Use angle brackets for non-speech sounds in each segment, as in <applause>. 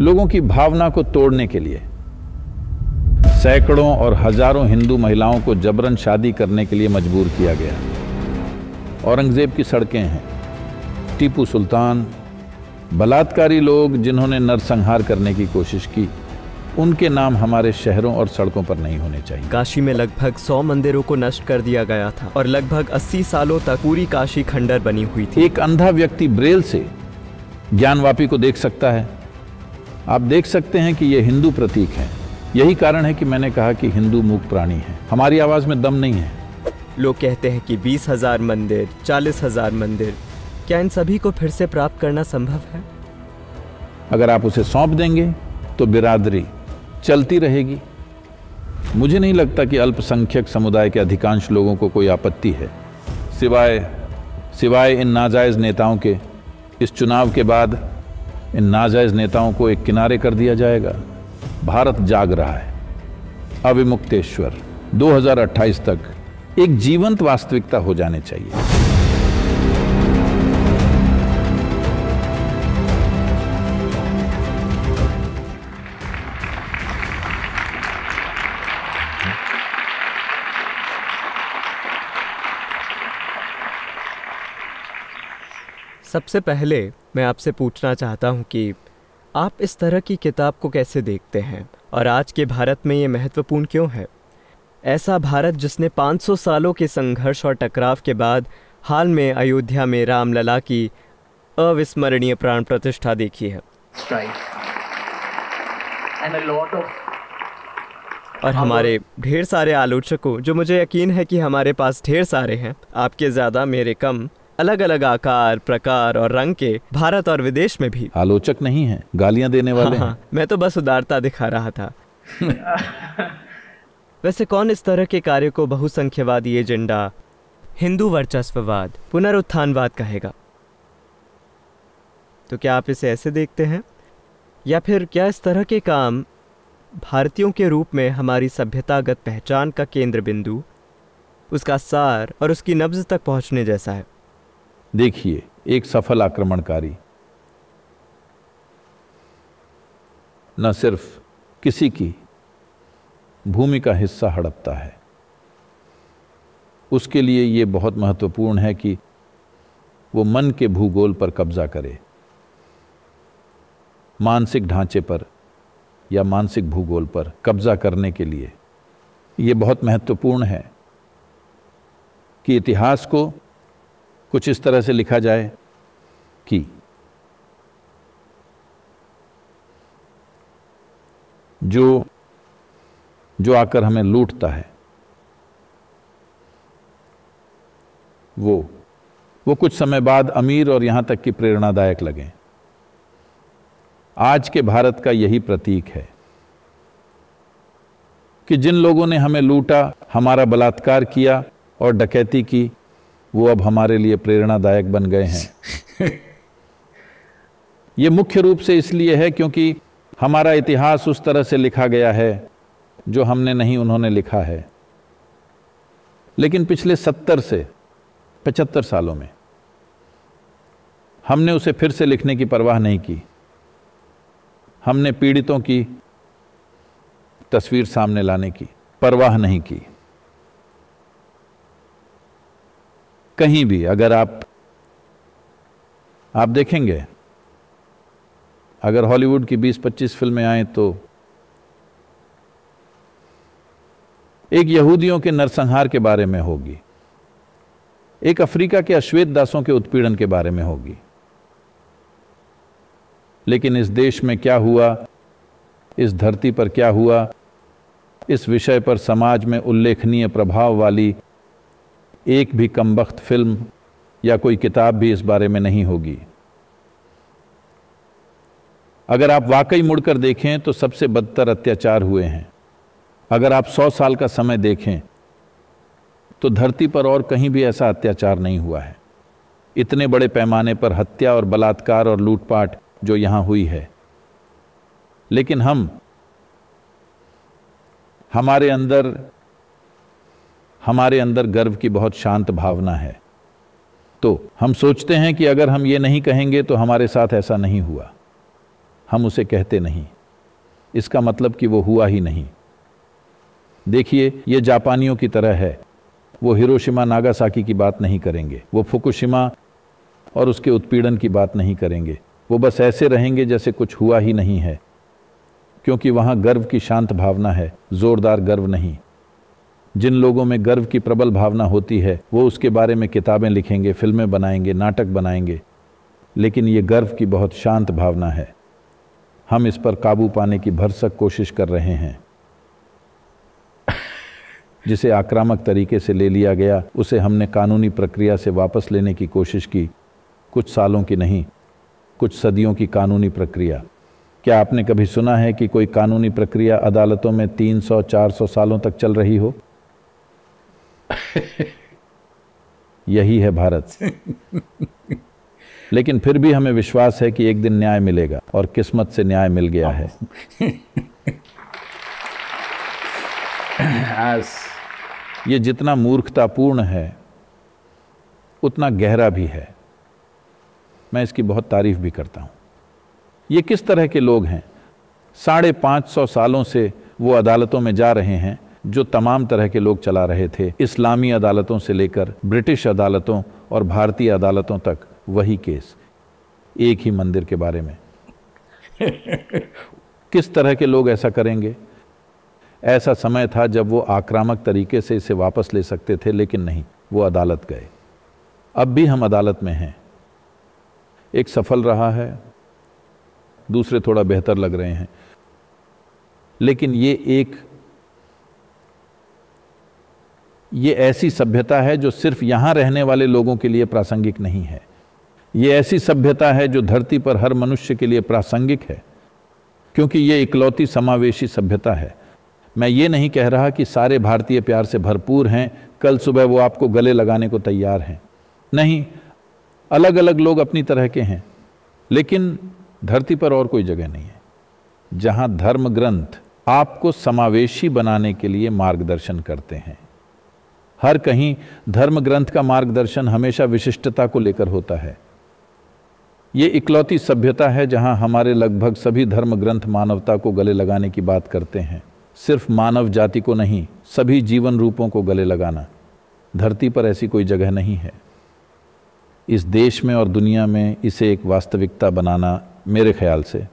लोगों की भावना को तोड़ने के लिए सैकड़ों और हजारों हिंदू महिलाओं को जबरन शादी करने के लिए मजबूर किया गया औरंगजेब की सड़कें हैं टीपू सुल्तान बलात्कारी लोग जिन्होंने नरसंहार करने की कोशिश की उनके नाम हमारे शहरों और सड़कों पर नहीं होने चाहिए काशी में लगभग 100 मंदिरों को नष्ट कर दिया गया था और लगभग 80 सालों तक पूरी काशी खंडर बनी हुई थी एक अंधा व्यक्ति ब्रेल से ज्ञानवापी को देख सकता है आप देख सकते हैं कि ये हिंदू प्रतीक हैं यही कारण है कि मैंने कहा कि हिंदू मूक प्राणी है हमारी आवाज़ में दम नहीं है लोग कहते हैं कि बीस हजार मंदिर चालीस हजार मंदिर क्या इन सभी को फिर से प्राप्त करना संभव है अगर आप उसे सौंप देंगे तो बिरादरी चलती रहेगी मुझे नहीं लगता कि अल्पसंख्यक समुदाय के अधिकांश लोगों को कोई आपत्ति है सिवाय सिवाय इन नाजायज़ नेताओं के इस चुनाव के बाद इन नाजायज़ नेताओं को एक किनारे कर दिया जाएगा भारत जाग रहा है अविमुक्तेश्वर 2028 तक एक जीवंत वास्तविकता हो जाने चाहिए सबसे पहले मैं आपसे पूछना चाहता हूँ कि आप इस तरह की किताब को कैसे देखते हैं और आज के भारत में ये महत्वपूर्ण क्यों है ऐसा भारत जिसने 500 सालों के संघर्ष और टकराव के बाद हाल में अयोध्या में रामलला की अविस्मरणीय प्राण प्रतिष्ठा देखी है और हमारे ढेर सारे आलोचकों जो मुझे यकीन है कि हमारे पास ढेर सारे हैं आपके ज़्यादा मेरे कम अलग अलग आकार प्रकार और रंग के भारत और विदेश में भी आलोचक नहीं है गालियां देने वाले हाँ, हाँ, मैं तो बस उदारता दिखा रहा था <laughs> वैसे कौन इस तरह के कार्य को बहुसंख्यवादी एजेंडा हिंदू वर्चस्ववाद पुनरुत्थानवाद कहेगा तो क्या आप इसे ऐसे देखते हैं या फिर क्या इस तरह के काम भारतीयों के रूप में हमारी सभ्यतागत पहचान का केंद्र बिंदु उसका सार और उसकी नब्ज तक पहुंचने जैसा है देखिए एक सफल आक्रमणकारी न सिर्फ किसी की भूमि का हिस्सा हड़पता है उसके लिए ये बहुत महत्वपूर्ण है कि वो मन के भूगोल पर कब्जा करे मानसिक ढांचे पर या मानसिक भूगोल पर कब्जा करने के लिए ये बहुत महत्वपूर्ण है कि इतिहास को कुछ इस तरह से लिखा जाए कि जो जो आकर हमें लूटता है वो वो कुछ समय बाद अमीर और यहां तक कि प्रेरणादायक लगे आज के भारत का यही प्रतीक है कि जिन लोगों ने हमें लूटा हमारा बलात्कार किया और डकैती की वो अब हमारे लिए प्रेरणादायक बन गए हैं ये मुख्य रूप से इसलिए है क्योंकि हमारा इतिहास उस तरह से लिखा गया है जो हमने नहीं उन्होंने लिखा है लेकिन पिछले सत्तर से पचहत्तर सालों में हमने उसे फिर से लिखने की परवाह नहीं की हमने पीड़ितों की तस्वीर सामने लाने की परवाह नहीं की कहीं भी अगर आप आप देखेंगे अगर हॉलीवुड की 20-25 फिल्में आए तो एक यहूदियों के नरसंहार के बारे में होगी एक अफ्रीका के अश्वेत दासों के उत्पीड़न के बारे में होगी लेकिन इस देश में क्या हुआ इस धरती पर क्या हुआ इस विषय पर समाज में उल्लेखनीय प्रभाव वाली एक भी कमबख्त फिल्म या कोई किताब भी इस बारे में नहीं होगी अगर आप वाकई मुड़कर देखें तो सबसे बदतर अत्याचार हुए हैं अगर आप सौ साल का समय देखें तो धरती पर और कहीं भी ऐसा अत्याचार नहीं हुआ है इतने बड़े पैमाने पर हत्या और बलात्कार और लूटपाट जो यहां हुई है लेकिन हम हमारे अंदर हमारे अंदर गर्व की बहुत शांत भावना है तो हम सोचते हैं कि अगर हम ये नहीं कहेंगे तो हमारे साथ ऐसा नहीं हुआ हम उसे कहते नहीं इसका मतलब कि वो हुआ ही नहीं देखिए ये जापानियों की तरह है वो हिरोशिमा नागासाकी की बात नहीं करेंगे वो फुकुशिमा और उसके उत्पीड़न की बात नहीं करेंगे वो बस ऐसे रहेंगे जैसे कुछ हुआ ही नहीं है क्योंकि वहाँ गर्व की शांत भावना है जोरदार गर्व नहीं जिन लोगों में गर्व की प्रबल भावना होती है वो उसके बारे में किताबें लिखेंगे फिल्में बनाएंगे नाटक बनाएंगे लेकिन ये गर्व की बहुत शांत भावना है हम इस पर काबू पाने की भरसक कोशिश कर रहे हैं जिसे आक्रामक तरीके से ले लिया गया उसे हमने कानूनी प्रक्रिया से वापस लेने की कोशिश की कुछ सालों की नहीं कुछ सदियों की कानूनी प्रक्रिया क्या आपने कभी सुना है कि कोई कानूनी प्रक्रिया अदालतों में 300-400 सालों तक चल रही हो <laughs> यही है भारत लेकिन फिर भी हमें विश्वास है कि एक दिन न्याय मिलेगा और किस्मत से न्याय मिल गया है <laughs> ये जितना मूर्खतापूर्ण है उतना गहरा भी है मैं इसकी बहुत तारीफ भी करता हूं ये किस तरह के लोग हैं साढ़े पांच सौ सालों से वो अदालतों में जा रहे हैं जो तमाम तरह के लोग चला रहे थे इस्लामी अदालतों से लेकर ब्रिटिश अदालतों और भारतीय अदालतों तक वही केस एक ही मंदिर के बारे में <laughs> किस तरह के लोग ऐसा करेंगे ऐसा समय था जब वो आक्रामक तरीके से इसे वापस ले सकते थे लेकिन नहीं वो अदालत गए अब भी हम अदालत में हैं एक सफल रहा है दूसरे थोड़ा बेहतर लग रहे हैं लेकिन ये एक ये ऐसी सभ्यता है जो सिर्फ यहाँ रहने वाले लोगों के लिए प्रासंगिक नहीं है ये ऐसी सभ्यता है जो धरती पर हर मनुष्य के लिए प्रासंगिक है क्योंकि ये इकलौती समावेशी सभ्यता है मैं ये नहीं कह रहा कि सारे भारतीय प्यार से भरपूर हैं कल सुबह वो आपको गले लगाने को तैयार हैं नहीं अलग अलग लोग अपनी तरह के हैं लेकिन धरती पर और कोई जगह नहीं है जहाँ धर्म ग्रंथ आपको समावेशी बनाने के लिए मार्गदर्शन करते हैं हर कहीं धर्म ग्रंथ का मार्गदर्शन हमेशा विशिष्टता को लेकर होता है ये इकलौती सभ्यता है जहाँ हमारे लगभग सभी धर्म ग्रंथ मानवता को गले लगाने की बात करते हैं सिर्फ मानव जाति को नहीं सभी जीवन रूपों को गले लगाना धरती पर ऐसी कोई जगह नहीं है इस देश में और दुनिया में इसे एक वास्तविकता बनाना मेरे ख्याल से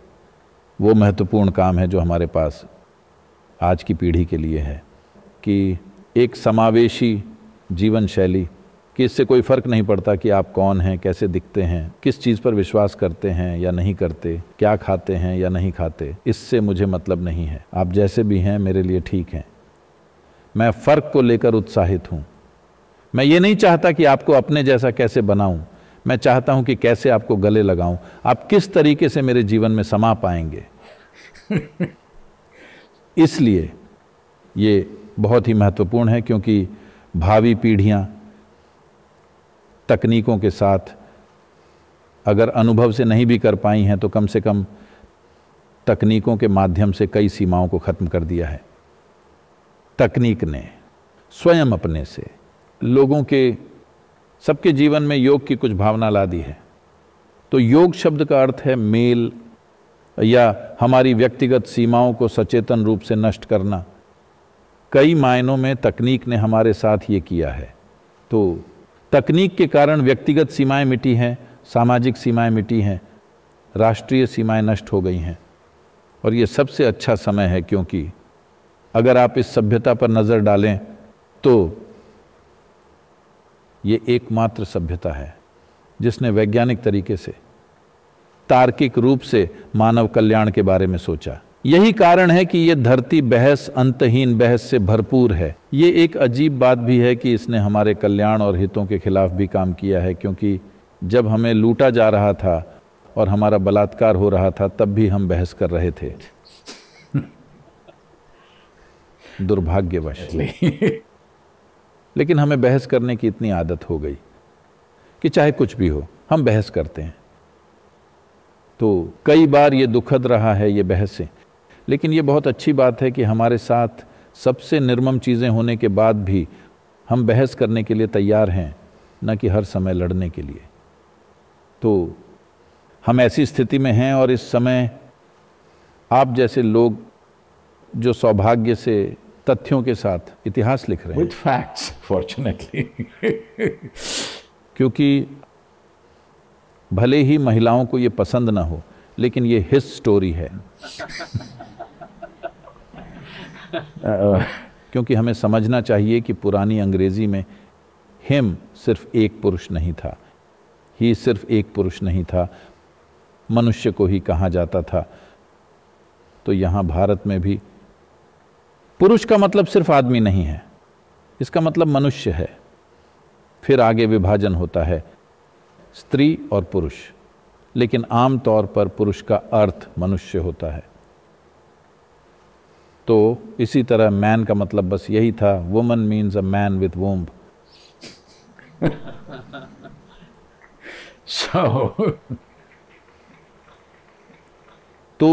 वो महत्वपूर्ण काम है जो हमारे पास आज की पीढ़ी के लिए है कि एक समावेशी जीवन शैली कि इससे कोई फ़र्क नहीं पड़ता कि आप कौन हैं कैसे दिखते हैं किस चीज़ पर विश्वास करते हैं या नहीं करते क्या खाते हैं या नहीं खाते इससे मुझे मतलब नहीं है आप जैसे भी हैं मेरे लिए ठीक हैं मैं फ़र्क को लेकर उत्साहित हूँ मैं ये नहीं चाहता कि आपको अपने जैसा कैसे बनाऊँ मैं चाहता हूँ कि कैसे आपको गले लगाऊँ आप किस तरीके से मेरे जीवन में समा पाएंगे <laughs> इसलिए ये बहुत ही महत्वपूर्ण है क्योंकि भावी पीढ़ियां तकनीकों के साथ अगर अनुभव से नहीं भी कर पाई हैं तो कम से कम तकनीकों के माध्यम से कई सीमाओं को ख़त्म कर दिया है तकनीक ने स्वयं अपने से लोगों के सबके जीवन में योग की कुछ भावना ला दी है तो योग शब्द का अर्थ है मेल या हमारी व्यक्तिगत सीमाओं को सचेतन रूप से नष्ट करना कई मायनों में तकनीक ने हमारे साथ ये किया है तो तकनीक के कारण व्यक्तिगत सीमाएं मिटी हैं सामाजिक सीमाएं मिटी हैं राष्ट्रीय सीमाएं नष्ट हो गई हैं और ये सबसे अच्छा समय है क्योंकि अगर आप इस सभ्यता पर नज़र डालें तो ये एकमात्र सभ्यता है जिसने वैज्ञानिक तरीके से तार्किक रूप से मानव कल्याण के बारे में सोचा यही कारण है कि ये धरती बहस अंतहीन बहस से भरपूर है ये एक अजीब बात भी है कि इसने हमारे कल्याण और हितों के खिलाफ भी काम किया है क्योंकि जब हमें लूटा जा रहा था और हमारा बलात्कार हो रहा था तब भी हम बहस कर रहे थे <laughs> दुर्भाग्यवश <laughs> लेकिन हमें बहस करने की इतनी आदत हो गई कि चाहे कुछ भी हो हम बहस करते हैं तो कई बार ये दुखद रहा है ये बहसें लेकिन ये बहुत अच्छी बात है कि हमारे साथ सबसे निर्मम चीज़ें होने के बाद भी हम बहस करने के लिए तैयार हैं न कि हर समय लड़ने के लिए तो हम ऐसी स्थिति में हैं और इस समय आप जैसे लोग जो सौभाग्य से तथ्यों के साथ इतिहास लिख रहे हैं फैक्ट्स फॉर्चुनेटली <laughs> क्योंकि भले ही महिलाओं को ये पसंद ना हो लेकिन ये हिस्स स्टोरी है <laughs> क्योंकि हमें समझना चाहिए कि पुरानी अंग्रेजी में हिम सिर्फ एक पुरुष नहीं था ही सिर्फ एक पुरुष नहीं था मनुष्य को ही कहा जाता था तो यहाँ भारत में भी पुरुष का मतलब सिर्फ आदमी नहीं है इसका मतलब मनुष्य है फिर आगे विभाजन होता है स्त्री और पुरुष लेकिन आम तौर पर पुरुष का अर्थ मनुष्य होता है तो इसी तरह मैन का मतलब बस यही था woman means a man with womb तो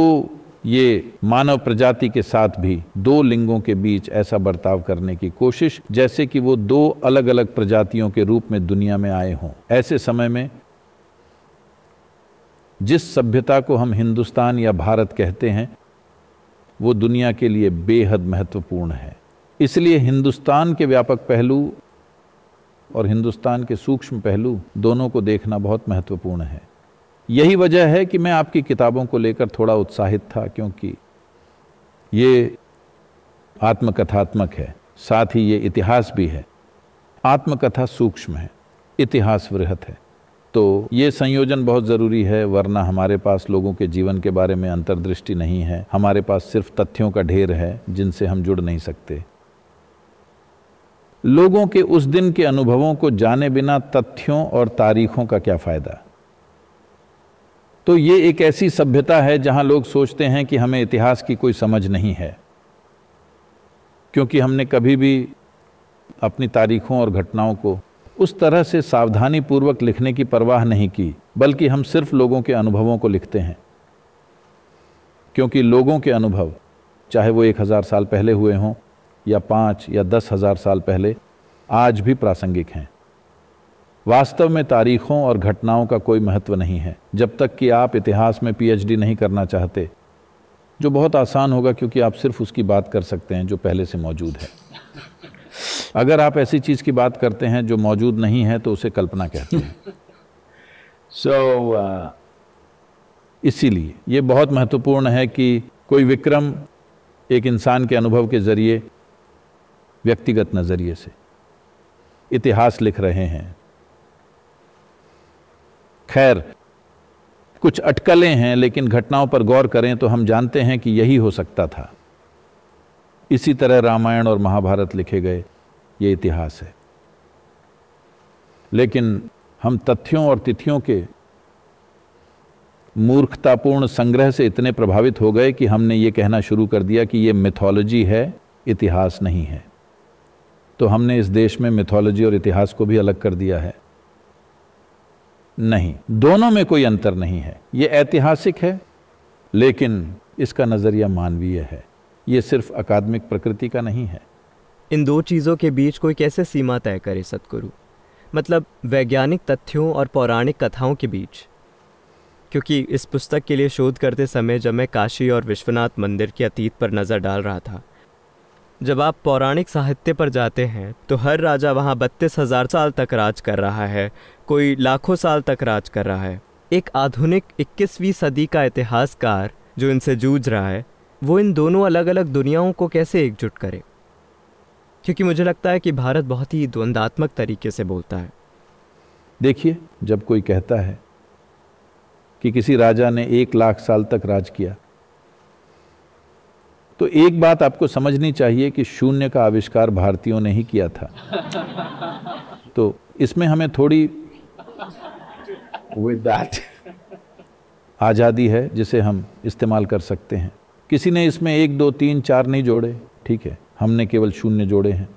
ये मानव प्रजाति के साथ भी दो लिंगों के बीच ऐसा बर्ताव करने की कोशिश जैसे कि वो दो अलग अलग प्रजातियों के रूप में दुनिया में आए हों ऐसे समय में जिस सभ्यता को हम हिंदुस्तान या भारत कहते हैं वो दुनिया के लिए बेहद महत्वपूर्ण है इसलिए हिंदुस्तान के व्यापक पहलू और हिंदुस्तान के सूक्ष्म पहलू दोनों को देखना बहुत महत्वपूर्ण है यही वजह है कि मैं आपकी किताबों को लेकर थोड़ा उत्साहित था क्योंकि ये आत्मकथात्मक है साथ ही ये इतिहास भी है आत्मकथा सूक्ष्म है इतिहास वृहत है तो ये संयोजन बहुत ज़रूरी है वरना हमारे पास लोगों के जीवन के बारे में अंतर्दृष्टि नहीं है हमारे पास सिर्फ तथ्यों का ढेर है जिनसे हम जुड़ नहीं सकते लोगों के उस दिन के अनुभवों को जाने बिना तथ्यों और तारीखों का क्या फ़ायदा तो ये एक ऐसी सभ्यता है जहां लोग सोचते हैं कि हमें इतिहास की कोई समझ नहीं है क्योंकि हमने कभी भी अपनी तारीखों और घटनाओं को उस तरह से सावधानी पूर्वक लिखने की परवाह नहीं की बल्कि हम सिर्फ लोगों के अनुभवों को लिखते हैं क्योंकि लोगों के अनुभव चाहे वो एक हज़ार साल पहले हुए हों या पाँच या दस हज़ार साल पहले आज भी प्रासंगिक हैं वास्तव में तारीखों और घटनाओं का कोई महत्व नहीं है जब तक कि आप इतिहास में पीएचडी नहीं करना चाहते जो बहुत आसान होगा क्योंकि आप सिर्फ उसकी बात कर सकते हैं जो पहले से मौजूद है अगर आप ऐसी चीज़ की बात करते हैं जो मौजूद नहीं है तो उसे कल्पना कहते हैं सो <laughs> so, uh, इसीलिए ये बहुत महत्वपूर्ण है कि कोई विक्रम एक इंसान के अनुभव के ज़रिए व्यक्तिगत नज़रिए से इतिहास लिख रहे हैं खैर कुछ अटकलें हैं लेकिन घटनाओं पर गौर करें तो हम जानते हैं कि यही हो सकता था इसी तरह रामायण और महाभारत लिखे गए ये इतिहास है लेकिन हम तथ्यों और तिथियों के मूर्खतापूर्ण संग्रह से इतने प्रभावित हो गए कि हमने ये कहना शुरू कर दिया कि ये मिथोलॉजी है इतिहास नहीं है तो हमने इस देश में मिथोलॉजी और इतिहास को भी अलग कर दिया है नहीं दोनों में कोई अंतर नहीं है ये ऐतिहासिक है लेकिन इसका नज़रिया मानवीय है ये सिर्फ अकादमिक प्रकृति का नहीं है इन दो चीज़ों के बीच कोई कैसे सीमा तय करे सतगुरु मतलब वैज्ञानिक तथ्यों और पौराणिक कथाओं के बीच क्योंकि इस पुस्तक के लिए शोध करते समय जब मैं काशी और विश्वनाथ मंदिर के अतीत पर नज़र डाल रहा था जब आप पौराणिक साहित्य पर जाते हैं तो हर राजा वहाँ बत्तीस हज़ार साल तक राज कर रहा है कोई लाखों साल तक राज कर रहा है एक आधुनिक 21वीं सदी का इतिहासकार जो इनसे जूझ रहा है वो इन दोनों अलग अलग दुनियाओं को कैसे एकजुट करे क्योंकि मुझे लगता है कि भारत बहुत ही द्वंदात्मक तरीके से बोलता है देखिए जब कोई कहता है कि किसी राजा ने एक लाख साल तक राज किया तो एक बात आपको समझनी चाहिए कि शून्य का आविष्कार भारतीयों ने ही किया था तो इसमें हमें थोड़ी विद दैट आज़ादी है जिसे हम इस्तेमाल कर सकते हैं किसी ने इसमें एक दो तीन चार नहीं जोड़े ठीक है हमने केवल शून्य जोड़े हैं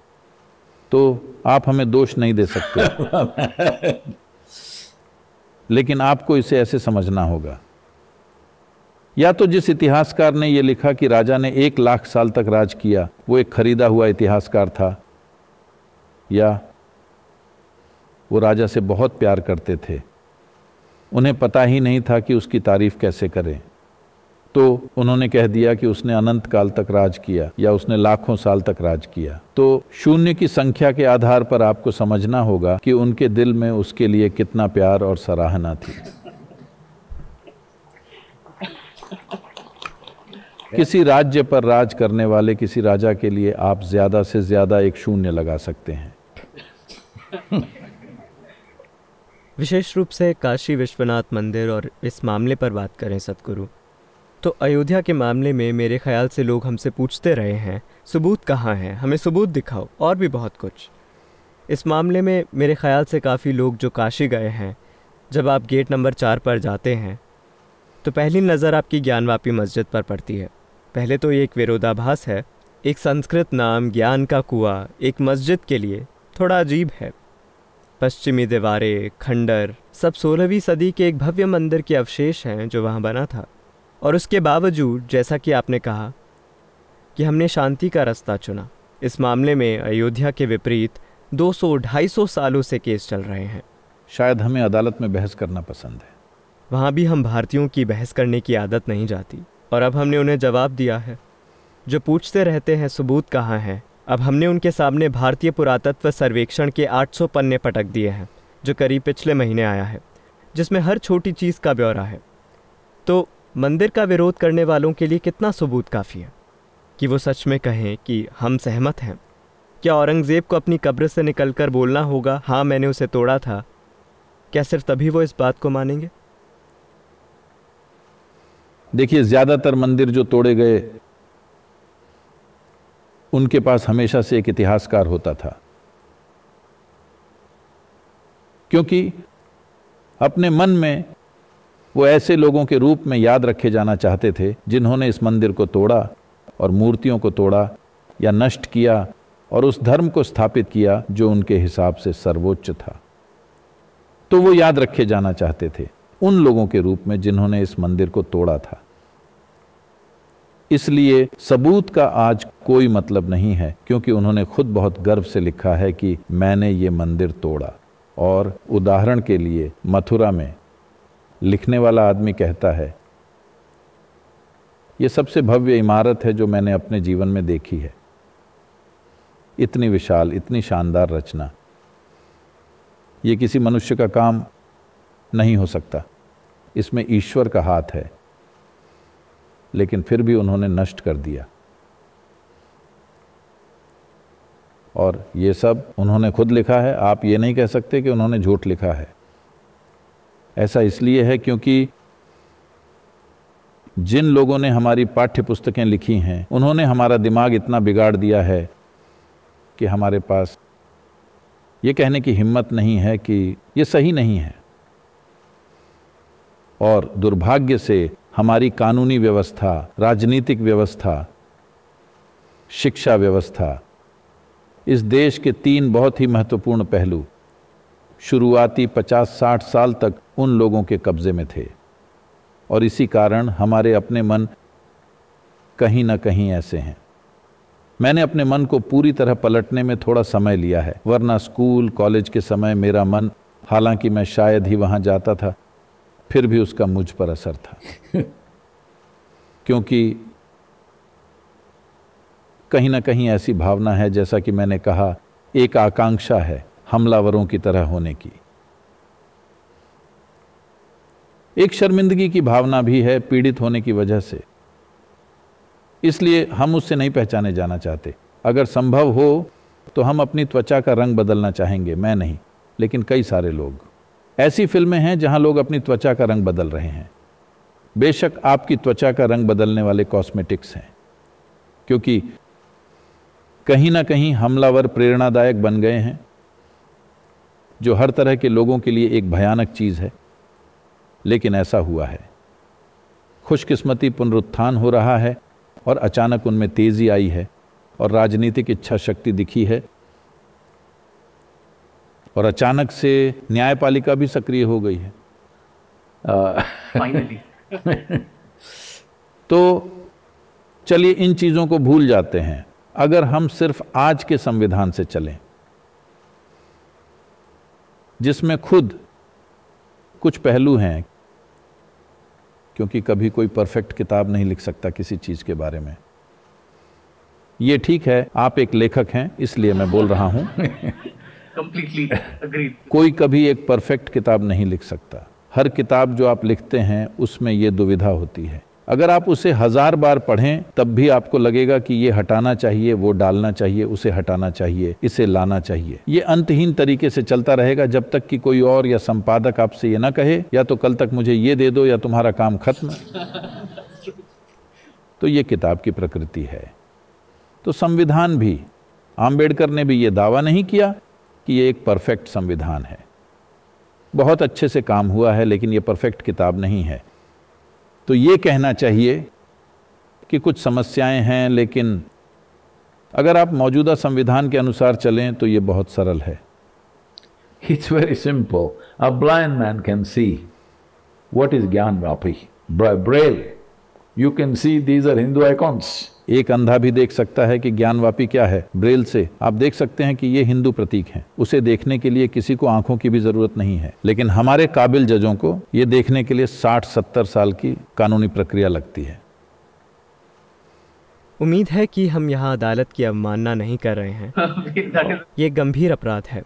तो आप हमें दोष नहीं दे सकते <laughs> लेकिन आपको इसे ऐसे समझना होगा या तो जिस इतिहासकार ने यह लिखा कि राजा ने एक लाख साल तक राज किया वो एक खरीदा हुआ इतिहासकार था या वो राजा से बहुत प्यार करते थे उन्हें पता ही नहीं था कि उसकी तारीफ कैसे करें तो उन्होंने कह दिया कि उसने अनंत काल तक राज किया या उसने लाखों साल तक राज किया तो शून्य की संख्या के आधार पर आपको समझना होगा कि उनके दिल में उसके लिए कितना प्यार और सराहना थी किसी राज्य पर राज करने वाले किसी राजा के लिए आप ज्यादा से ज्यादा एक शून्य लगा सकते हैं विशेष रूप से काशी विश्वनाथ मंदिर और इस मामले पर बात करें सतगुरु तो अयोध्या के मामले में मेरे ख्याल से लोग हमसे पूछते रहे हैं सबूत कहाँ हैं हमें सबूत दिखाओ और भी बहुत कुछ इस मामले में मेरे ख्याल से काफ़ी लोग जो काशी गए हैं जब आप गेट नंबर चार पर जाते हैं तो पहली नज़र आपकी ज्ञानवापी मस्जिद पर पड़ती है पहले तो ये एक विरोधाभास है एक संस्कृत नाम ज्ञान का कुआ एक मस्जिद के लिए थोड़ा अजीब है पश्चिमी दीवारें खंडर सब सोलहवीं सदी के एक भव्य मंदिर के अवशेष हैं जो वहाँ बना था और उसके बावजूद जैसा कि आपने कहा कि हमने शांति का रास्ता चुना इस मामले में अयोध्या के विपरीत 200-250 सालों से केस चल रहे हैं शायद हमें अदालत में बहस करना पसंद है वहाँ भी हम भारतीयों की बहस करने की आदत नहीं जाती और अब हमने उन्हें जवाब दिया है जो पूछते रहते हैं सबूत कहाँ हैं अब हमने उनके सामने भारतीय पुरातत्व सर्वेक्षण के 800 पन्ने पटक दिए हैं जो करीब पिछले महीने आया है जिसमें हर छोटी चीज़ का ब्यौरा है तो मंदिर का विरोध करने वालों के लिए कितना सबूत काफ़ी है कि वो सच में कहें कि हम सहमत हैं क्या औरंगज़ेब को अपनी कब्र से निकलकर बोलना होगा हाँ मैंने उसे तोड़ा था क्या सिर्फ तभी वो इस बात को मानेंगे देखिए ज़्यादातर मंदिर जो तोड़े गए उनके पास हमेशा से एक इतिहासकार होता था क्योंकि अपने मन में वो ऐसे लोगों के रूप में याद रखे जाना चाहते थे जिन्होंने इस मंदिर को तोड़ा और मूर्तियों को तोड़ा या नष्ट किया और उस धर्म को स्थापित किया जो उनके हिसाब से सर्वोच्च था तो वो याद रखे जाना चाहते थे उन लोगों के रूप में जिन्होंने इस मंदिर को तोड़ा था इसलिए सबूत का आज कोई मतलब नहीं है क्योंकि उन्होंने खुद बहुत गर्व से लिखा है कि मैंने ये मंदिर तोड़ा और उदाहरण के लिए मथुरा में लिखने वाला आदमी कहता है ये सबसे भव्य इमारत है जो मैंने अपने जीवन में देखी है इतनी विशाल इतनी शानदार रचना ये किसी मनुष्य का काम नहीं हो सकता इसमें ईश्वर का हाथ है लेकिन फिर भी उन्होंने नष्ट कर दिया और ये सब उन्होंने खुद लिखा है आप ये नहीं कह सकते कि उन्होंने झूठ लिखा है ऐसा इसलिए है क्योंकि जिन लोगों ने हमारी पाठ्य पुस्तकें लिखी हैं उन्होंने हमारा दिमाग इतना बिगाड़ दिया है कि हमारे पास ये कहने की हिम्मत नहीं है कि ये सही नहीं है और दुर्भाग्य से हमारी कानूनी व्यवस्था राजनीतिक व्यवस्था शिक्षा व्यवस्था इस देश के तीन बहुत ही महत्वपूर्ण पहलू शुरुआती 50-60 साल तक उन लोगों के कब्जे में थे और इसी कारण हमारे अपने मन कहीं ना कहीं ऐसे हैं मैंने अपने मन को पूरी तरह पलटने में थोड़ा समय लिया है वरना स्कूल कॉलेज के समय मेरा मन हालांकि मैं शायद ही वहां जाता था फिर भी उसका मुझ पर असर था <laughs> क्योंकि कहीं ना कहीं ऐसी भावना है जैसा कि मैंने कहा एक आकांक्षा है हमलावरों की तरह होने की एक शर्मिंदगी की भावना भी है पीड़ित होने की वजह से इसलिए हम उससे नहीं पहचाने जाना चाहते अगर संभव हो तो हम अपनी त्वचा का रंग बदलना चाहेंगे मैं नहीं लेकिन कई सारे लोग ऐसी फिल्में हैं जहां लोग अपनी त्वचा का रंग बदल रहे हैं बेशक आपकी त्वचा का रंग बदलने वाले कॉस्मेटिक्स हैं क्योंकि कहीं ना कहीं हमलावर प्रेरणादायक बन गए हैं जो हर तरह के लोगों के लिए एक भयानक चीज़ है लेकिन ऐसा हुआ है खुशकिस्मती पुनरुत्थान हो रहा है और अचानक उनमें तेज़ी आई है और राजनीतिक इच्छा शक्ति दिखी है और अचानक से न्यायपालिका भी सक्रिय हो गई है <laughs> तो चलिए इन चीज़ों को भूल जाते हैं अगर हम सिर्फ आज के संविधान से चलें जिसमें खुद कुछ पहलू हैं क्योंकि कभी कोई परफेक्ट किताब नहीं लिख सकता किसी चीज़ के बारे में ये ठीक है आप एक लेखक हैं इसलिए मैं बोल रहा हूँ कंप्लीटली <laughs> कोई कभी एक परफेक्ट किताब नहीं लिख सकता हर किताब जो आप लिखते हैं उसमें ये दुविधा होती है अगर आप उसे हज़ार बार पढ़ें तब भी आपको लगेगा कि ये हटाना चाहिए वो डालना चाहिए उसे हटाना चाहिए इसे लाना चाहिए ये अंतहीन तरीके से चलता रहेगा जब तक कि कोई और या संपादक आपसे ये ना कहे या तो कल तक मुझे ये दे दो या तुम्हारा काम खत्म <laughs> तो ये किताब की प्रकृति है तो संविधान भी आम्बेडकर ने भी ये दावा नहीं किया कि ये एक परफेक्ट संविधान है बहुत अच्छे से काम हुआ है लेकिन ये परफेक्ट किताब नहीं है तो ये कहना चाहिए कि कुछ समस्याएं हैं लेकिन अगर आप मौजूदा संविधान के अनुसार चलें तो ये बहुत सरल है it's very simple a blind man can see what is Gyanvapi Braille you can see these are Hindu icons एक अंधा भी देख सकता है कि ज्ञानवापी क्या है ब्रेल से आप देख सकते हैं कि ये हिंदू प्रतीक है उसे देखने के लिए किसी को आंखों की भी जरूरत नहीं है लेकिन हमारे काबिल जजों को ये देखने के लिए साठ सत्तर साल की कानूनी प्रक्रिया लगती है उम्मीद है कि हम यहाँ अदालत की अवमानना नहीं कर रहे हैं <laughs> ये गंभीर अपराध है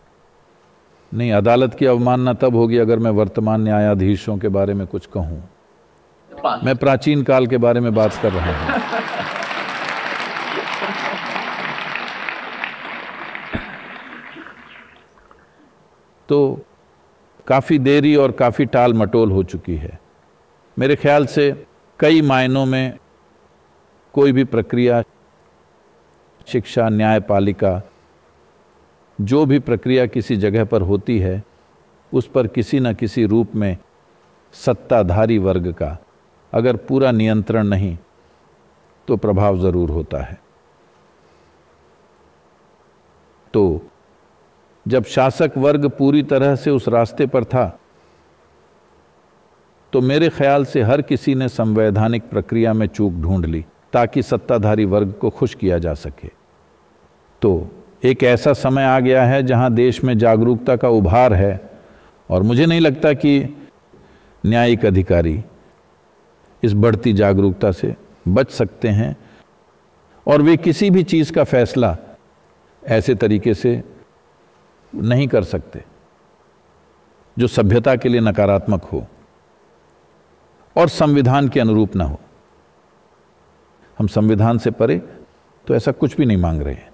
नहीं अदालत की अवमानना तब होगी अगर मैं वर्तमान न्यायाधीशों के बारे में कुछ कहूँ मैं प्राचीन काल के बारे में बात कर रहा हूँ तो काफ़ी देरी और काफ़ी टाल मटोल हो चुकी है मेरे ख्याल से कई मायनों में कोई भी प्रक्रिया शिक्षा न्यायपालिका जो भी प्रक्रिया किसी जगह पर होती है उस पर किसी न किसी रूप में सत्ताधारी वर्ग का अगर पूरा नियंत्रण नहीं तो प्रभाव ज़रूर होता है तो जब शासक वर्ग पूरी तरह से उस रास्ते पर था तो मेरे ख्याल से हर किसी ने संवैधानिक प्रक्रिया में चूक ढूंढ ली ताकि सत्ताधारी वर्ग को खुश किया जा सके तो एक ऐसा समय आ गया है जहां देश में जागरूकता का उभार है और मुझे नहीं लगता कि न्यायिक अधिकारी इस बढ़ती जागरूकता से बच सकते हैं और वे किसी भी चीज़ का फैसला ऐसे तरीके से नहीं कर सकते जो सभ्यता के लिए नकारात्मक हो और संविधान के अनुरूप ना हो हम संविधान से परे तो ऐसा कुछ भी नहीं मांग रहे हैं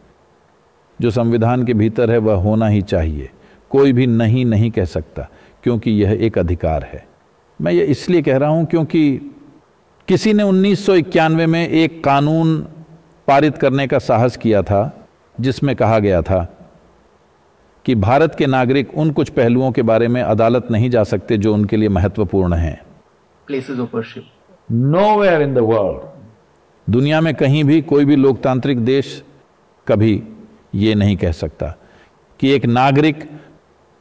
जो संविधान के भीतर है वह होना ही चाहिए कोई भी नहीं नहीं कह सकता क्योंकि यह एक अधिकार है मैं ये इसलिए कह रहा हूं क्योंकि किसी ने 1991 में एक कानून पारित करने का साहस किया था जिसमें कहा गया था कि भारत के नागरिक उन कुछ पहलुओं के बारे में अदालत नहीं जा सकते जो उनके लिए महत्वपूर्ण है places of worship nowhere in the world world दुनिया में कहीं भी कोई भी लोकतांत्रिक देश कभी ये नहीं कह सकता कि एक नागरिक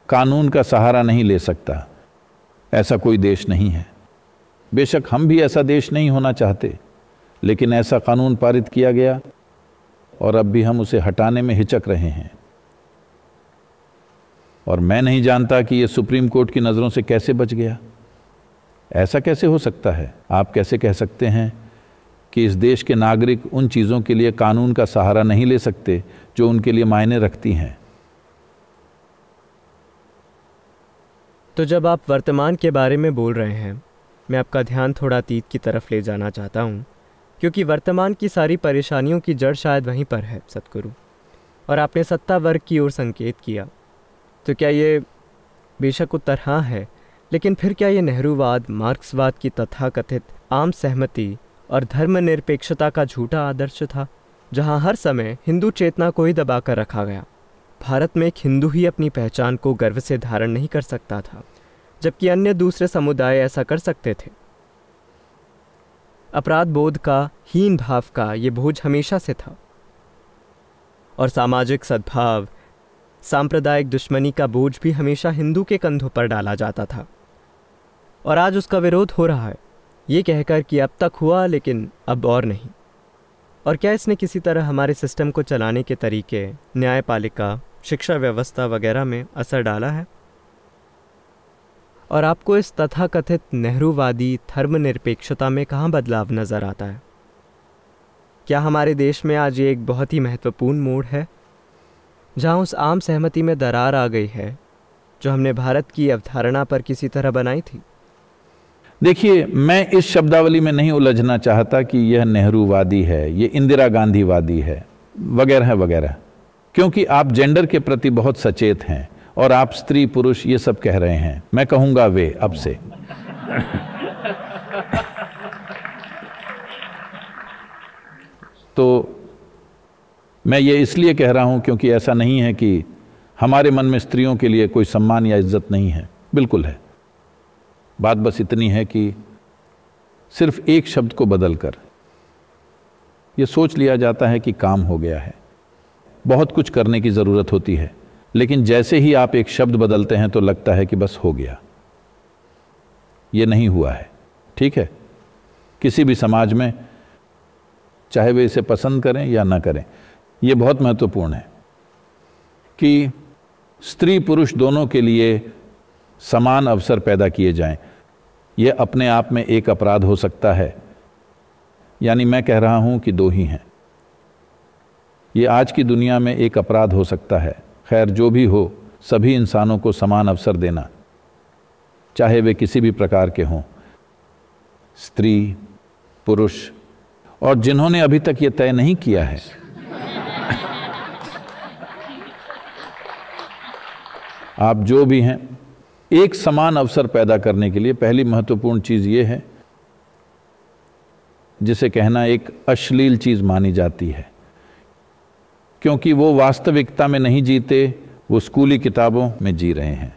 कानून का सहारा नहीं ले सकता ऐसा कोई देश नहीं है बेशक हम भी ऐसा देश नहीं होना चाहते लेकिन ऐसा कानून पारित किया गया और अब भी हम उसे हटाने में हिचक रहे हैं और मैं नहीं जानता कि ये सुप्रीम कोर्ट की नज़रों से कैसे बच गया ऐसा कैसे हो सकता है आप कैसे कह सकते हैं कि इस देश के नागरिक उन चीज़ों के लिए कानून का सहारा नहीं ले सकते जो उनके लिए मायने रखती हैं तो जब आप वर्तमान के बारे में बोल रहे हैं मैं आपका ध्यान थोड़ा अतीत की तरफ ले जाना चाहता हूँ क्योंकि वर्तमान की सारी परेशानियों की जड़ शायद वहीं पर है सतगुरु और आपने सत्ता वर्ग की ओर संकेत किया तो क्या ये बेशक तरह हाँ है लेकिन फिर क्या ये नेहरूवाद मार्क्सवाद की तथाकथित आम सहमति और धर्मनिरपेक्षता का झूठा आदर्श था जहां हर समय हिंदू चेतना को ही दबाकर रखा गया भारत में एक हिंदू ही अपनी पहचान को गर्व से धारण नहीं कर सकता था जबकि अन्य दूसरे समुदाय ऐसा कर सकते थे अपराध बोध का हीन भाव का ये बोझ हमेशा से था और सामाजिक सद्भाव सांप्रदायिक दुश्मनी का बोझ भी हमेशा हिंदू के कंधों पर डाला जाता था और आज उसका विरोध हो रहा है ये कहकर कि अब तक हुआ लेकिन अब और नहीं और क्या इसने किसी तरह हमारे सिस्टम को चलाने के तरीके न्यायपालिका शिक्षा व्यवस्था वगैरह में असर डाला है और आपको इस तथाकथित नेहरूवादी धर्मनिरपेक्षता में कहाँ बदलाव नज़र आता है क्या हमारे देश में आज ये एक बहुत ही महत्वपूर्ण मोड़ है जहां उस आम सहमति में दरार आ गई है जो हमने भारत की अवधारणा पर किसी तरह बनाई थी देखिए मैं इस शब्दावली में नहीं उलझना चाहता कि यह नेहरूवादी है ये इंदिरा गांधीवादी है वगैरह वगैरह क्योंकि आप जेंडर के प्रति बहुत सचेत हैं और आप स्त्री पुरुष ये सब कह रहे हैं मैं कहूँगा वे अब से <laughs> तो मैं ये इसलिए कह रहा हूँ क्योंकि ऐसा नहीं है कि हमारे मन में स्त्रियों के लिए कोई सम्मान या इज्जत नहीं है बिल्कुल है बात बस इतनी है कि सिर्फ एक शब्द को बदल कर ये सोच लिया जाता है कि काम हो गया है बहुत कुछ करने की ज़रूरत होती है लेकिन जैसे ही आप एक शब्द बदलते हैं तो लगता है कि बस हो गया ये नहीं हुआ है ठीक है किसी भी समाज में चाहे वे इसे पसंद करें या ना करें ये बहुत महत्वपूर्ण है कि स्त्री पुरुष दोनों के लिए समान अवसर पैदा किए जाएं यह अपने आप में एक अपराध हो सकता है यानी मैं कह रहा हूं कि दो ही हैं ये आज की दुनिया में एक अपराध हो सकता है खैर जो भी हो सभी इंसानों को समान अवसर देना चाहे वे किसी भी प्रकार के हों स्त्री पुरुष और जिन्होंने अभी तक ये तय नहीं किया है आप जो भी हैं एक समान अवसर पैदा करने के लिए पहली महत्वपूर्ण चीज़ ये है जिसे कहना एक अश्लील चीज़ मानी जाती है क्योंकि वो वास्तविकता में नहीं जीते वो स्कूली किताबों में जी रहे हैं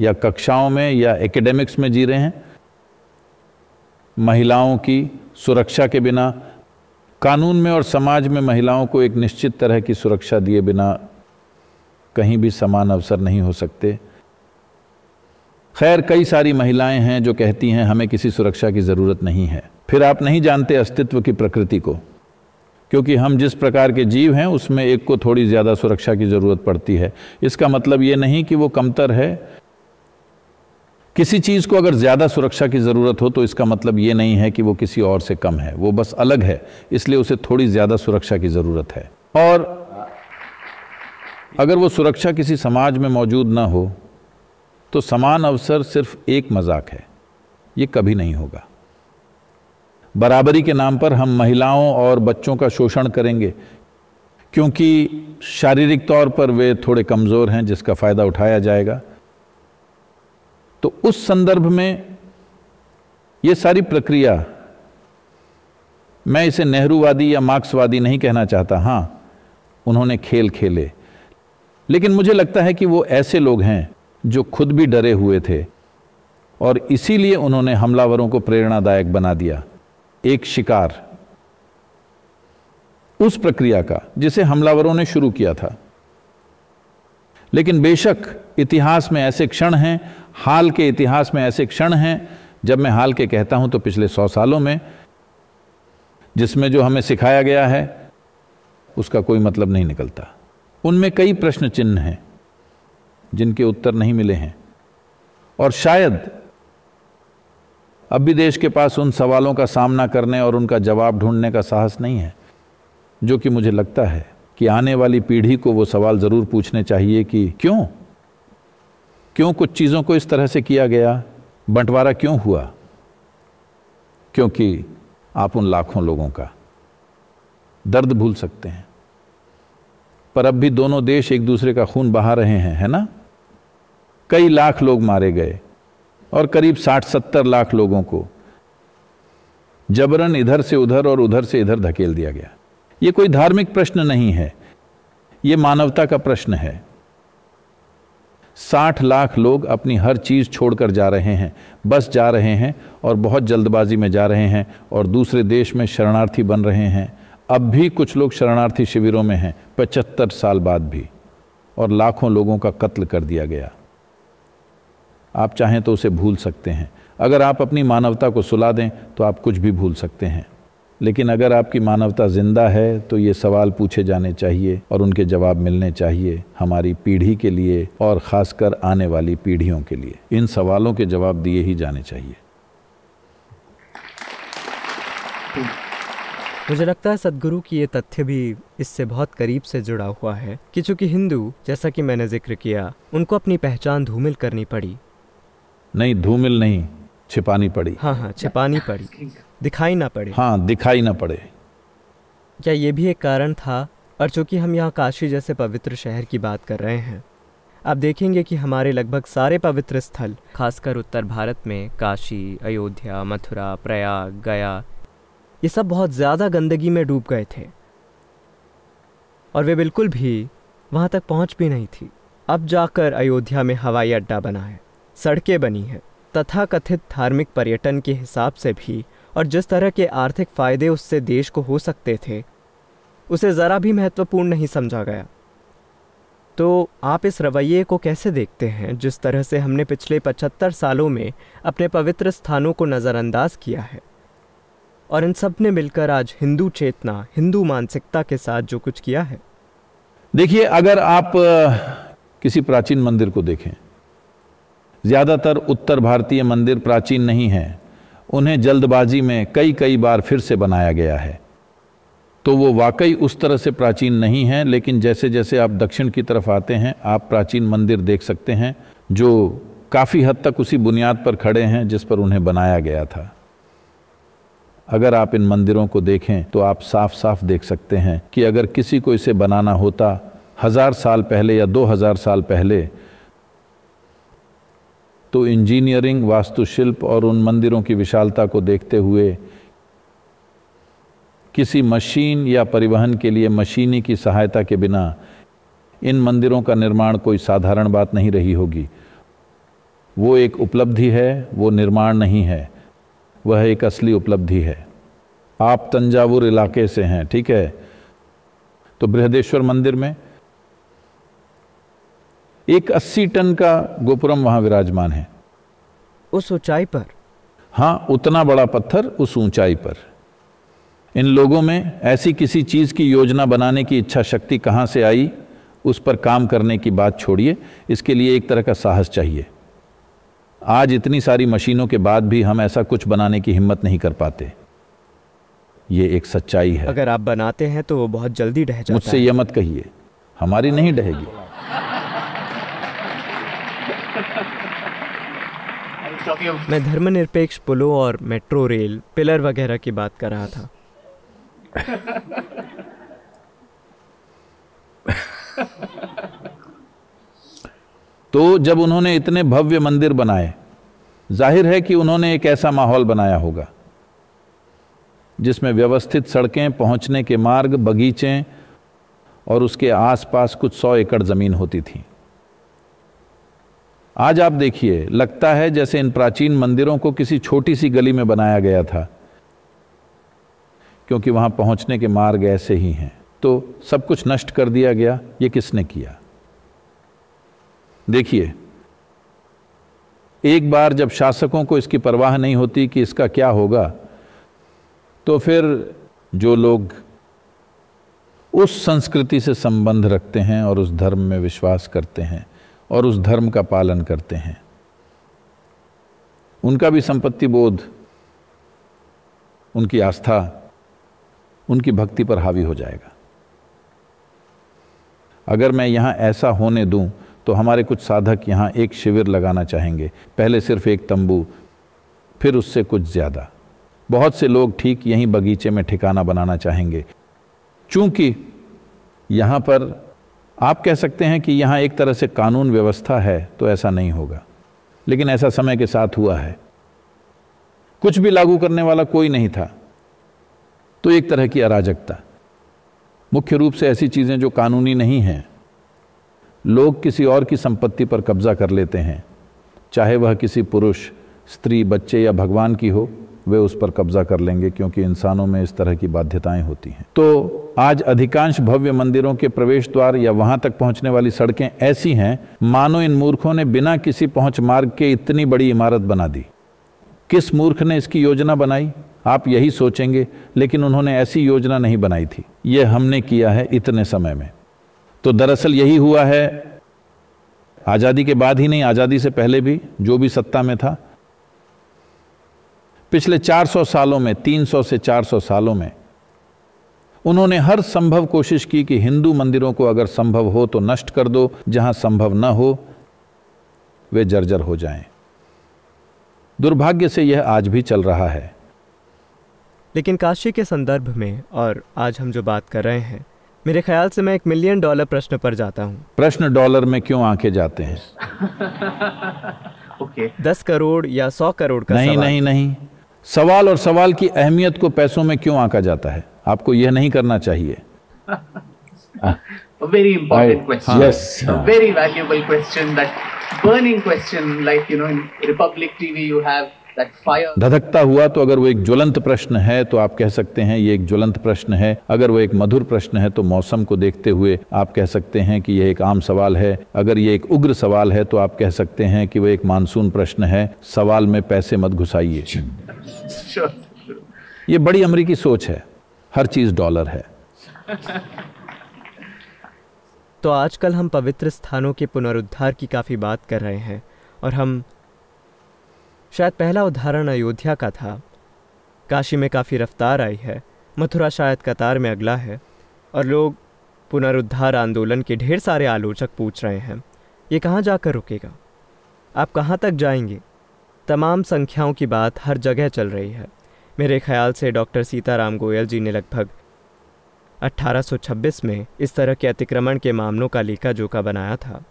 या कक्षाओं में या एकेडमिक्स में जी रहे हैं महिलाओं की सुरक्षा के बिना कानून में और समाज में महिलाओं को एक निश्चित तरह की सुरक्षा दिए बिना कहीं भी समान अवसर नहीं हो सकते खैर कई सारी महिलाएं हैं जो कहती हैं हमें किसी सुरक्षा की ज़रूरत नहीं है फिर आप नहीं जानते अस्तित्व की प्रकृति को क्योंकि हम जिस प्रकार के जीव हैं उसमें एक को थोड़ी ज़्यादा सुरक्षा की ज़रूरत पड़ती है इसका मतलब ये नहीं कि वो कमतर है किसी चीज़ को अगर ज़्यादा सुरक्षा की ज़रूरत हो तो इसका मतलब ये नहीं है कि वो किसी और से कम है वो बस अलग है इसलिए उसे थोड़ी ज़्यादा सुरक्षा की ज़रूरत है और अगर वो सुरक्षा किसी समाज में मौजूद ना हो तो समान अवसर सिर्फ एक मजाक है ये कभी नहीं होगा बराबरी के नाम पर हम महिलाओं और बच्चों का शोषण करेंगे क्योंकि शारीरिक तौर पर वे थोड़े कमज़ोर हैं जिसका फ़ायदा उठाया जाएगा तो उस संदर्भ में ये सारी प्रक्रिया मैं इसे नेहरूवादी या मार्क्सवादी नहीं कहना चाहता हाँ उन्होंने खेल खेले लेकिन मुझे लगता है कि वो ऐसे लोग हैं जो खुद भी डरे हुए थे और इसीलिए उन्होंने हमलावरों को प्रेरणादायक बना दिया एक शिकार उस प्रक्रिया का जिसे हमलावरों ने शुरू किया था लेकिन बेशक इतिहास में ऐसे क्षण हैं हाल के इतिहास में ऐसे क्षण हैं जब मैं हाल के कहता हूं तो पिछले सौ सालों में जिसमें जो हमें सिखाया गया है उसका कोई मतलब नहीं निकलता उनमें कई प्रश्न चिन्ह हैं जिनके उत्तर नहीं मिले हैं और शायद अब भी देश के पास उन सवालों का सामना करने और उनका जवाब ढूंढने का साहस नहीं है जो कि मुझे लगता है कि आने वाली पीढ़ी को वो सवाल ज़रूर पूछने चाहिए कि क्यों क्यों कुछ चीज़ों को इस तरह से किया गया बंटवारा क्यों हुआ क्योंकि आप उन लाखों लोगों का दर्द भूल सकते हैं पर अब भी दोनों देश एक दूसरे का खून बहा रहे हैं है ना कई लाख लोग मारे गए और करीब साठ सत्तर लाख लोगों को जबरन इधर से उधर और उधर से इधर धकेल दिया गया ये कोई धार्मिक प्रश्न नहीं है ये मानवता का प्रश्न है साठ लाख लोग अपनी हर चीज़ छोड़कर जा रहे हैं बस जा रहे हैं और बहुत जल्दबाजी में जा रहे हैं और दूसरे देश में शरणार्थी बन रहे हैं अब भी कुछ लोग शरणार्थी शिविरों में हैं पचहत्तर साल बाद भी और लाखों लोगों का कत्ल कर दिया गया आप चाहें तो उसे भूल सकते हैं अगर आप अपनी मानवता को सुला दें तो आप कुछ भी भूल सकते हैं लेकिन अगर आपकी मानवता ज़िंदा है तो ये सवाल पूछे जाने चाहिए और उनके जवाब मिलने चाहिए हमारी पीढ़ी के लिए और ख़ासकर आने वाली पीढ़ियों के लिए इन सवालों के जवाब दिए ही जाने चाहिए मुझे लगता है सदगुरु की ये तथ्य भी इससे बहुत करीब से जुड़ा हुआ है कि चूंकि हिंदू जैसा कि मैंने जिक्र किया उनको अपनी पहचान धूमिल करनी पड़ी नहीं धूमिल नहीं छिपानी पड़ी हाँ हाँ छिपानी पड़ी दिखाई ना पड़े हाँ दिखाई ना पड़े क्या ये भी एक कारण था और चूंकि हम यहाँ काशी जैसे पवित्र शहर की बात कर रहे हैं आप देखेंगे कि हमारे लगभग सारे पवित्र स्थल खासकर उत्तर भारत में काशी अयोध्या मथुरा प्रयाग गया ये सब बहुत ज़्यादा गंदगी में डूब गए थे और वे बिल्कुल भी वहाँ तक पहुँच भी नहीं थी अब जाकर अयोध्या में हवाई अड्डा बना है सड़कें बनी है तथा कथित धार्मिक पर्यटन के हिसाब से भी और जिस तरह के आर्थिक फायदे उससे देश को हो सकते थे उसे ज़रा भी महत्वपूर्ण नहीं समझा गया तो आप इस रवैये को कैसे देखते हैं जिस तरह से हमने पिछले पचहत्तर सालों में अपने पवित्र स्थानों को नज़रअंदाज किया है और इन सब ने मिलकर आज हिंदू चेतना हिंदू मानसिकता के साथ जो कुछ किया है देखिए अगर आप किसी प्राचीन मंदिर को देखें ज़्यादातर उत्तर भारतीय मंदिर प्राचीन नहीं है उन्हें जल्दबाजी में कई कई बार फिर से बनाया गया है तो वो वाकई उस तरह से प्राचीन नहीं है लेकिन जैसे जैसे आप दक्षिण की तरफ आते हैं आप प्राचीन मंदिर देख सकते हैं जो काफ़ी हद तक उसी बुनियाद पर खड़े हैं जिस पर उन्हें बनाया गया था अगर आप इन मंदिरों को देखें तो आप साफ साफ देख सकते हैं कि अगर किसी को इसे बनाना होता हज़ार साल पहले या दो हज़ार साल पहले तो इंजीनियरिंग वास्तुशिल्प और उन मंदिरों की विशालता को देखते हुए किसी मशीन या परिवहन के लिए मशीनी की सहायता के बिना इन मंदिरों का निर्माण कोई साधारण बात नहीं रही होगी वो एक उपलब्धि है वो निर्माण नहीं है वह एक असली उपलब्धि है आप तंजावुर इलाके से हैं ठीक है तो बृहदेश्वर मंदिर में एक अस्सी टन का गोपुरम वहां विराजमान है उस ऊंचाई पर हाँ उतना बड़ा पत्थर उस ऊंचाई पर इन लोगों में ऐसी किसी चीज़ की योजना बनाने की इच्छा शक्ति कहां से आई उस पर काम करने की बात छोड़िए इसके लिए एक तरह का साहस चाहिए आज इतनी सारी मशीनों के बाद भी हम ऐसा कुछ बनाने की हिम्मत नहीं कर पाते ये एक सच्चाई है अगर आप बनाते हैं तो वो बहुत जल्दी ढह जाता मुझसे ये मत कहिए हमारी नहीं ढहेगी मैं धर्मनिरपेक्ष पुलों और मेट्रो रेल पिलर वगैरह की बात कर रहा था तो जब उन्होंने इतने भव्य मंदिर बनाए जाहिर है कि उन्होंने एक ऐसा माहौल बनाया होगा जिसमें व्यवस्थित सड़कें पहुंचने के मार्ग बगीचे और उसके आसपास कुछ सौ एकड़ ज़मीन होती थी आज आप देखिए लगता है जैसे इन प्राचीन मंदिरों को किसी छोटी सी गली में बनाया गया था क्योंकि वहां पहुंचने के मार्ग ऐसे ही हैं तो सब कुछ नष्ट कर दिया गया ये किसने किया देखिए एक बार जब शासकों को इसकी परवाह नहीं होती कि इसका क्या होगा तो फिर जो लोग उस संस्कृति से संबंध रखते हैं और उस धर्म में विश्वास करते हैं और उस धर्म का पालन करते हैं उनका भी संपत्ति बोध उनकी आस्था उनकी भक्ति पर हावी हो जाएगा अगर मैं यहाँ ऐसा होने दूँ तो हमारे कुछ साधक यहाँ एक शिविर लगाना चाहेंगे पहले सिर्फ एक तंबू फिर उससे कुछ ज़्यादा बहुत से लोग ठीक यहीं बगीचे में ठिकाना बनाना चाहेंगे चूँकि यहाँ पर आप कह सकते हैं कि यहाँ एक तरह से कानून व्यवस्था है तो ऐसा नहीं होगा लेकिन ऐसा समय के साथ हुआ है कुछ भी लागू करने वाला कोई नहीं था तो एक तरह की अराजकता मुख्य रूप से ऐसी चीज़ें जो कानूनी नहीं हैं लोग किसी और की संपत्ति पर कब्जा कर लेते हैं चाहे वह किसी पुरुष स्त्री बच्चे या भगवान की हो वे उस पर कब्जा कर लेंगे क्योंकि इंसानों में इस तरह की बाध्यताएं होती हैं तो आज अधिकांश भव्य मंदिरों के प्रवेश द्वार या वहां तक पहुंचने वाली सड़कें ऐसी हैं मानो इन मूर्खों ने बिना किसी पहुंच मार्ग के इतनी बड़ी इमारत बना दी किस मूर्ख ने इसकी योजना बनाई आप यही सोचेंगे लेकिन उन्होंने ऐसी योजना नहीं बनाई थी ये हमने किया है इतने समय में तो दरअसल यही हुआ है आज़ादी के बाद ही नहीं आज़ादी से पहले भी जो भी सत्ता में था पिछले 400 सालों में 300 से 400 सालों में उन्होंने हर संभव कोशिश की कि हिंदू मंदिरों को अगर संभव हो तो नष्ट कर दो जहां संभव न हो वे जर्जर हो जाएं। दुर्भाग्य से यह आज भी चल रहा है लेकिन काशी के संदर्भ में और आज हम जो बात कर रहे हैं मेरे ख्याल से मैं एक मिलियन डॉलर प्रश्न पर जाता हूँ प्रश्न डॉलर में क्यों आके जाते हैं <laughs> okay. दस करोड़ या सौ करोड़ का नहीं सवाल। नहीं नहीं सवाल और सवाल की अहमियत को पैसों में क्यों आका जाता है आपको यह नहीं करना चाहिए very <laughs> important question Yes. A हाँ। very valuable question. That burning question, like you know, in Republic TV, धधकता हुआ तो अगर वो एक ज्वलंत प्रश्न है तो आप कह सकते हैं ये एक ज्वलंत प्रश्न है अगर वो एक मधुर प्रश्न है तो मौसम को देखते हुए आप कह सकते हैं कि यह एक आम सवाल है अगर ये एक उग्र सवाल है तो आप कह सकते हैं कि वह एक मानसून प्रश्न है सवाल में पैसे मत घुसाइए <laughs> ये बड़ी अमरीकी सोच है हर चीज डॉलर है तो आजकल हम पवित्र स्थानों के पुनरुद्धार की काफ़ी बात कर रहे हैं और हम शायद पहला उदाहरण अयोध्या का था काशी में काफ़ी रफ्तार आई है मथुरा शायद कतार में अगला है और लोग पुनरुद्धार आंदोलन के ढेर सारे आलोचक पूछ रहे हैं ये कहाँ जाकर रुकेगा आप कहाँ तक जाएंगे तमाम संख्याओं की बात हर जगह चल रही है मेरे ख्याल से डॉक्टर सीताराम गोयल जी ने लगभग 1826 में इस तरह के अतिक्रमण के मामलों का लेखा जोखा बनाया था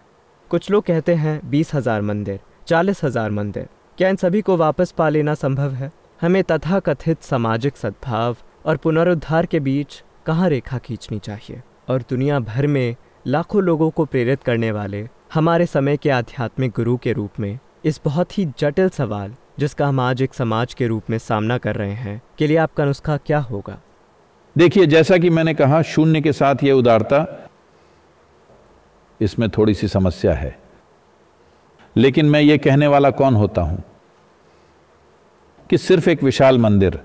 कुछ लोग कहते हैं बीस हज़ार मंदिर चालीस हज़ार मंदिर क्या इन सभी को वापस पा लेना संभव है हमें तथाकथित सामाजिक सद्भाव और पुनरुद्धार के बीच कहाँ रेखा खींचनी चाहिए और दुनिया भर में लाखों लोगों को प्रेरित करने वाले हमारे समय के आध्यात्मिक गुरु के रूप में इस बहुत ही जटिल सवाल जिसका हम आज एक समाज के रूप में सामना कर रहे हैं के लिए आपका नुस्खा क्या होगा देखिए जैसा कि मैंने कहा शून्य के साथ ये उदारता इसमें थोड़ी सी समस्या है लेकिन मैं ये कहने वाला कौन होता हूँ कि सिर्फ एक विशाल मंदिर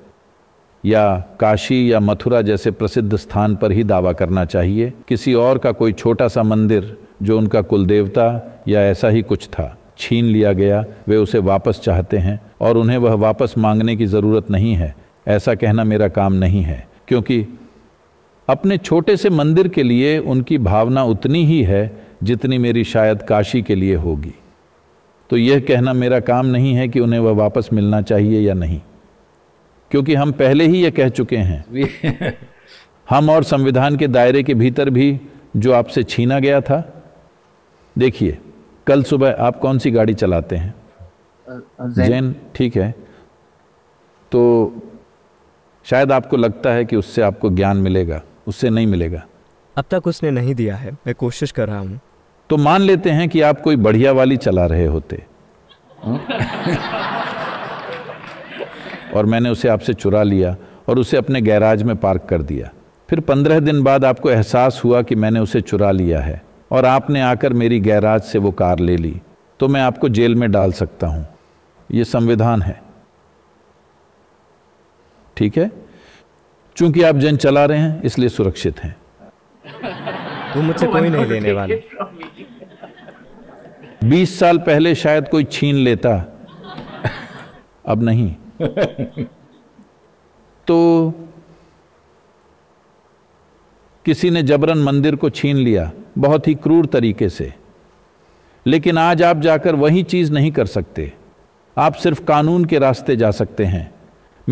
या काशी या मथुरा जैसे प्रसिद्ध स्थान पर ही दावा करना चाहिए किसी और का कोई छोटा सा मंदिर जो उनका कुलदेवता या ऐसा ही कुछ था छीन लिया गया वे उसे वापस चाहते हैं और उन्हें वह वापस मांगने की ज़रूरत नहीं है ऐसा कहना मेरा काम नहीं है क्योंकि अपने छोटे से मंदिर के लिए उनकी भावना उतनी ही है जितनी मेरी शायद काशी के लिए होगी तो यह कहना मेरा काम नहीं है कि उन्हें वह वापस मिलना चाहिए या नहीं क्योंकि हम पहले ही यह कह चुके हैं <laughs> हम और संविधान के दायरे के भीतर भी जो आपसे छीना गया था देखिए कल सुबह आप कौन सी गाड़ी चलाते हैं जैन ठीक है तो शायद आपको लगता है कि उससे आपको ज्ञान मिलेगा उससे नहीं मिलेगा अब तक उसने नहीं दिया है मैं कोशिश कर रहा हूँ तो मान लेते हैं कि आप कोई बढ़िया वाली चला रहे होते हम्म? और मैंने उसे आपसे चुरा लिया और उसे अपने गैराज में पार्क कर दिया फिर पंद्रह दिन बाद आपको एहसास हुआ कि मैंने उसे चुरा लिया है और आपने आकर मेरी गैराज से वो कार ले ली तो मैं आपको जेल में डाल सकता हूं ये संविधान है ठीक है चूंकि आप जन चला रहे हैं इसलिए सुरक्षित हैं तुम मुझसे कोई नहीं लेने वाले बीस साल पहले शायद कोई छीन लेता अब नहीं तो किसी ने जबरन मंदिर को छीन लिया बहुत ही क्रूर तरीके से लेकिन आज आप जाकर वही चीज़ नहीं कर सकते आप सिर्फ कानून के रास्ते जा सकते हैं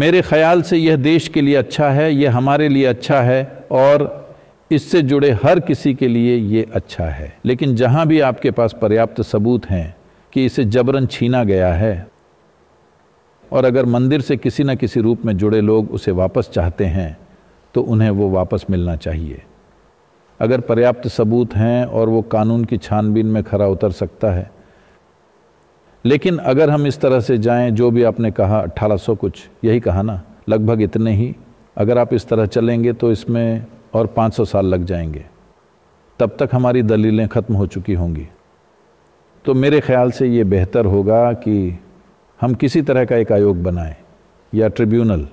मेरे ख्याल से यह देश के लिए अच्छा है यह हमारे लिए अच्छा है और इससे जुड़े हर किसी के लिए ये अच्छा है लेकिन जहाँ भी आपके पास पर्याप्त सबूत हैं कि इसे जबरन छीना गया है और अगर मंदिर से किसी न किसी रूप में जुड़े लोग उसे वापस चाहते हैं तो उन्हें वो वापस मिलना चाहिए अगर पर्याप्त सबूत हैं और वो कानून की छानबीन में खरा उतर सकता है लेकिन अगर हम इस तरह से जाएं जो भी आपने कहा 1800 कुछ यही कहा ना लगभग इतने ही अगर आप इस तरह चलेंगे तो इसमें और 500 साल लग जाएंगे तब तक हमारी दलीलें ख़त्म हो चुकी होंगी तो मेरे ख्याल से ये बेहतर होगा कि हम किसी तरह का एक आयोग बनाएं या ट्रिब्यूनल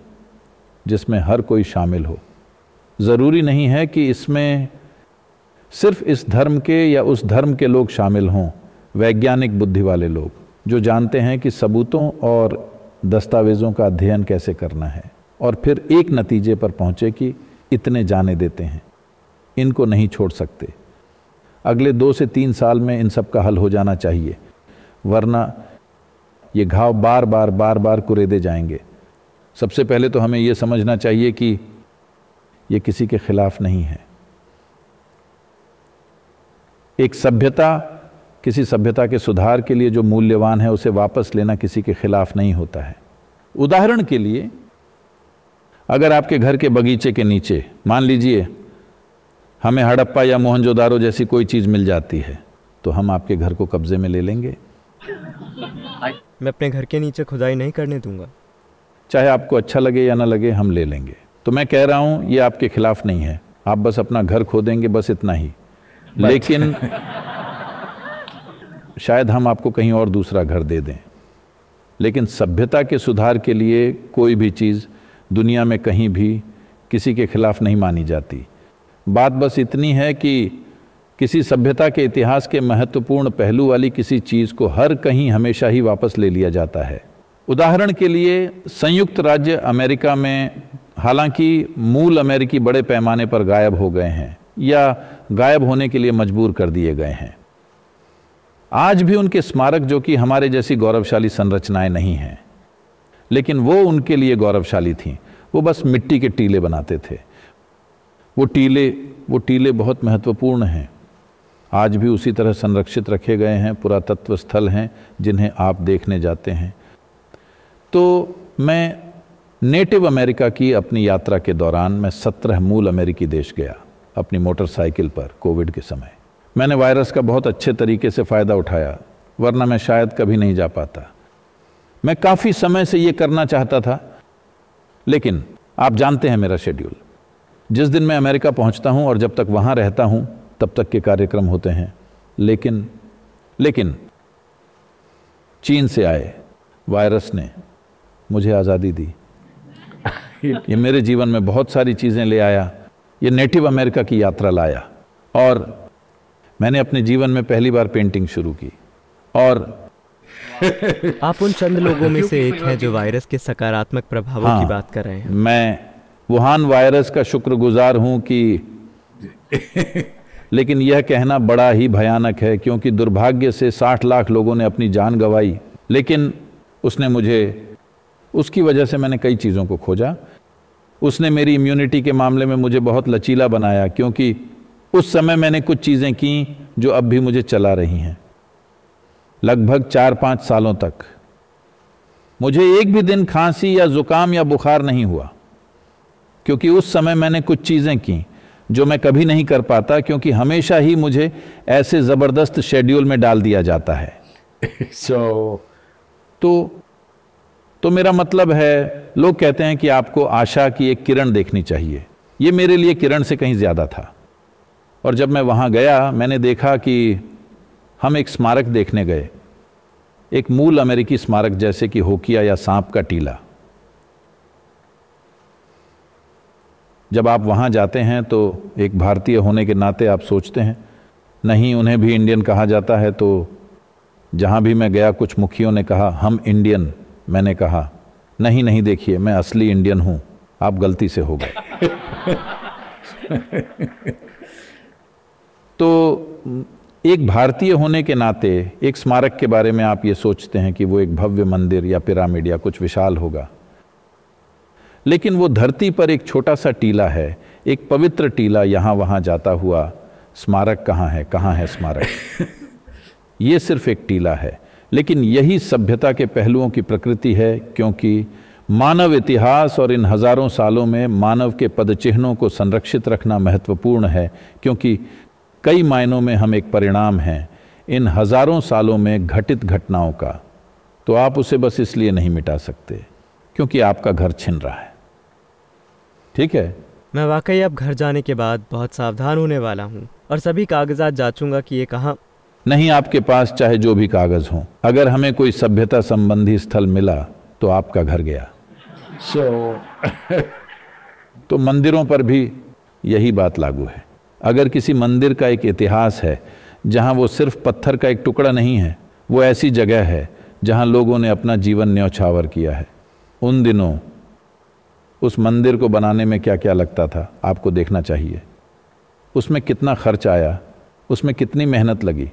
जिसमें हर कोई शामिल हो ज़रूरी नहीं है कि इसमें सिर्फ इस धर्म के या उस धर्म के लोग शामिल हों वैज्ञानिक बुद्धि वाले लोग जो जानते हैं कि सबूतों और दस्तावेज़ों का अध्ययन कैसे करना है और फिर एक नतीजे पर पहुँचे कि इतने जाने देते हैं इनको नहीं छोड़ सकते अगले दो से तीन साल में इन सब का हल हो जाना चाहिए वरना ये घाव बार बार बार बार कुरेदे जाएंगे सबसे पहले तो हमें यह समझना चाहिए कि यह किसी के खिलाफ नहीं है एक सभ्यता किसी सभ्यता के सुधार के लिए जो मूल्यवान है उसे वापस लेना किसी के खिलाफ नहीं होता है उदाहरण के लिए अगर आपके घर के बगीचे के नीचे मान लीजिए हमें हड़प्पा या मोहनजोदारो जैसी कोई चीज़ मिल जाती है तो हम आपके घर को कब्जे में ले लेंगे मैं अपने घर के नीचे खुदाई नहीं करने दूंगा चाहे आपको अच्छा लगे या ना लगे हम ले लेंगे तो मैं कह रहा हूं ये आपके खिलाफ नहीं है आप बस अपना घर खो देंगे बस इतना ही लेकिन शायद हम आपको कहीं और दूसरा घर दे दें लेकिन सभ्यता के सुधार के लिए कोई भी चीज़ दुनिया में कहीं भी किसी के खिलाफ नहीं मानी जाती बात बस इतनी है कि किसी सभ्यता के इतिहास के महत्वपूर्ण पहलू वाली किसी चीज़ को हर कहीं हमेशा ही वापस ले लिया जाता है उदाहरण के लिए संयुक्त राज्य अमेरिका में हालांकि मूल अमेरिकी बड़े पैमाने पर गायब हो गए हैं या गायब होने के लिए मजबूर कर दिए गए हैं आज भी उनके स्मारक जो कि हमारे जैसी गौरवशाली संरचनाएं नहीं हैं लेकिन वो उनके लिए गौरवशाली थीं वो बस मिट्टी के टीले बनाते थे वो टीले वो टीले बहुत महत्वपूर्ण हैं आज भी उसी तरह संरक्षित रखे गए हैं पुरातत्व स्थल हैं जिन्हें आप देखने जाते हैं तो मैं नेटिव अमेरिका की अपनी यात्रा के दौरान मैं सत्रह मूल अमेरिकी देश गया अपनी मोटरसाइकिल पर कोविड के समय मैंने वायरस का बहुत अच्छे तरीके से फ़ायदा उठाया वरना मैं शायद कभी नहीं जा पाता मैं काफ़ी समय से ये करना चाहता था लेकिन आप जानते हैं मेरा शेड्यूल जिस दिन मैं अमेरिका पहुंचता हूं और जब तक वहां रहता हूं तब तक के कार्यक्रम होते हैं लेकिन लेकिन चीन से आए वायरस ने मुझे आज़ादी दी ये मेरे जीवन में बहुत सारी चीज़ें ले आया ये नेटिव अमेरिका की यात्रा लाया और मैंने अपने जीवन में पहली बार पेंटिंग शुरू की और <laughs> आप उन चंद लोगों में से एक हैं जो वायरस के सकारात्मक प्रभावों हाँ, की बात कर रहे हैं मैं वुहान वायरस का शुक्रगुजार हूं कि <laughs> लेकिन यह कहना बड़ा ही भयानक है क्योंकि दुर्भाग्य से 60 लाख लोगों ने अपनी जान गंवाई लेकिन उसने मुझे उसकी वजह से मैंने कई चीज़ों को खोजा उसने मेरी इम्यूनिटी के मामले में मुझे बहुत लचीला बनाया क्योंकि उस समय मैंने कुछ चीज़ें की जो अब भी मुझे चला रही हैं लगभग चार पाँच सालों तक मुझे एक भी दिन खांसी या ज़ुकाम या बुखार नहीं हुआ क्योंकि उस समय मैंने कुछ चीज़ें की जो मैं कभी नहीं कर पाता क्योंकि हमेशा ही मुझे ऐसे ज़बरदस्त शेड्यूल में डाल दिया जाता है <laughs> so... तो तो मेरा मतलब है लोग कहते हैं कि आपको आशा की एक किरण देखनी चाहिए ये मेरे लिए किरण से कहीं ज़्यादा था और जब मैं वहाँ गया मैंने देखा कि हम एक स्मारक देखने गए एक मूल अमेरिकी स्मारक जैसे कि होकिया या सांप का टीला जब आप वहां जाते हैं तो एक भारतीय होने के नाते आप सोचते हैं नहीं उन्हें भी इंडियन कहा जाता है तो जहां भी मैं गया कुछ मुखियों ने कहा हम इंडियन मैंने कहा नहीं नहीं देखिए मैं असली इंडियन हूं आप गलती से हो गए <laughs> तो एक भारतीय होने के नाते एक स्मारक के बारे में आप ये सोचते हैं कि वो एक भव्य मंदिर या पिरामिड या कुछ विशाल होगा लेकिन वो धरती पर एक छोटा सा टीला है एक पवित्र टीला यहाँ वहाँ जाता हुआ स्मारक कहाँ है कहाँ है स्मारक <laughs> ये सिर्फ एक टीला है लेकिन यही सभ्यता के पहलुओं की प्रकृति है क्योंकि मानव इतिहास और इन हज़ारों सालों में मानव के पदचिह्नों को संरक्षित रखना महत्वपूर्ण है क्योंकि कई मायनों में हम एक परिणाम हैं इन हजारों सालों में घटित घटनाओं का तो आप उसे बस इसलिए नहीं मिटा सकते क्योंकि आपका घर छिन रहा है ठीक है मैं वाकई अब घर जाने के बाद बहुत सावधान होने वाला हूँ और सभी कागजात जांचूंगा कि ये कहाँ नहीं आपके पास चाहे जो भी कागज हो अगर हमें कोई सभ्यता संबंधी स्थल मिला तो आपका घर गया सो so... <laughs> तो मंदिरों पर भी यही बात लागू है अगर किसी मंदिर का एक इतिहास है जहाँ वो सिर्फ पत्थर का एक टुकड़ा नहीं है वो ऐसी जगह है जहाँ लोगों ने अपना जीवन न्यौछावर किया है उन दिनों उस मंदिर को बनाने में क्या क्या लगता था आपको देखना चाहिए उसमें कितना खर्च आया उसमें कितनी मेहनत लगी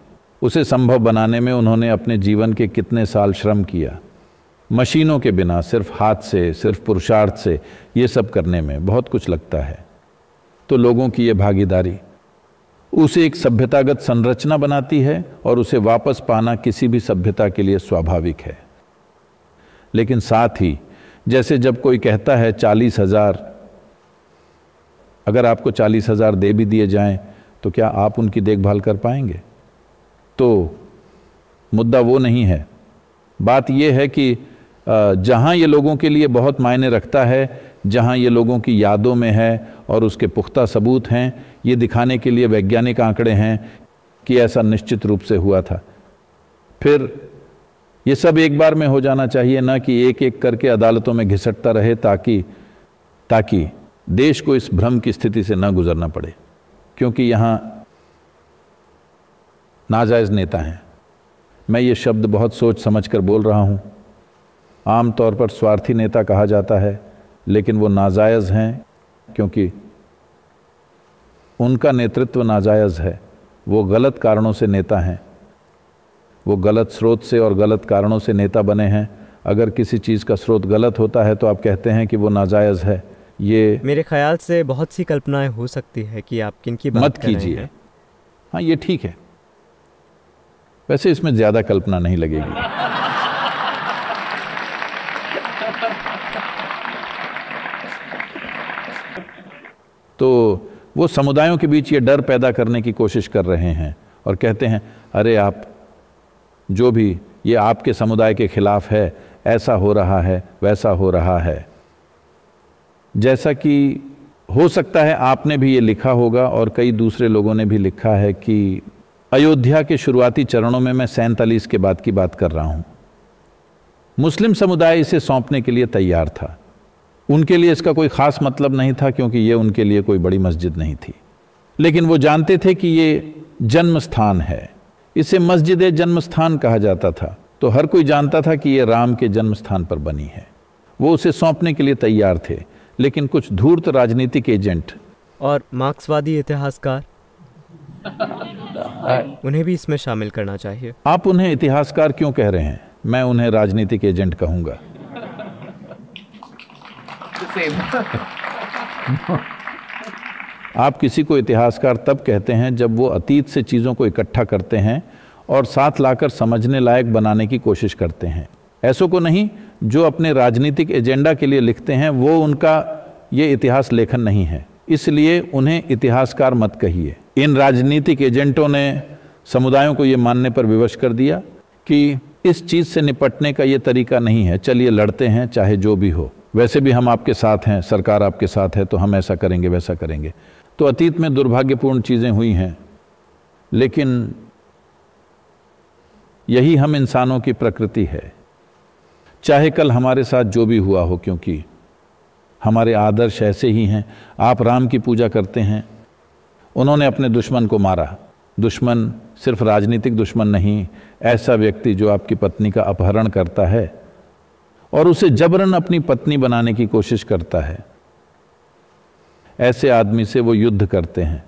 उसे संभव बनाने में उन्होंने अपने जीवन के कितने साल श्रम किया मशीनों के बिना सिर्फ हाथ से सिर्फ पुरुषार्थ से ये सब करने में बहुत कुछ लगता है तो लोगों की ये भागीदारी उसे एक सभ्यतागत संरचना बनाती है और उसे वापस पाना किसी भी सभ्यता के लिए स्वाभाविक है लेकिन साथ ही जैसे जब कोई कहता है चालीस हजार अगर आपको चालीस हजार दे भी दिए जाएं तो क्या आप उनकी देखभाल कर पाएंगे तो मुद्दा वो नहीं है बात यह है कि जहां ये लोगों के लिए बहुत मायने रखता है जहां ये लोगों की यादों में है और उसके पुख्ता सबूत हैं ये दिखाने के लिए वैज्ञानिक आंकड़े हैं कि ऐसा निश्चित रूप से हुआ था फिर ये सब एक बार में हो जाना चाहिए ना कि एक एक करके अदालतों में घिसटता रहे ताकि ताकि देश को इस भ्रम की स्थिति से ना गुजरना पड़े क्योंकि यहाँ नाजायज़ नेता हैं मैं ये शब्द बहुत सोच समझ कर बोल रहा हूँ आम तौर पर स्वार्थी नेता कहा जाता है लेकिन वो नाजायज़ हैं क्योंकि उनका नेतृत्व नाजायज़ है वो गलत कारणों से नेता हैं वो गलत स्रोत से और गलत कारणों से नेता बने हैं अगर किसी चीज़ का स्रोत गलत होता है तो आप कहते हैं कि वो नाजायज़ है ये मेरे ख्याल से बहुत सी कल्पनाएं हो सकती है कि आप किन की मत कीजिए हाँ ये ठीक है वैसे इसमें ज़्यादा कल्पना नहीं लगेगी तो वो समुदायों के बीच ये डर पैदा करने की कोशिश कर रहे हैं और कहते हैं अरे आप जो भी ये आपके समुदाय के खिलाफ है ऐसा हो रहा है वैसा हो रहा है जैसा कि हो सकता है आपने भी ये लिखा होगा और कई दूसरे लोगों ने भी लिखा है कि अयोध्या के शुरुआती चरणों में मैं सैंतालीस के बाद की बात कर रहा हूँ मुस्लिम समुदाय इसे सौंपने के लिए तैयार था उनके लिए इसका कोई ख़ास मतलब नहीं था क्योंकि ये उनके लिए कोई बड़ी मस्जिद नहीं थी लेकिन वो जानते थे कि ये जन्म स्थान है इसे मस्जिद जन्म स्थान कहा जाता था तो हर कोई जानता था कि ये राम के जन्म स्थान पर बनी है वो उसे सौंपने के लिए तैयार थे लेकिन कुछ धूर्त राजनीतिक एजेंट और मार्क्सवादी इतिहासकार हाँ। उन्हें भी इसमें शामिल करना चाहिए आप उन्हें इतिहासकार क्यों कह रहे हैं मैं उन्हें राजनीतिक एजेंट कहूँगा <laughs> आप किसी को इतिहासकार तब कहते हैं जब वो अतीत से चीज़ों को इकट्ठा करते हैं और साथ लाकर समझने लायक बनाने की कोशिश करते हैं ऐसों को नहीं जो अपने राजनीतिक एजेंडा के लिए लिखते हैं वो उनका ये इतिहास लेखन नहीं है इसलिए उन्हें इतिहासकार मत कहिए इन राजनीतिक एजेंटों ने समुदायों को ये मानने पर विवश कर दिया कि इस चीज़ से निपटने का ये तरीका नहीं है चलिए लड़ते हैं चाहे जो भी हो वैसे भी हम आपके साथ हैं सरकार आपके साथ है तो हम ऐसा करेंगे वैसा करेंगे तो अतीत में दुर्भाग्यपूर्ण चीज़ें हुई हैं लेकिन यही हम इंसानों की प्रकृति है चाहे कल हमारे साथ जो भी हुआ हो क्योंकि हमारे आदर्श ऐसे ही हैं आप राम की पूजा करते हैं उन्होंने अपने दुश्मन को मारा दुश्मन सिर्फ राजनीतिक दुश्मन नहीं ऐसा व्यक्ति जो आपकी पत्नी का अपहरण करता है और उसे जबरन अपनी पत्नी बनाने की कोशिश करता है ऐसे आदमी से वो युद्ध करते हैं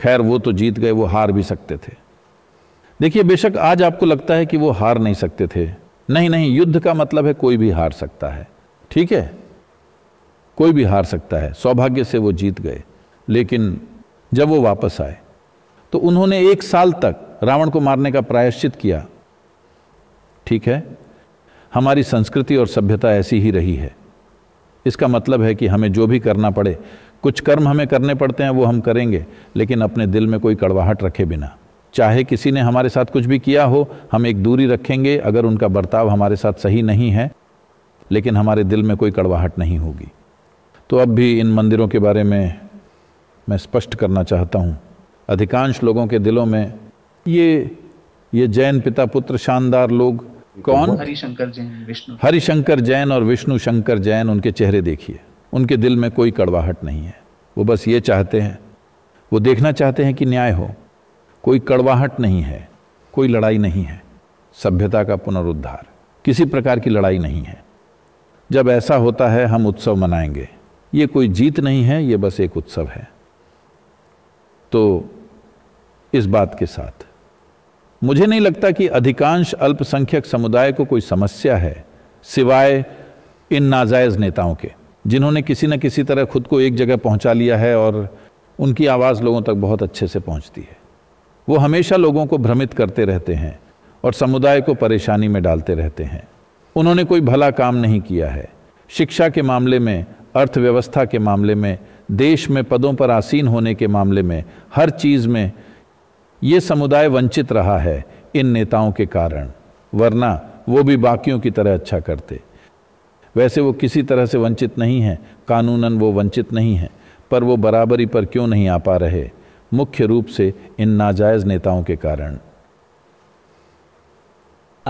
खैर वो तो जीत गए वो हार भी सकते थे देखिए बेशक आज आपको लगता है कि वो हार नहीं सकते थे नहीं नहीं युद्ध का मतलब है कोई भी हार सकता है ठीक है कोई भी हार सकता है सौभाग्य से वो जीत गए लेकिन जब वो वापस आए तो उन्होंने एक साल तक रावण को मारने का प्रायश्चित किया ठीक है हमारी संस्कृति और सभ्यता ऐसी ही रही है इसका मतलब है कि हमें जो भी करना पड़े कुछ कर्म हमें करने पड़ते हैं वो हम करेंगे लेकिन अपने दिल में कोई कड़वाहट रखे बिना चाहे किसी ने हमारे साथ कुछ भी किया हो हम एक दूरी रखेंगे अगर उनका बर्ताव हमारे साथ सही नहीं है लेकिन हमारे दिल में कोई कड़वाहट नहीं होगी तो अब भी इन मंदिरों के बारे में मैं स्पष्ट करना चाहता हूँ अधिकांश लोगों के दिलों में ये ये जैन पिता पुत्र शानदार लोग कौन हरिशंकर जैन विष्णु हरिशंकर जैन और विष्णु शंकर जैन उनके चेहरे देखिए उनके दिल में कोई कड़वाहट नहीं है वो बस ये चाहते हैं वो देखना चाहते हैं कि न्याय हो कोई कड़वाहट नहीं है कोई लड़ाई नहीं है सभ्यता का पुनरुद्धार किसी प्रकार की लड़ाई नहीं है जब ऐसा होता है हम उत्सव मनाएंगे ये कोई जीत नहीं है ये बस एक उत्सव है तो इस बात के साथ मुझे नहीं लगता कि अधिकांश अल्पसंख्यक समुदाय को कोई समस्या है सिवाय इन नाजायज़ नेताओं के जिन्होंने किसी न किसी तरह खुद को एक जगह पहुंचा लिया है और उनकी आवाज़ लोगों तक बहुत अच्छे से पहुंचती है वो हमेशा लोगों को भ्रमित करते रहते हैं और समुदाय को परेशानी में डालते रहते हैं उन्होंने कोई भला काम नहीं किया है शिक्षा के मामले में अर्थव्यवस्था के मामले में देश में पदों पर आसीन होने के मामले में हर चीज़ में ये समुदाय वंचित रहा है इन नेताओं के कारण वरना वो भी बाकियों की तरह अच्छा करते वैसे वो किसी तरह से वंचित नहीं हैं कानूनन वो वंचित नहीं हैं पर वो बराबरी पर क्यों नहीं आ पा रहे मुख्य रूप से इन नाजायज़ नेताओं के कारण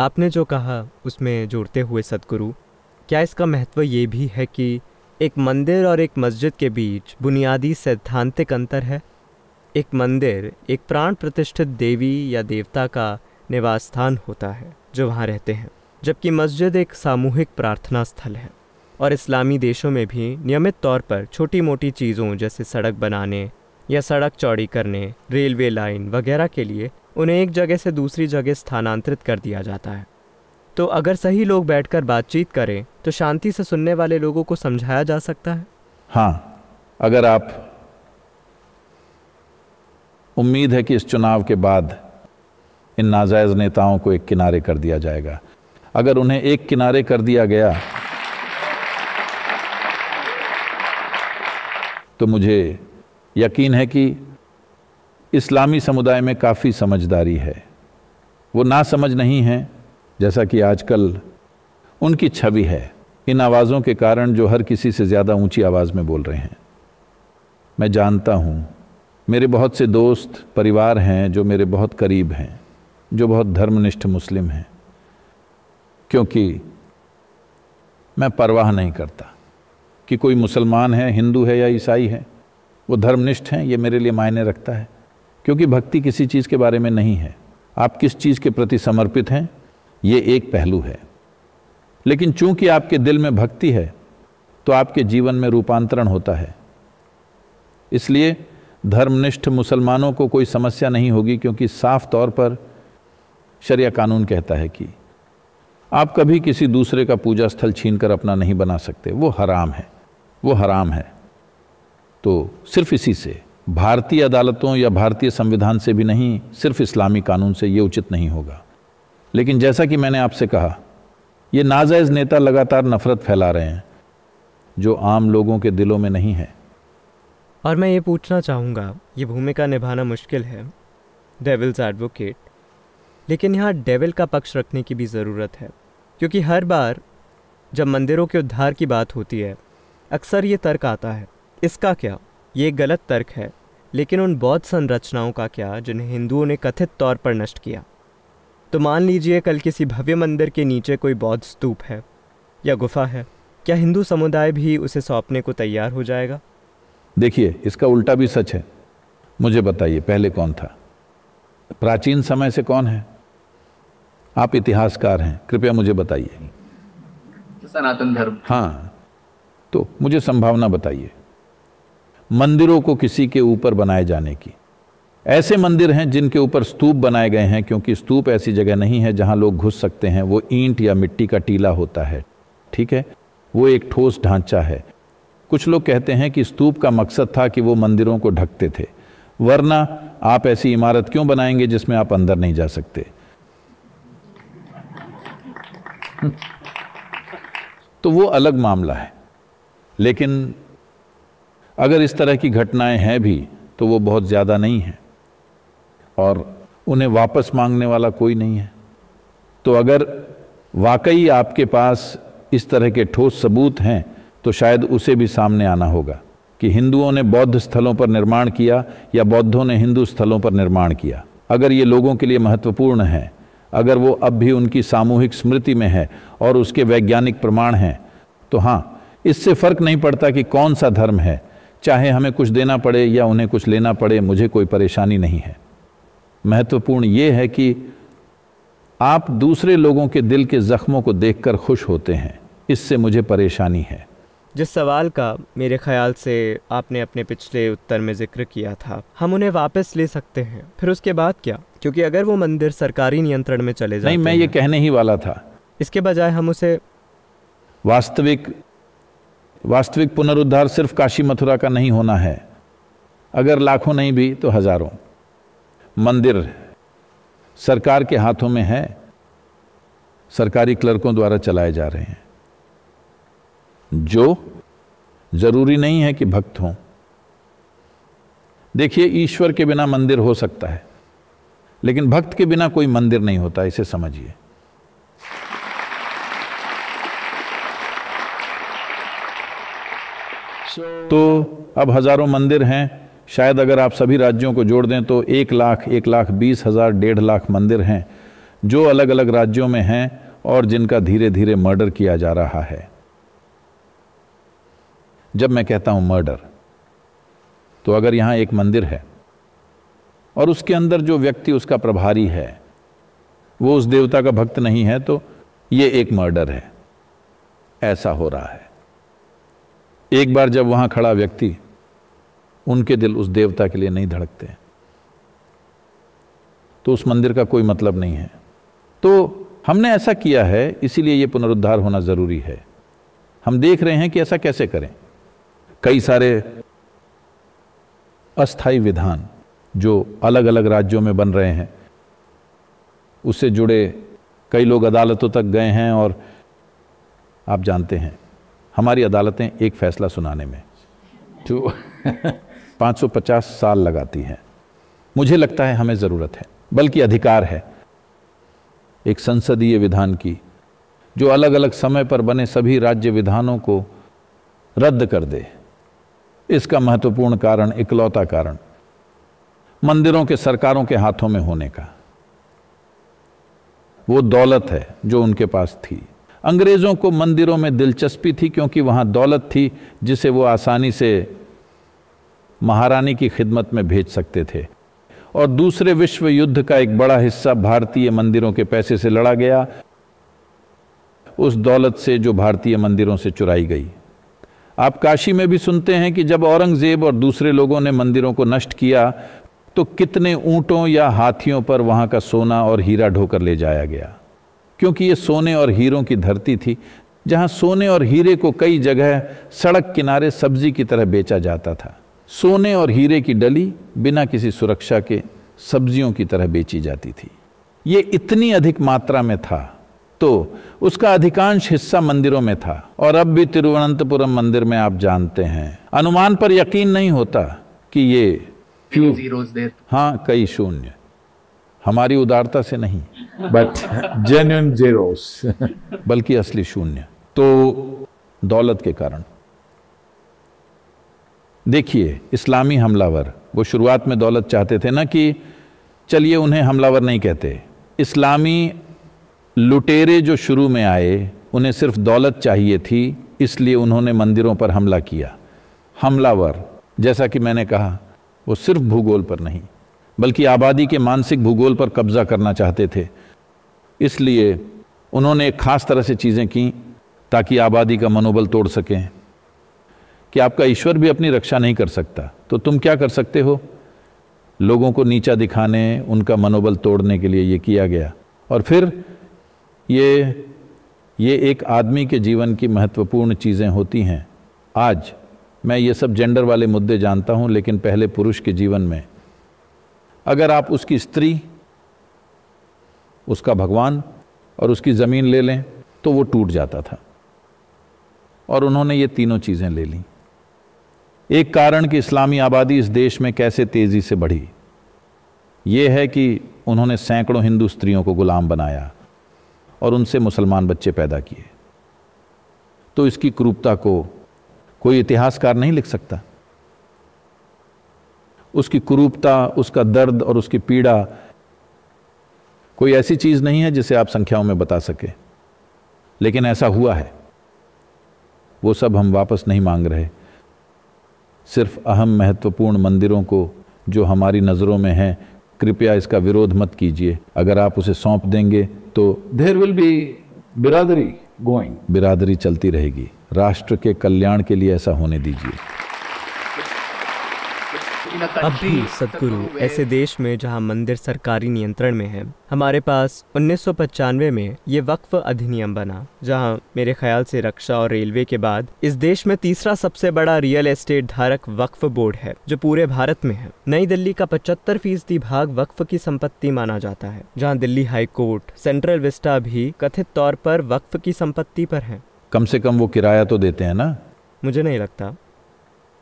आपने जो कहा उसमें जोड़ते हुए सदगुरु क्या इसका महत्व ये भी है कि एक मंदिर और एक मस्जिद के बीच बुनियादी सैद्धांतिक अंतर है एक मंदिर एक प्राण प्रतिष्ठित देवी या देवता का निवास स्थान होता है जो वहाँ रहते हैं जबकि मस्जिद एक सामूहिक प्रार्थना स्थल है और इस्लामी देशों में भी नियमित तौर पर छोटी मोटी चीज़ों जैसे सड़क बनाने या सड़क चौड़ी करने रेलवे लाइन वगैरह के लिए उन्हें एक जगह से दूसरी जगह स्थानांतरित कर दिया जाता है तो अगर सही लोग बैठकर बातचीत करें तो शांति से सुनने वाले लोगों को समझाया जा सकता है हाँ अगर आप उम्मीद है कि इस चुनाव के बाद इन नाजायज़ नेताओं को एक किनारे कर दिया जाएगा अगर उन्हें एक किनारे कर दिया गया तो मुझे यकीन है कि इस्लामी समुदाय में काफ़ी समझदारी है वो ना समझ नहीं है जैसा कि आजकल उनकी छवि है इन आवाज़ों के कारण जो हर किसी से ज़्यादा ऊंची आवाज़ में बोल रहे हैं मैं जानता हूँ मेरे बहुत से दोस्त परिवार हैं जो मेरे बहुत करीब हैं जो बहुत धर्मनिष्ठ मुस्लिम हैं क्योंकि मैं परवाह नहीं करता कि कोई मुसलमान है हिंदू है या ईसाई है वो धर्मनिष्ठ हैं ये मेरे लिए मायने रखता है क्योंकि भक्ति किसी चीज़ के बारे में नहीं है आप किस चीज़ के प्रति समर्पित हैं ये एक पहलू है लेकिन चूंकि आपके दिल में भक्ति है तो आपके जीवन में रूपांतरण होता है इसलिए धर्मनिष्ठ मुसलमानों को कोई समस्या नहीं होगी क्योंकि साफ तौर पर शरिया कानून कहता है कि आप कभी किसी दूसरे का पूजा स्थल छीन कर अपना नहीं बना सकते वो हराम है वो हराम है तो सिर्फ इसी से भारतीय अदालतों या भारतीय संविधान से भी नहीं सिर्फ इस्लामी कानून से ये उचित नहीं होगा लेकिन जैसा कि मैंने आपसे कहा ये नाजायज़ नेता लगातार नफरत फैला रहे हैं जो आम लोगों के दिलों में नहीं है और मैं ये पूछना चाहूँगा ये भूमिका निभाना मुश्किल है डेविल्स एडवोकेट लेकिन यहाँ डेविल का पक्ष रखने की भी ज़रूरत है क्योंकि हर बार जब मंदिरों के उद्धार की बात होती है अक्सर ये तर्क आता है इसका क्या ये गलत तर्क है लेकिन उन बौद्ध संरचनाओं का क्या जिन्हें हिंदुओं ने कथित तौर पर नष्ट किया तो मान लीजिए कल किसी भव्य मंदिर के नीचे कोई बौद्ध स्तूप है या गुफा है क्या हिंदू समुदाय भी उसे सौंपने को तैयार हो जाएगा देखिए इसका उल्टा भी सच है मुझे बताइए पहले कौन था प्राचीन समय से कौन है आप इतिहासकार हैं कृपया मुझे बताइए तो सनातन धर्म हाँ तो मुझे संभावना बताइए मंदिरों को किसी के ऊपर बनाए जाने की ऐसे मंदिर हैं जिनके ऊपर स्तूप बनाए गए हैं क्योंकि स्तूप ऐसी जगह नहीं है जहां लोग घुस सकते हैं वो ईंट या मिट्टी का टीला होता है ठीक है वो एक ठोस ढांचा है कुछ लोग कहते हैं कि स्तूप का मकसद था कि वो मंदिरों को ढकते थे वरना आप ऐसी इमारत क्यों बनाएंगे जिसमें आप अंदर नहीं जा सकते तो वो अलग मामला है लेकिन अगर इस तरह की घटनाएं हैं भी तो वो बहुत ज़्यादा नहीं है और उन्हें वापस मांगने वाला कोई नहीं है तो अगर वाकई आपके पास इस तरह के ठोस सबूत हैं तो शायद उसे भी सामने आना होगा कि हिंदुओं ने बौद्ध स्थलों पर निर्माण किया या बौद्धों ने हिंदू स्थलों पर निर्माण किया अगर ये लोगों के लिए महत्वपूर्ण है अगर वो अब भी उनकी सामूहिक स्मृति में है और उसके वैज्ञानिक प्रमाण हैं तो हाँ इससे फ़र्क नहीं पड़ता कि कौन सा धर्म है चाहे हमें कुछ देना पड़े या उन्हें कुछ लेना पड़े मुझे कोई परेशानी नहीं है महत्वपूर्ण ये है कि आप दूसरे लोगों के दिल के ज़ख्मों को देखकर खुश होते हैं इससे मुझे परेशानी है जिस सवाल का मेरे ख्याल से आपने अपने पिछले उत्तर में जिक्र किया था हम उन्हें वापस ले सकते हैं फिर उसके बाद क्या क्योंकि अगर वो मंदिर सरकारी नियंत्रण में चले जाए मैं ये कहने ही वाला था इसके बजाय हम उसे वास्तविक वास्तविक पुनरुद्धार सिर्फ काशी मथुरा का नहीं होना है अगर लाखों नहीं भी तो हजारों मंदिर सरकार के हाथों में है सरकारी क्लर्कों द्वारा चलाए जा रहे हैं जो जरूरी नहीं है कि भक्त हों देखिए ईश्वर के बिना मंदिर हो सकता है लेकिन भक्त के बिना कोई मंदिर नहीं होता इसे समझिए तो अब हजारों मंदिर हैं शायद अगर आप सभी राज्यों को जोड़ दें तो एक लाख एक लाख बीस हज़ार डेढ़ लाख मंदिर हैं जो अलग अलग राज्यों में हैं और जिनका धीरे धीरे मर्डर किया जा रहा है जब मैं कहता हूं मर्डर तो अगर यहां एक मंदिर है और उसके अंदर जो व्यक्ति उसका प्रभारी है वो उस देवता का भक्त नहीं है तो ये एक मर्डर है ऐसा हो रहा है एक बार जब वहां खड़ा व्यक्ति उनके दिल उस देवता के लिए नहीं धड़कते तो उस मंदिर का कोई मतलब नहीं है तो हमने ऐसा किया है इसीलिए यह पुनरुद्धार होना ज़रूरी है हम देख रहे हैं कि ऐसा कैसे करें कई सारे अस्थाई विधान जो अलग अलग राज्यों में बन रहे हैं उससे जुड़े कई लोग अदालतों तक गए हैं और आप जानते हैं हमारी अदालतें एक फैसला सुनाने में जो तो 550 <laughs> साल लगाती हैं मुझे लगता है हमें ज़रूरत है बल्कि अधिकार है एक संसदीय विधान की जो अलग अलग समय पर बने सभी राज्य विधानों को रद्द कर दे इसका महत्वपूर्ण कारण इकलौता कारण मंदिरों के सरकारों के हाथों में होने का वो दौलत है जो उनके पास थी अंग्रेज़ों को मंदिरों में दिलचस्पी थी क्योंकि वहां दौलत थी जिसे वो आसानी से महारानी की खिदमत में भेज सकते थे और दूसरे विश्व युद्ध का एक बड़ा हिस्सा भारतीय मंदिरों के पैसे से लड़ा गया उस दौलत से जो भारतीय मंदिरों से चुराई गई आप काशी में भी सुनते हैं कि जब औरंगज़ेब और दूसरे लोगों ने मंदिरों को नष्ट किया तो कितने ऊंटों या हाथियों पर वहाँ का सोना और हीरा ढोकर ले जाया गया क्योंकि ये सोने और हीरों की धरती थी जहाँ सोने और हीरे को कई जगह सड़क किनारे सब्जी की तरह बेचा जाता था सोने और हीरे की डली बिना किसी सुरक्षा के सब्जियों की तरह बेची जाती थी ये इतनी अधिक मात्रा में था तो उसका अधिकांश हिस्सा मंदिरों में था और अब भी तिरुवनंतपुरम मंदिर में आप जानते हैं अनुमान पर यकीन नहीं होता कि ये क्यों हाँ कई शून्य हमारी उदारता से नहीं बट जेन्यून जीरोस बल्कि असली शून्य तो दौलत के कारण देखिए इस्लामी हमलावर वो शुरुआत में दौलत चाहते थे ना कि चलिए उन्हें हमलावर नहीं कहते इस्लामी लुटेरे जो शुरू में आए उन्हें सिर्फ दौलत चाहिए थी इसलिए उन्होंने मंदिरों पर हमला किया हमलावर जैसा कि मैंने कहा वो सिर्फ भूगोल पर नहीं बल्कि आबादी के मानसिक भूगोल पर कब्जा करना चाहते थे इसलिए उन्होंने एक खास तरह से चीज़ें की ताकि आबादी का मनोबल तोड़ सकें कि आपका ईश्वर भी अपनी रक्षा नहीं कर सकता तो तुम क्या कर सकते हो लोगों को नीचा दिखाने उनका मनोबल तोड़ने के लिए ये किया गया और फिर ये ये एक आदमी के जीवन की महत्वपूर्ण चीज़ें होती हैं आज मैं ये सब जेंडर वाले मुद्दे जानता हूँ लेकिन पहले पुरुष के जीवन में अगर आप उसकी स्त्री उसका भगवान और उसकी ज़मीन ले लें तो वो टूट जाता था और उन्होंने ये तीनों चीज़ें ले ली एक कारण कि इस्लामी आबादी इस देश में कैसे तेज़ी से बढ़ी ये है कि उन्होंने सैकड़ों हिंदू स्त्रियों को गुलाम बनाया और उनसे मुसलमान बच्चे पैदा किए तो इसकी क्रूपता को कोई इतिहासकार नहीं लिख सकता उसकी क्रूपता उसका दर्द और उसकी पीड़ा कोई ऐसी चीज़ नहीं है जिसे आप संख्याओं में बता सके लेकिन ऐसा हुआ है वो सब हम वापस नहीं मांग रहे सिर्फ अहम महत्वपूर्ण मंदिरों को जो हमारी नज़रों में हैं कृपया इसका विरोध मत कीजिए अगर आप उसे सौंप देंगे तो देर विल बी बिरादरी गोइंग बिरादरी चलती रहेगी राष्ट्र के कल्याण के लिए ऐसा होने दीजिए अब भी सदगुरु ऐसे देश में जहां मंदिर सरकारी नियंत्रण में है हमारे पास उन्नीस में ये वक्फ अधिनियम बना जहां मेरे ख्याल से रक्षा और रेलवे के बाद इस देश में तीसरा सबसे बड़ा रियल एस्टेट धारक वक्फ बोर्ड है जो पूरे भारत में है नई दिल्ली का पचहत्तर फीसदी भाग वक्फ की संपत्ति माना जाता है जहाँ Delhi high court Central Vista भी कथित तौर पर वक्फ की संपत्ति पर है कम से कम वो किराया तो देते हैं ना मुझे नहीं लगता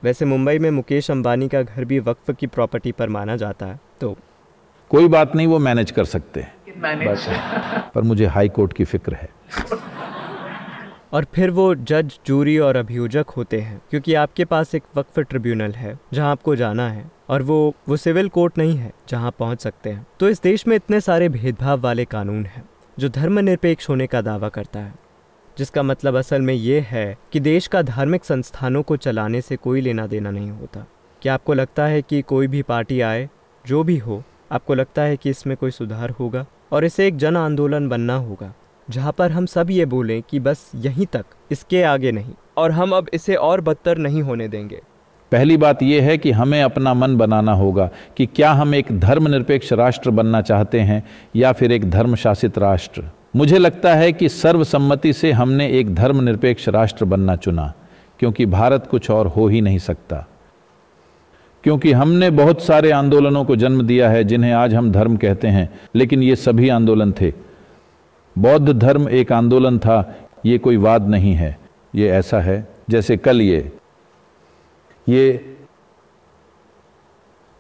वैसे मुंबई में मुकेश अंबानी का घर भी वक्फ की प्रॉपर्टी पर माना जाता है तो कोई बात नहीं वो मैनेज कर सकते हैं पर मुझे हाई कोर्ट की फिक्र है और फिर वो जज जूरी और अभियोजक होते हैं क्योंकि आपके पास एक वक्फ ट्रिब्यूनल है जहां आपको जाना है और वो वो सिविल कोर्ट नहीं है जहां पहुंच सकते हैं तो इस देश में इतने सारे भेदभाव वाले कानून हैं जो धर्मनिरपेक्ष होने का दावा करता है जिसका मतलब असल में ये है कि देश का धार्मिक संस्थानों को चलाने से कोई लेना देना नहीं होता क्या आपको लगता है कि कोई भी पार्टी आए जो भी हो आपको लगता है कि इसमें कोई सुधार होगा और इसे एक जन आंदोलन बनना होगा जहाँ पर हम सब ये बोलें कि बस यहीं तक इसके आगे नहीं और हम अब इसे और बदतर नहीं होने देंगे पहली बात यह है कि हमें अपना मन बनाना होगा कि क्या हम एक धर्मनिरपेक्ष राष्ट्र बनना चाहते हैं या फिर एक धर्म शासित राष्ट्र मुझे लगता है कि सर्वसम्मति से हमने एक धर्मनिरपेक्ष राष्ट्र बनना चुना क्योंकि भारत कुछ और हो ही नहीं सकता क्योंकि हमने बहुत सारे आंदोलनों को जन्म दिया है जिन्हें आज हम धर्म कहते हैं लेकिन ये सभी आंदोलन थे बौद्ध धर्म एक आंदोलन था ये कोई वाद नहीं है ये ऐसा है जैसे कल ये ये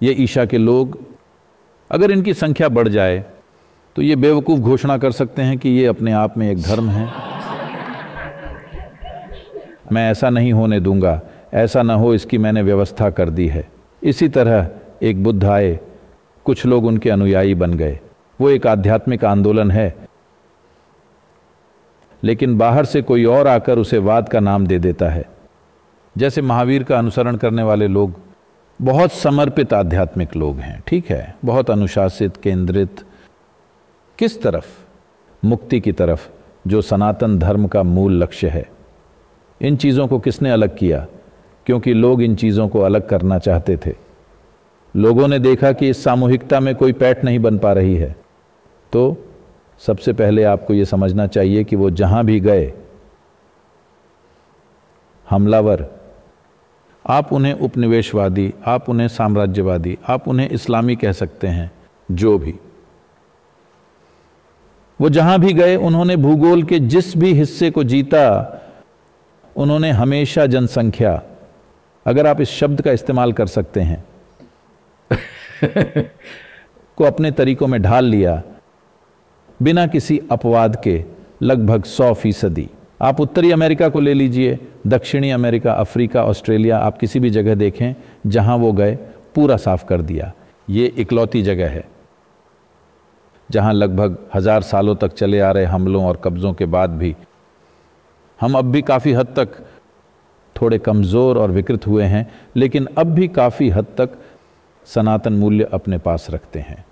ये ईशा के लोग अगर इनकी संख्या बढ़ जाए तो ये बेवकूफ़ घोषणा कर सकते हैं कि ये अपने आप में एक धर्म है मैं ऐसा नहीं होने दूंगा ऐसा ना हो इसकी मैंने व्यवस्था कर दी है इसी तरह एक बुद्ध आए कुछ लोग उनके अनुयायी बन गए वो एक आध्यात्मिक आंदोलन है लेकिन बाहर से कोई और आकर उसे वाद का नाम दे देता है जैसे महावीर का अनुसरण करने वाले लोग बहुत समर्पित आध्यात्मिक लोग हैं ठीक है बहुत अनुशासित केंद्रित किस तरफ मुक्ति की तरफ जो सनातन धर्म का मूल लक्ष्य है इन चीज़ों को किसने अलग किया क्योंकि लोग इन चीज़ों को अलग करना चाहते थे लोगों ने देखा कि इस सामूहिकता में कोई पैठ नहीं बन पा रही है तो सबसे पहले आपको ये समझना चाहिए कि वो जहाँ भी गए हमलावर आप उन्हें उपनिवेशवादी आप उन्हें साम्राज्यवादी आप उन्हें इस्लामी कह सकते हैं जो भी वो जहां भी गए उन्होंने भूगोल के जिस भी हिस्से को जीता उन्होंने हमेशा जनसंख्या अगर आप इस शब्द का इस्तेमाल कर सकते हैं <laughs> को अपने तरीकों में ढाल लिया बिना किसी अपवाद के लगभग सौ फीसदी आप उत्तरी अमेरिका को ले लीजिए दक्षिणी अमेरिका अफ्रीका ऑस्ट्रेलिया आप किसी भी जगह देखें जहां वो गए पूरा साफ कर दिया ये इकलौती जगह है जहां लगभग हज़ार सालों तक चले आ रहे हमलों और कब्ज़ों के बाद भी हम अब भी काफ़ी हद तक थोड़े कमज़ोर और विकृत हुए हैं लेकिन अब भी काफ़ी हद तक सनातन मूल्य अपने पास रखते हैं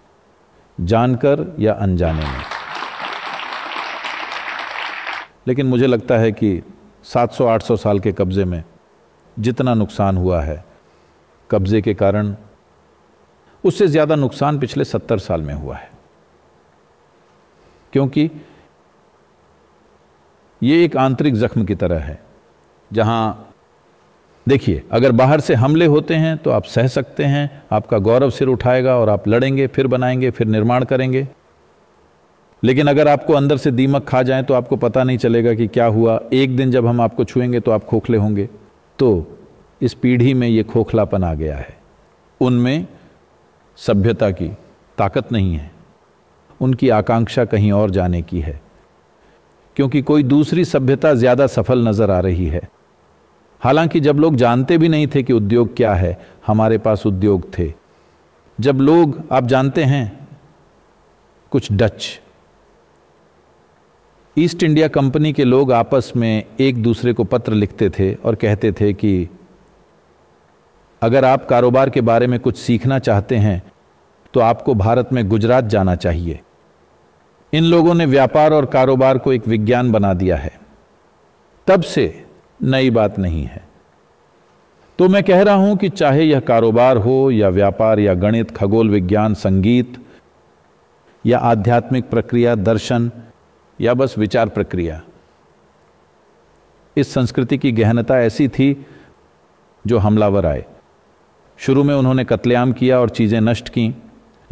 जानकर या अनजाने में लेकिन मुझे लगता है कि 700-800 साल के कब्ज़े में जितना नुकसान हुआ है कब्ज़े के कारण उससे ज़्यादा नुकसान पिछले 70 साल में हुआ है क्योंकि ये एक आंतरिक जख्म की तरह है जहां देखिए अगर बाहर से हमले होते हैं तो आप सह सकते हैं आपका गौरव सिर उठाएगा और आप लड़ेंगे फिर बनाएंगे फिर निर्माण करेंगे लेकिन अगर आपको अंदर से दीमक खा जाए तो आपको पता नहीं चलेगा कि क्या हुआ एक दिन जब हम आपको छुएंगे तो आप खोखले होंगे तो इस पीढ़ी में ये खोखलापन आ गया है उनमें सभ्यता की ताकत नहीं है उनकी आकांक्षा कहीं और जाने की है क्योंकि कोई दूसरी सभ्यता ज़्यादा सफल नज़र आ रही है हालांकि जब लोग जानते भी नहीं थे कि उद्योग क्या है हमारे पास उद्योग थे जब लोग आप जानते हैं कुछ डच ईस्ट इंडिया कंपनी के लोग आपस में एक दूसरे को पत्र लिखते थे और कहते थे कि अगर आप कारोबार के बारे में कुछ सीखना चाहते हैं तो आपको भारत में गुजरात जाना चाहिए इन लोगों ने व्यापार और कारोबार को एक विज्ञान बना दिया है तब से नई बात नहीं है तो मैं कह रहा हूं कि चाहे यह कारोबार हो या व्यापार या गणित खगोल विज्ञान संगीत या आध्यात्मिक प्रक्रिया दर्शन या बस विचार प्रक्रिया इस संस्कृति की गहनता ऐसी थी जो हमलावर आए शुरू में उन्होंने कत्लेआम किया और चीज़ें नष्ट की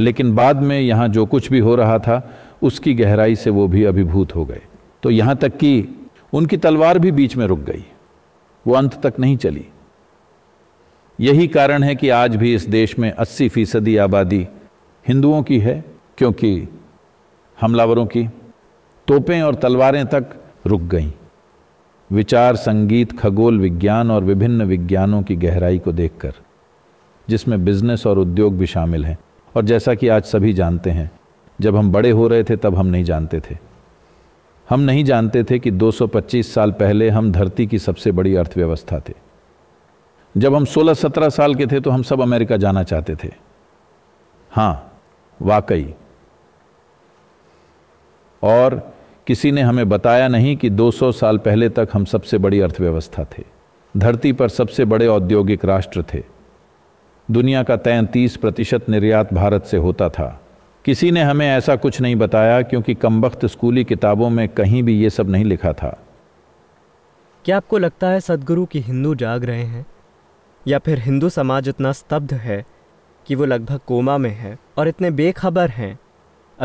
लेकिन बाद में यहां जो कुछ भी हो रहा था उसकी गहराई से वो भी अभिभूत हो गए तो यहाँ तक कि उनकी तलवार भी बीच में रुक गई वो अंत तक नहीं चली यही कारण है कि आज भी इस देश में 80 फीसदी आबादी हिंदुओं की है क्योंकि हमलावरों की तोपें और तलवारें तक रुक गईं विचार संगीत खगोल विज्ञान और विभिन्न विज्ञानों की गहराई को देखकर जिसमें बिजनेस और उद्योग भी शामिल हैं और जैसा कि आज सभी जानते हैं जब हम बड़े हो रहे थे तब हम नहीं जानते थे हम नहीं जानते थे कि 225 साल पहले हम धरती की सबसे बड़ी अर्थव्यवस्था थे जब हम 16-17 साल के थे तो हम सब अमेरिका जाना चाहते थे हाँ वाकई और किसी ने हमें बताया नहीं कि 200 साल पहले तक हम सबसे बड़ी अर्थव्यवस्था थे धरती पर सबसे बड़े औद्योगिक राष्ट्र थे दुनिया का तैंतीस प्रतिशत निर्यात भारत से होता था किसी ने हमें ऐसा कुछ नहीं बताया क्योंकि कमबख्त स्कूली किताबों में कहीं भी ये सब नहीं लिखा था क्या आपको लगता है सदगुरु की हिंदू जाग रहे हैं या फिर हिंदू समाज इतना स्तब्ध है कि वो लगभग कोमा में है और इतने बेखबर हैं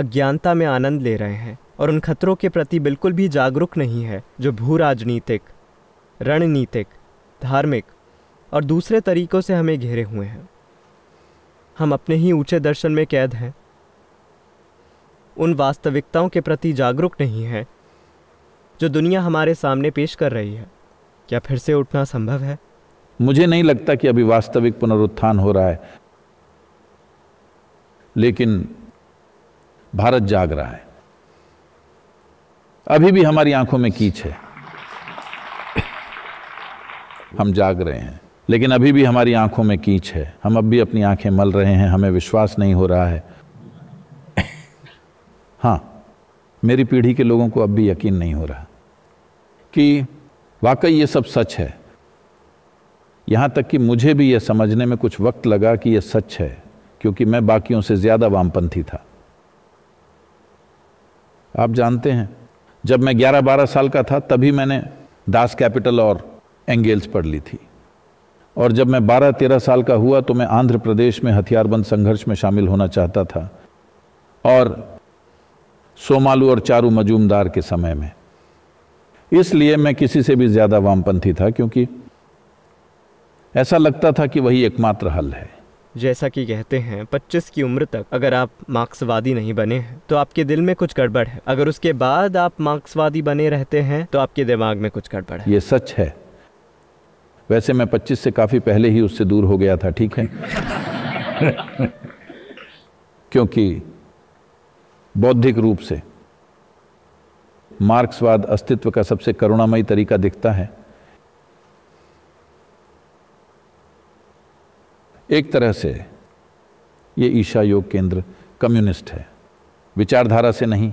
अज्ञानता में आनंद ले रहे हैं और उन खतरों के प्रति बिल्कुल भी जागरूक नहीं है जो भू राजनीतिक रणनीतिक धार्मिक और दूसरे तरीक़ों से हमें घेरे हुए हैं हम अपने ही ऊंचे दर्शन में कैद हैं उन वास्तविकताओं के प्रति जागरूक नहीं है जो दुनिया हमारे सामने पेश कर रही है क्या फिर से उठना संभव है मुझे नहीं लगता कि अभी वास्तविक पुनरुत्थान हो रहा है लेकिन भारत जाग रहा है अभी भी हमारी आंखों में कीच है हम जाग रहे हैं लेकिन अभी भी हमारी आंखों में कीच है हम अब भी अपनी आंखें मल रहे हैं हमें विश्वास नहीं हो रहा है हाँ मेरी पीढ़ी के लोगों को अब भी यकीन नहीं हो रहा कि वाकई ये सब सच है यहाँ तक कि मुझे भी यह समझने में कुछ वक्त लगा कि यह सच है क्योंकि मैं बाकियों से ज़्यादा वामपंथी था आप जानते हैं जब मैं 11-12 साल का था तभी मैंने दास कैपिटल और एंगेल्स पढ़ ली थी और जब मैं 12-13 साल का हुआ तो मैं आंध्र प्रदेश में हथियारबंद संघर्ष में शामिल होना चाहता था और सोमालू और चारू मजूमदार के समय में इसलिए मैं किसी से भी ज़्यादा वामपंथी था क्योंकि ऐसा लगता था कि वही एकमात्र हल है जैसा कि कहते हैं 25 की उम्र तक अगर आप मार्क्सवादी नहीं बने हैं तो आपके दिल में कुछ गड़बड़ है अगर उसके बाद आप मार्क्सवादी बने रहते हैं तो आपके दिमाग में कुछ गड़बड़ है ये सच है वैसे मैं 25 से काफ़ी पहले ही उससे दूर हो गया था ठीक है <laughs> क्योंकि बौद्धिक रूप से मार्क्सवाद अस्तित्व का सबसे करुणामयी तरीका दिखता है एक तरह से ये ईशा योग केंद्र कम्युनिस्ट है विचारधारा से नहीं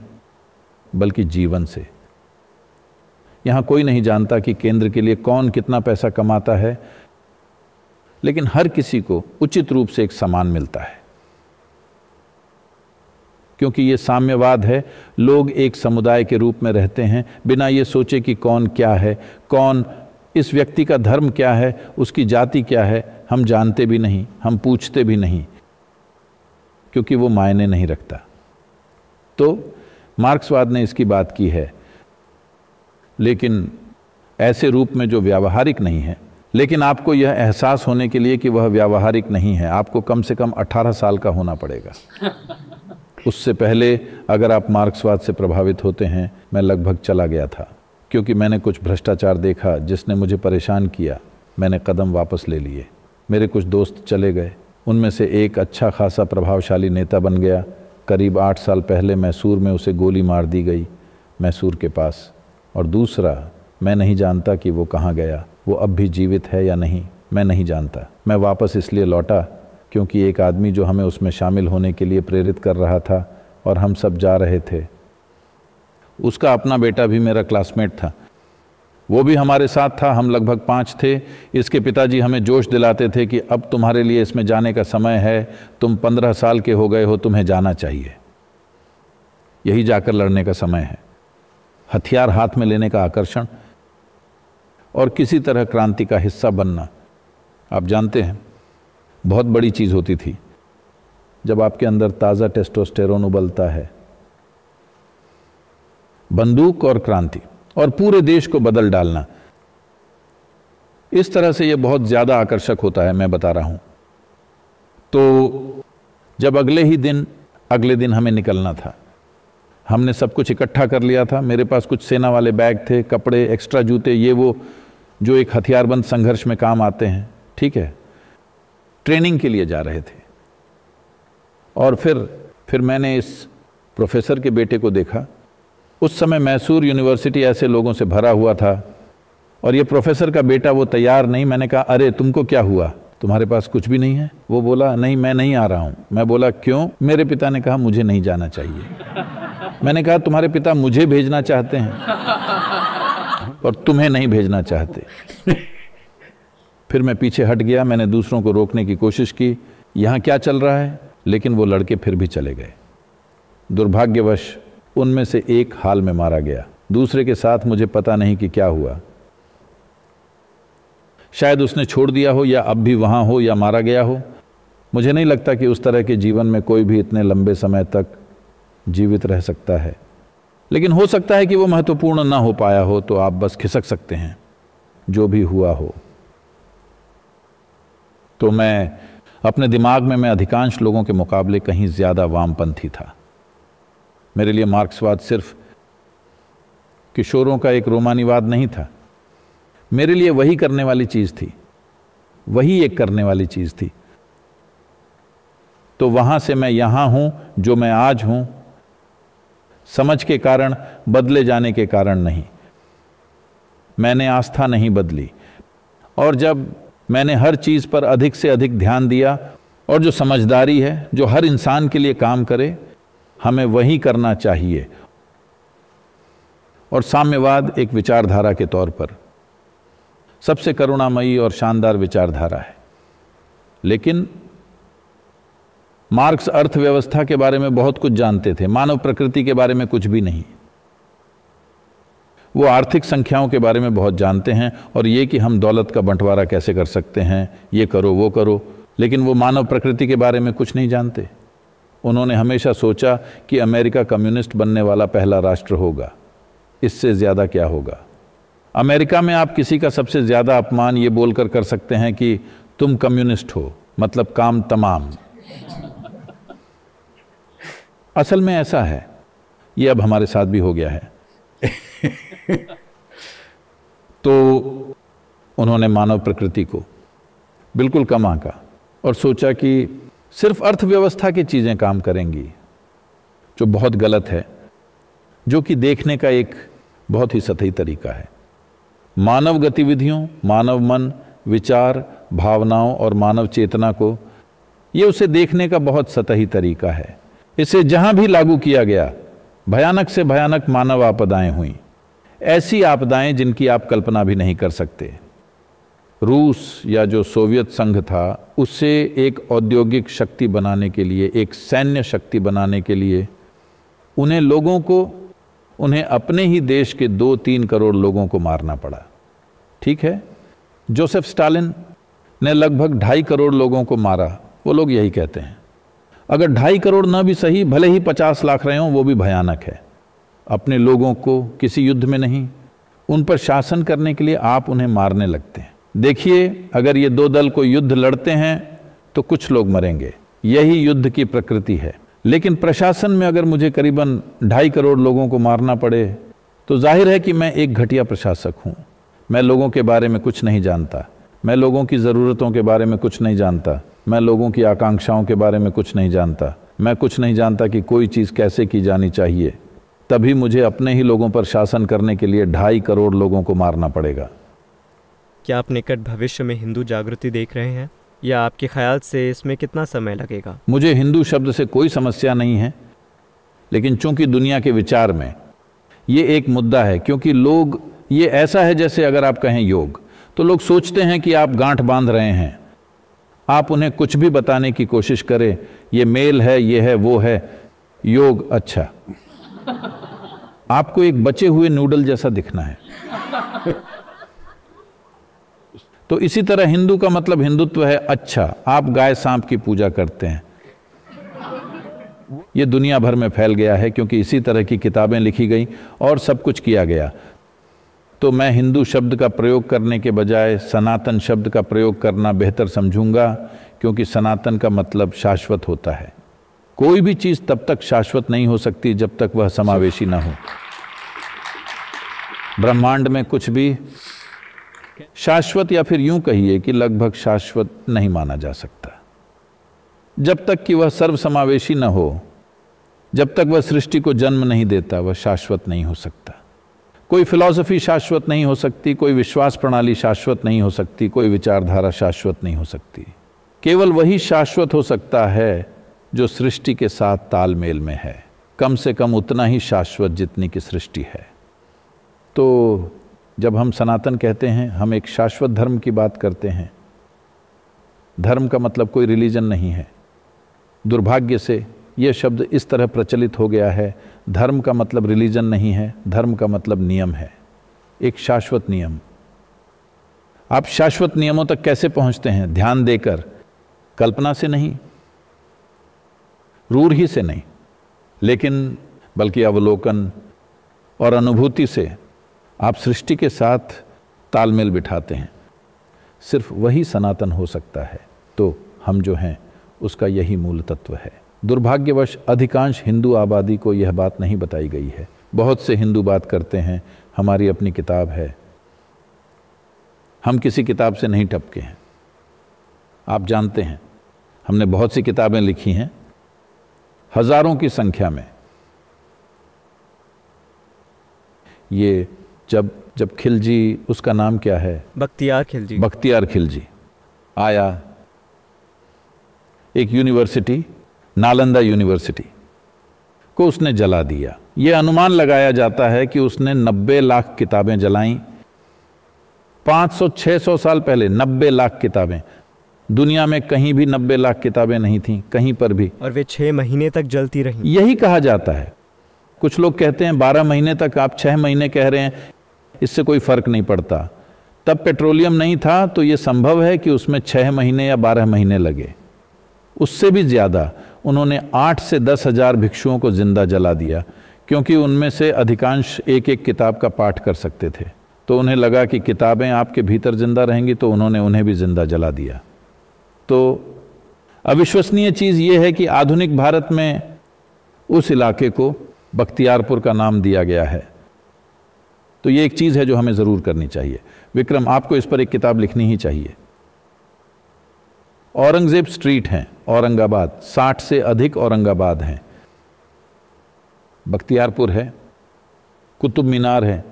बल्कि जीवन से यहां कोई नहीं जानता कि केंद्र के लिए कौन कितना पैसा कमाता है लेकिन हर किसी को उचित रूप से एक समान मिलता है क्योंकि ये साम्यवाद है लोग एक समुदाय के रूप में रहते हैं बिना ये सोचे कि कौन क्या है कौन इस व्यक्ति का धर्म क्या है उसकी जाति क्या है हम जानते भी नहीं हम पूछते भी नहीं क्योंकि वो मायने नहीं रखता तो मार्क्सवाद ने इसकी बात की है लेकिन ऐसे रूप में जो व्यावहारिक नहीं है लेकिन आपको यह एहसास होने के लिए कि वह व्यावहारिक नहीं है आपको कम से कम 18 साल का होना पड़ेगा <laughs> उससे पहले अगर आप मार्क्सवाद से प्रभावित होते हैं मैं लगभग चला गया था क्योंकि मैंने कुछ भ्रष्टाचार देखा जिसने मुझे परेशान किया मैंने कदम वापस ले लिए मेरे कुछ दोस्त चले गए उनमें से एक अच्छा खासा प्रभावशाली नेता बन गया करीब आठ साल पहले मैसूर में उसे गोली मार दी गई मैसूर के पास और दूसरा मैं नहीं जानता कि वो कहाँ गया वो अब भी जीवित है या नहीं मैं नहीं जानता मैं वापस इसलिए लौटा क्योंकि एक आदमी जो हमें उसमें शामिल होने के लिए प्रेरित कर रहा था और हम सब जा रहे थे उसका अपना बेटा भी मेरा क्लासमेट था वो भी हमारे साथ था हम लगभग पाँच थे इसके पिताजी हमें जोश दिलाते थे कि अब तुम्हारे लिए इसमें जाने का समय है तुम पंद्रह साल के हो गए हो तुम्हें जाना चाहिए यही जाकर लड़ने का समय है हथियार हाथ में लेने का आकर्षण और किसी तरह क्रांति का हिस्सा बनना आप जानते हैं बहुत बड़ी चीज़ होती थी जब आपके अंदर ताज़ा टेस्टोस्टेरोन उबलता है बंदूक और क्रांति और पूरे देश को बदल डालना इस तरह से यह बहुत ज़्यादा आकर्षक होता है मैं बता रहा हूँ तो जब अगले ही दिन अगले दिन हमें निकलना था हमने सब कुछ इकट्ठा कर लिया था मेरे पास कुछ सेना वाले बैग थे कपड़े एक्स्ट्रा जूते ये वो जो एक हथियारबंद संघर्ष में काम आते हैं ठीक है ट्रेनिंग के लिए जा रहे थे और फिर फिर मैंने इस प्रोफेसर के बेटे को देखा उस समय मैसूर यूनिवर्सिटी ऐसे लोगों से भरा हुआ था और ये प्रोफेसर का बेटा वो तैयार नहीं मैंने कहा अरे तुमको क्या हुआ तुम्हारे पास कुछ भी नहीं है वो बोला नहीं मैं नहीं आ रहा हूँ मैं बोला क्यों मेरे पिता ने कहा मुझे नहीं जाना चाहिए मैंने कहा तुम्हारे पिता मुझे भेजना चाहते हैं और तुम्हें नहीं भेजना चाहते फिर मैं पीछे हट गया मैंने दूसरों को रोकने की कोशिश की यहाँ क्या चल रहा है लेकिन वो लड़के फिर भी चले गए दुर्भाग्यवश उनमें से एक हाल में मारा गया दूसरे के साथ मुझे पता नहीं कि क्या हुआ शायद उसने छोड़ दिया हो या अब भी वहाँ हो या मारा गया हो मुझे नहीं लगता कि उस तरह के जीवन में कोई भी इतने लंबे समय तक जीवित रह सकता है लेकिन हो सकता है कि वो महत्वपूर्ण ना हो पाया हो तो आप बस खिसक सकते हैं जो भी हुआ हो तो मैं अपने दिमाग में मैं अधिकांश लोगों के मुकाबले कहीं ज़्यादा वामपंथी था मेरे लिए मार्क्सवाद सिर्फ किशोरों का एक रोमानीवाद नहीं था मेरे लिए वही करने वाली चीज़ थी वही एक करने वाली चीज़ थी तो वहाँ से मैं यहाँ हूँ जो मैं आज हूँ समझ के कारण बदले जाने के कारण नहीं मैंने आस्था नहीं बदली और जब मैंने हर चीज़ पर अधिक से अधिक ध्यान दिया और जो समझदारी है जो हर इंसान के लिए काम करे हमें वही करना चाहिए और साम्यवाद एक विचारधारा के तौर पर सबसे करुणामयी और शानदार विचारधारा है लेकिन मार्क्स अर्थव्यवस्था के बारे में बहुत कुछ जानते थे मानव प्रकृति के बारे में कुछ भी नहीं वो आर्थिक संख्याओं के बारे में बहुत जानते हैं और ये कि हम दौलत का बंटवारा कैसे कर सकते हैं ये करो वो करो लेकिन वो मानव प्रकृति के बारे में कुछ नहीं जानते उन्होंने हमेशा सोचा कि अमेरिका कम्युनिस्ट बनने वाला पहला राष्ट्र होगा इससे ज़्यादा क्या होगा अमेरिका में आप किसी का सबसे ज़्यादा अपमान ये बोलकर कर सकते हैं कि तुम कम्युनिस्ट हो मतलब काम तमाम असल में ऐसा है ये अब हमारे साथ भी हो गया है <laughs> तो उन्होंने मानव प्रकृति को बिल्कुल कम आका और सोचा कि सिर्फ अर्थव्यवस्था की चीज़ें काम करेंगी जो बहुत गलत है जो कि देखने का एक बहुत ही सतही तरीका है मानव गतिविधियों मानव मन विचार भावनाओं और मानव चेतना को ये उसे देखने का बहुत सतही तरीका है इसे जहां भी लागू किया गया भयानक से भयानक मानव आपदाएं हुईं ऐसी आपदाएं जिनकी आप कल्पना भी नहीं कर सकते रूस या जो सोवियत संघ था उससे एक औद्योगिक शक्ति बनाने के लिए एक सैन्य शक्ति बनाने के लिए उन्हें लोगों को उन्हें अपने ही देश के दो तीन करोड़ लोगों को मारना पड़ा ठीक है जोसेफ स्टालिन ने लगभग ढाई करोड़ लोगों को मारा वो लोग यही कहते हैं अगर ढाई करोड़ ना भी सही भले ही पचास लाख रहे हों वो भी भयानक है अपने लोगों को किसी युद्ध में नहीं उन पर शासन करने के लिए आप उन्हें मारने लगते हैं देखिए अगर ये दो दल को युद्ध लड़ते हैं तो कुछ लोग मरेंगे यही युद्ध की प्रकृति है लेकिन प्रशासन में अगर मुझे करीबन ढाई करोड़ लोगों को मारना पड़े तो जाहिर है कि मैं एक घटिया प्रशासक हूँ मैं लोगों के बारे में कुछ नहीं जानता मैं लोगों की ज़रूरतों के बारे में कुछ नहीं जानता मैं लोगों की आकांक्षाओं के बारे में कुछ नहीं जानता मैं कुछ नहीं जानता कि कोई चीज़ कैसे की जानी चाहिए तभी मुझे अपने ही लोगों पर शासन करने के लिए ढाई करोड़ लोगों को मारना पड़ेगा क्या आप निकट भविष्य में हिंदू जागृति देख रहे हैं या आपके ख्याल से इसमें कितना समय लगेगा मुझे हिंदू शब्द से कोई समस्या नहीं है लेकिन चूंकि दुनिया के विचार में ये एक मुद्दा है क्योंकि लोग ये ऐसा है जैसे अगर आप कहें योग तो लोग सोचते हैं कि आप गांठ बांध रहे हैं आप उन्हें कुछ भी बताने की कोशिश करें ये मेल है ये है वो है योग अच्छा आपको एक बचे हुए नूडल जैसा दिखना है तो इसी तरह हिंदू का मतलब हिंदुत्व है अच्छा आप गाय सांप की पूजा करते हैं ये दुनिया भर में फैल गया है क्योंकि इसी तरह की किताबें लिखी गई और सब कुछ किया गया तो मैं हिंदू शब्द का प्रयोग करने के बजाय सनातन शब्द का प्रयोग करना बेहतर समझूंगा क्योंकि सनातन का मतलब शाश्वत होता है कोई भी चीज़ तब तक शाश्वत नहीं हो सकती जब तक वह समावेशी ना हो ब्रह्मांड में कुछ भी शाश्वत या फिर यूं कहिए कि लगभग शाश्वत नहीं माना जा सकता जब तक कि वह सर्वसमावेशी न हो जब तक वह सृष्टि को जन्म नहीं देता वह शाश्वत नहीं हो सकता कोई फिलॉसफी शाश्वत नहीं हो सकती कोई विश्वास प्रणाली शाश्वत नहीं हो सकती कोई विचारधारा शाश्वत नहीं हो सकती केवल वही शाश्वत हो सकता है जो सृष्टि के साथ तालमेल में है कम से कम उतना ही शाश्वत जितनी की सृष्टि है तो जब हम सनातन कहते हैं हम एक शाश्वत धर्म की बात करते हैं धर्म का मतलब कोई रिलीजन नहीं है दुर्भाग्य से यह शब्द इस तरह प्रचलित हो गया है धर्म का मतलब रिलीजन नहीं है धर्म का मतलब नियम है एक शाश्वत नियम आप शाश्वत नियमों तक कैसे पहुंचते हैं ध्यान देकर कल्पना से नहीं रूर ही से नहीं लेकिन बल्कि अवलोकन और अनुभूति से आप सृष्टि के साथ तालमेल बिठाते हैं सिर्फ वही सनातन हो सकता है तो हम जो हैं उसका यही मूल तत्व है दुर्भाग्यवश अधिकांश हिंदू आबादी को यह बात नहीं बताई गई है बहुत से हिंदू बात करते हैं हमारी अपनी किताब है हम किसी किताब से नहीं टपके हैं आप जानते हैं हमने बहुत सी किताबें लिखी हैं हजारों की संख्या में ये जब जब खिलजी उसका नाम क्या है बख्तियार खिलजी बख्तियार खिलजी आया एक यूनिवर्सिटी नालंदा यूनिवर्सिटी को उसने जला दिया ये अनुमान लगाया जाता है कि उसने 90 लाख किताबें जलाईं 500-600 साल पहले 90 लाख किताबें दुनिया में कहीं भी नब्बे लाख किताबें नहीं थीं कहीं पर भी और वे छः महीने तक जलती रहीं यही कहा जाता है कुछ लोग कहते हैं बारह महीने तक आप छः महीने कह रहे हैं इससे कोई फ़र्क नहीं पड़ता तब पेट्रोलियम नहीं था तो ये संभव है कि उसमें छः महीने या बारह महीने लगे उससे भी ज़्यादा उन्होंने आठ से दस हज़ार भिक्षुओं को ज़िंदा जला दिया क्योंकि उनमें से अधिकांश एक एक किताब का पाठ कर सकते थे तो उन्हें लगा कि किताबें आपके भीतर ज़िंदा रहेंगी तो उन्होंने उन्हें भी ज़िंदा जला दिया तो अविश्वसनीय चीज़ ये है कि आधुनिक भारत में उस इलाके को बख्तियारपुर का नाम दिया गया है तो ये एक चीज़ है जो हमें ज़रूर करनी चाहिए विक्रम आपको इस पर एक किताब लिखनी ही चाहिए औरंगज़ेब स्ट्रीट हैं औरंगाबाद साठ से अधिक औरंगाबाद हैं बख्तियारपुर है कुतुब मीनार है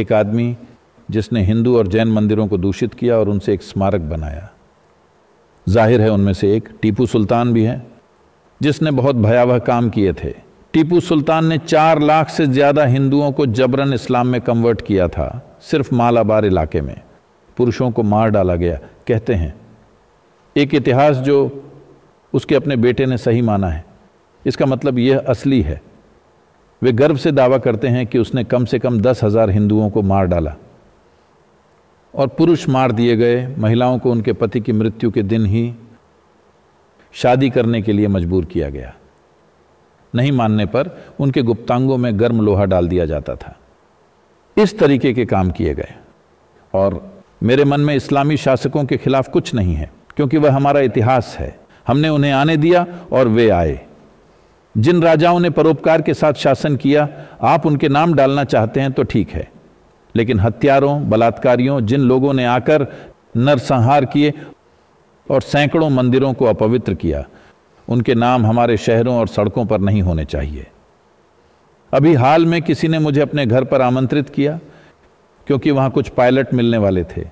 एक आदमी जिसने हिंदू और जैन मंदिरों को दूषित किया और उनसे एक स्मारक बनाया जाहिर है उनमें से एक टीपू सुल्तान भी है जिसने बहुत भयावह काम किए थे टीपू सुल्तान ने चार लाख से ज़्यादा हिंदुओं को जबरन इस्लाम में कन्वर्ट किया था सिर्फ मालाबार इलाके में पुरुषों को मार डाला गया कहते हैं एक इतिहास जो उसके अपने बेटे ने सही माना है इसका मतलब यह असली है वे गर्व से दावा करते हैं कि उसने कम से कम दस हज़ार हिंदुओं को मार डाला और पुरुष मार दिए गए महिलाओं को उनके पति की मृत्यु के दिन ही शादी करने के लिए मजबूर किया गया नहीं मानने पर उनके गुप्तांगों में गर्म लोहा डाल दिया जाता था इस तरीके के काम किए गए और मेरे मन में इस्लामी शासकों के खिलाफ कुछ नहीं है क्योंकि वह हमारा इतिहास है हमने उन्हें आने दिया और वे आए जिन राजाओं ने परोपकार के साथ शासन किया आप उनके नाम डालना चाहते हैं तो ठीक है लेकिन हत्यारों बलात्कारियों जिन लोगों ने आकर नरसंहार किए और सैकड़ों मंदिरों को अपवित्र किया उनके नाम हमारे शहरों और सड़कों पर नहीं होने चाहिए अभी हाल में किसी ने मुझे अपने घर पर आमंत्रित किया क्योंकि वहां कुछ पायलट मिलने वाले थे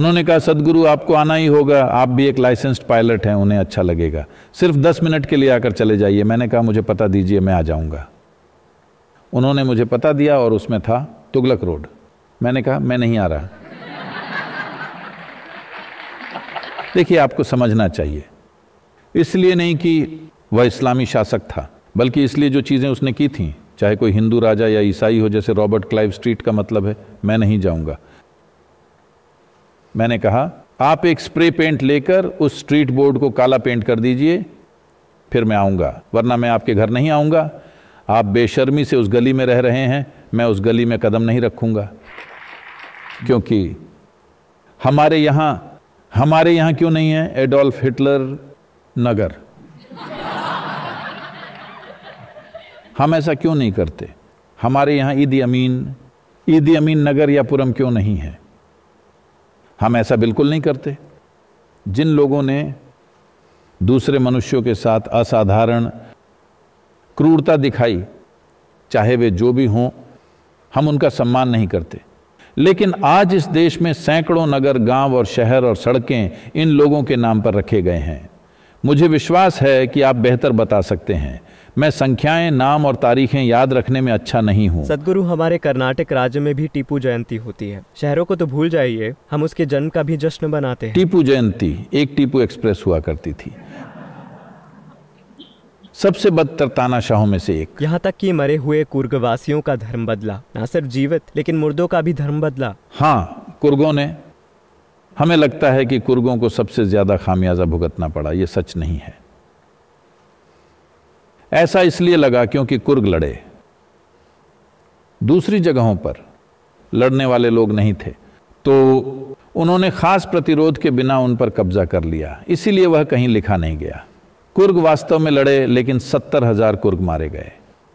उन्होंने कहा सदगुरु आपको आना ही होगा आप भी एक लाइसेंस्ड पायलट हैं उन्हें अच्छा लगेगा सिर्फ दस मिनट के लिए आकर चले जाइए मैंने कहा मुझे पता दीजिए मैं आ जाऊंगा उन्होंने मुझे पता दिया और उसमें था तुगलक रोड मैंने कहा मैं नहीं आ रहा देखिए आपको समझना चाहिए इसलिए नहीं कि वह इस्लामी शासक था बल्कि इसलिए जो चीज़ें उसने की थीं चाहे कोई हिंदू राजा या ईसाई हो जैसे रॉबर्ट क्लाइव स्ट्रीट का मतलब है मैं नहीं जाऊंगा मैंने कहा आप एक स्प्रे पेंट लेकर उस स्ट्रीट बोर्ड को काला पेंट कर दीजिए फिर मैं आऊंगा वरना मैं आपके घर नहीं आऊंगा आप बेशर्मी से उस गली में रह रहे हैं मैं उस गली में कदम नहीं रखूंगा क्योंकि हमारे यहाँ हमारे यहाँ क्यों नहीं है एडोल्फ हिटलर नगर हम ऐसा क्यों नहीं करते हमारे यहाँ ईदी अमीन ईदी अमीन नगर या पुरम क्यों नहीं है हम ऐसा बिल्कुल नहीं करते जिन लोगों ने दूसरे मनुष्यों के साथ असाधारण क्रूरता दिखाई चाहे वे जो भी हों हम उनका सम्मान नहीं करते लेकिन आज इस देश में सैकड़ों नगर गांव और शहर और सड़कें इन लोगों के नाम पर रखे गए हैं मुझे विश्वास है कि आप बेहतर बता सकते हैं मैं संख्याएं नाम और तारीखें याद रखने में अच्छा नहीं हूँ सदगुरु हमारे कर्नाटक राज्य में भी टीपू जयंती होती है शहरों को तो भूल जाइए हम उसके जन्म का भी जश्न बनाते हैं टीपू जयंती एक टीपू एक्सप्रेस हुआ करती थी सबसे बदतर तानाशाहों में से एक यहाँ तक कि मरे हुए कुर्गवासियों का धर्म बदला न सिर्फ जीवित लेकिन मुर्दों का भी धर्म बदला हाँ कुर्गों ने हमें लगता है कि कुर्गों को सबसे ज्यादा खामियाजा भुगतना पड़ा यह सच नहीं है ऐसा इसलिए लगा क्योंकि कुर्ग लड़े दूसरी जगहों पर लड़ने वाले लोग नहीं थे तो उन्होंने खास प्रतिरोध के बिना उन पर कब्जा कर लिया इसीलिए वह कहीं लिखा नहीं गया कुर्ग वास्तव में लड़े लेकिन सत्तर हजार कुर्ग मारे गए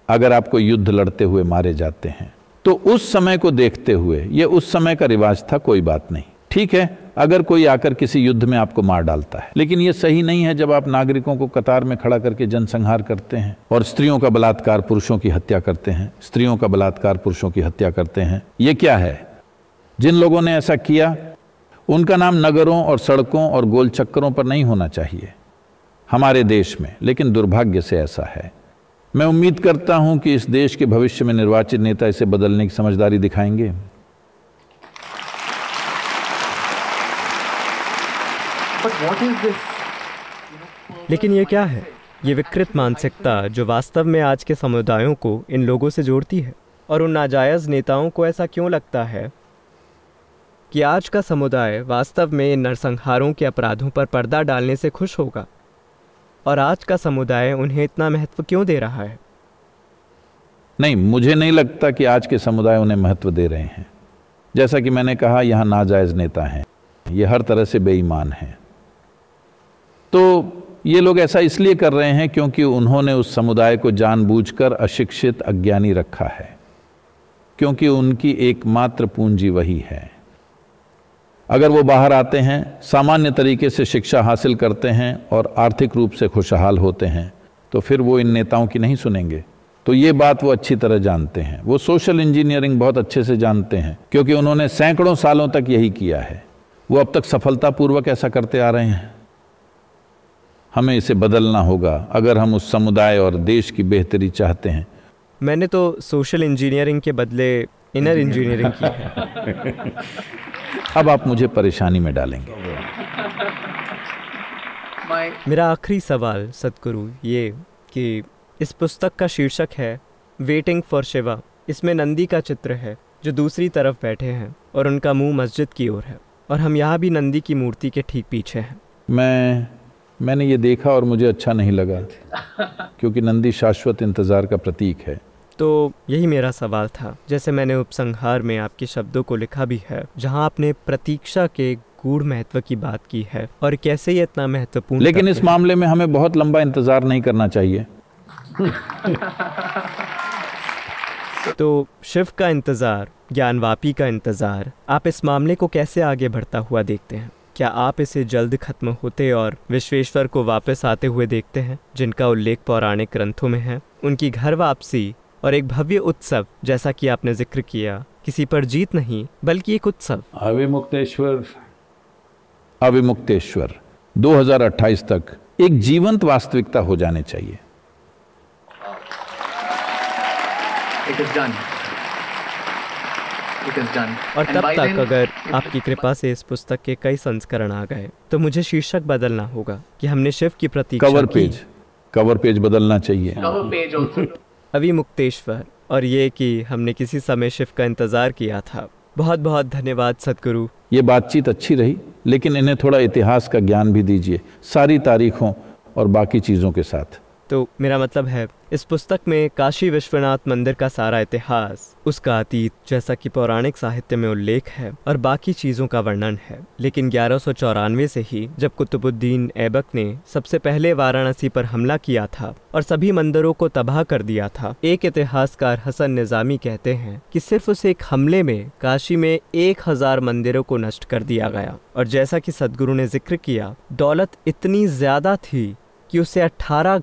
अगर आपको युद्ध लड़ते हुए मारे जाते हैं तो उस समय को देखते हुए ये उस समय का रिवाज था कोई बात नहीं ठीक है अगर कोई आकर किसी युद्ध में आपको मार डालता है लेकिन ये सही नहीं है जब आप नागरिकों को कतार में खड़ा करके जनसंहार करते हैं और स्त्रियों का बलात्कार पुरुषों की हत्या करते हैं स्त्रियों का बलात्कार पुरुषों की हत्या करते हैं ये क्या है जिन लोगों ने ऐसा किया उनका नाम नगरों और सड़कों और गोल चक्करों पर नहीं होना चाहिए हमारे देश में लेकिन दुर्भाग्य से ऐसा है मैं उम्मीद करता हूं कि इस देश के भविष्य में निर्वाचित नेता इसे बदलने की समझदारी दिखाएंगे लेकिन ये क्या है ये विकृत मानसिकता जो वास्तव में आज के समुदायों को इन लोगों से जोड़ती है और उन नाजायज़ नेताओं को ऐसा क्यों लगता है कि आज का समुदाय वास्तव में इन नरसंहारों के अपराधों पर पर्दा डालने से खुश होगा और आज का समुदाय उन्हें इतना महत्व क्यों दे रहा है नहीं मुझे नहीं लगता कि आज के समुदाय उन्हें महत्व दे रहे हैं जैसा कि मैंने कहा यहाँ नाजायज़ नेता हैं ये हर तरह से बेईमान हैं तो ये लोग ऐसा इसलिए कर रहे हैं क्योंकि उन्होंने उस समुदाय को जानबूझकर अशिक्षित अज्ञानी रखा है क्योंकि उनकी एकमात्र पूंजी वही है अगर वो बाहर आते हैं सामान्य तरीके से शिक्षा हासिल करते हैं और आर्थिक रूप से खुशहाल होते हैं तो फिर वो इन नेताओं की नहीं सुनेंगे तो ये बात वो अच्छी तरह जानते हैं वो सोशल इंजीनियरिंग बहुत अच्छे से जानते हैं क्योंकि उन्होंने सैकड़ों सालों तक यही किया है वो अब तक सफलतापूर्वक ऐसा करते आ रहे हैं हमें इसे बदलना होगा अगर हम उस समुदाय और देश की बेहतरी चाहते हैं मैंने तो सोशल इंजीनियरिंग के बदले इनर इंजीनियरिंग की है अब आप मुझे परेशानी में डालेंगे मेरा आखिरी सवाल सतगुरु ये कि इस पुस्तक का शीर्षक है वेटिंग फॉर शिवा इसमें नंदी का चित्र है जो दूसरी तरफ बैठे हैं और उनका मुंह मस्जिद की ओर है और हम यहाँ भी नंदी की मूर्ति के ठीक पीछे हैं मैं मैंने ये देखा और मुझे अच्छा नहीं लगा क्योंकि नंदी शाश्वत इंतज़ार का प्रतीक है तो यही मेरा सवाल था जैसे मैंने उपसंहार में आपके शब्दों को लिखा भी है जहाँ आपने प्रतीक्षा के गूढ़ महत्व की बात की है और कैसे ये इतना महत्वपूर्ण लेकिन इस मामले में हमें बहुत लंबा इंतजार नहीं करना चाहिए <laughs> तो शिव का इंतजार ज्ञानवापी का इंतजार आप इस मामले को कैसे आगे बढ़ता हुआ देखते हैं क्या आप इसे जल्द खत्म होते और विश्वेश्वर को वापस आते हुए देखते हैं जिनका उल्लेख पौराणिक ग्रंथों में है उनकी घर वापसी और एक भव्य उत्सव जैसा कि आपने जिक्र किया किसी पर जीत नहीं बल्कि एक उत्सव अविमुक्तेश्वर अविमुक्तेश्वर 2028 तक एक जीवंत वास्तविकता हो जाने चाहिए It is done. और तब तक अगर आपकी कृपा से इस पुस्तक के कई संस्करण आ गए तो मुझे शीर्षक बदलना होगा कि हमने शिव की प्रतीक्षा कवर पेज कवर पेज बदलना चाहिए कवर पेज अभी मुक्तेश्वर और ये कि हमने किसी समय शिव का इंतज़ार किया था बहुत बहुत धन्यवाद सदगुरु ये बातचीत अच्छी रही लेकिन इन्हें थोड़ा इतिहास का ज्ञान भी दीजिए सारी तारीखों और बाकी चीज़ों के साथ तो मेरा मतलब है इस पुस्तक में काशी विश्वनाथ मंदिर का सारा इतिहास उसका अतीत जैसा कि पौराणिक साहित्य में उल्लेख है और बाकी चीजों का वर्णन है लेकिन ग्यारह से ही जब कुतुबुद्दीन ऐबक ने सबसे पहले वाराणसी पर हमला किया था और सभी मंदिरों को तबाह कर दिया था एक इतिहासकार हसन निजामी कहते हैं कि सिर्फ उस एक हमले में काशी में एक हजार मंदिरों को नष्ट कर दिया गया और जैसा कि सदगुरु ने जिक्र किया दौलत इतनी ज्यादा थी कि उसे अठारह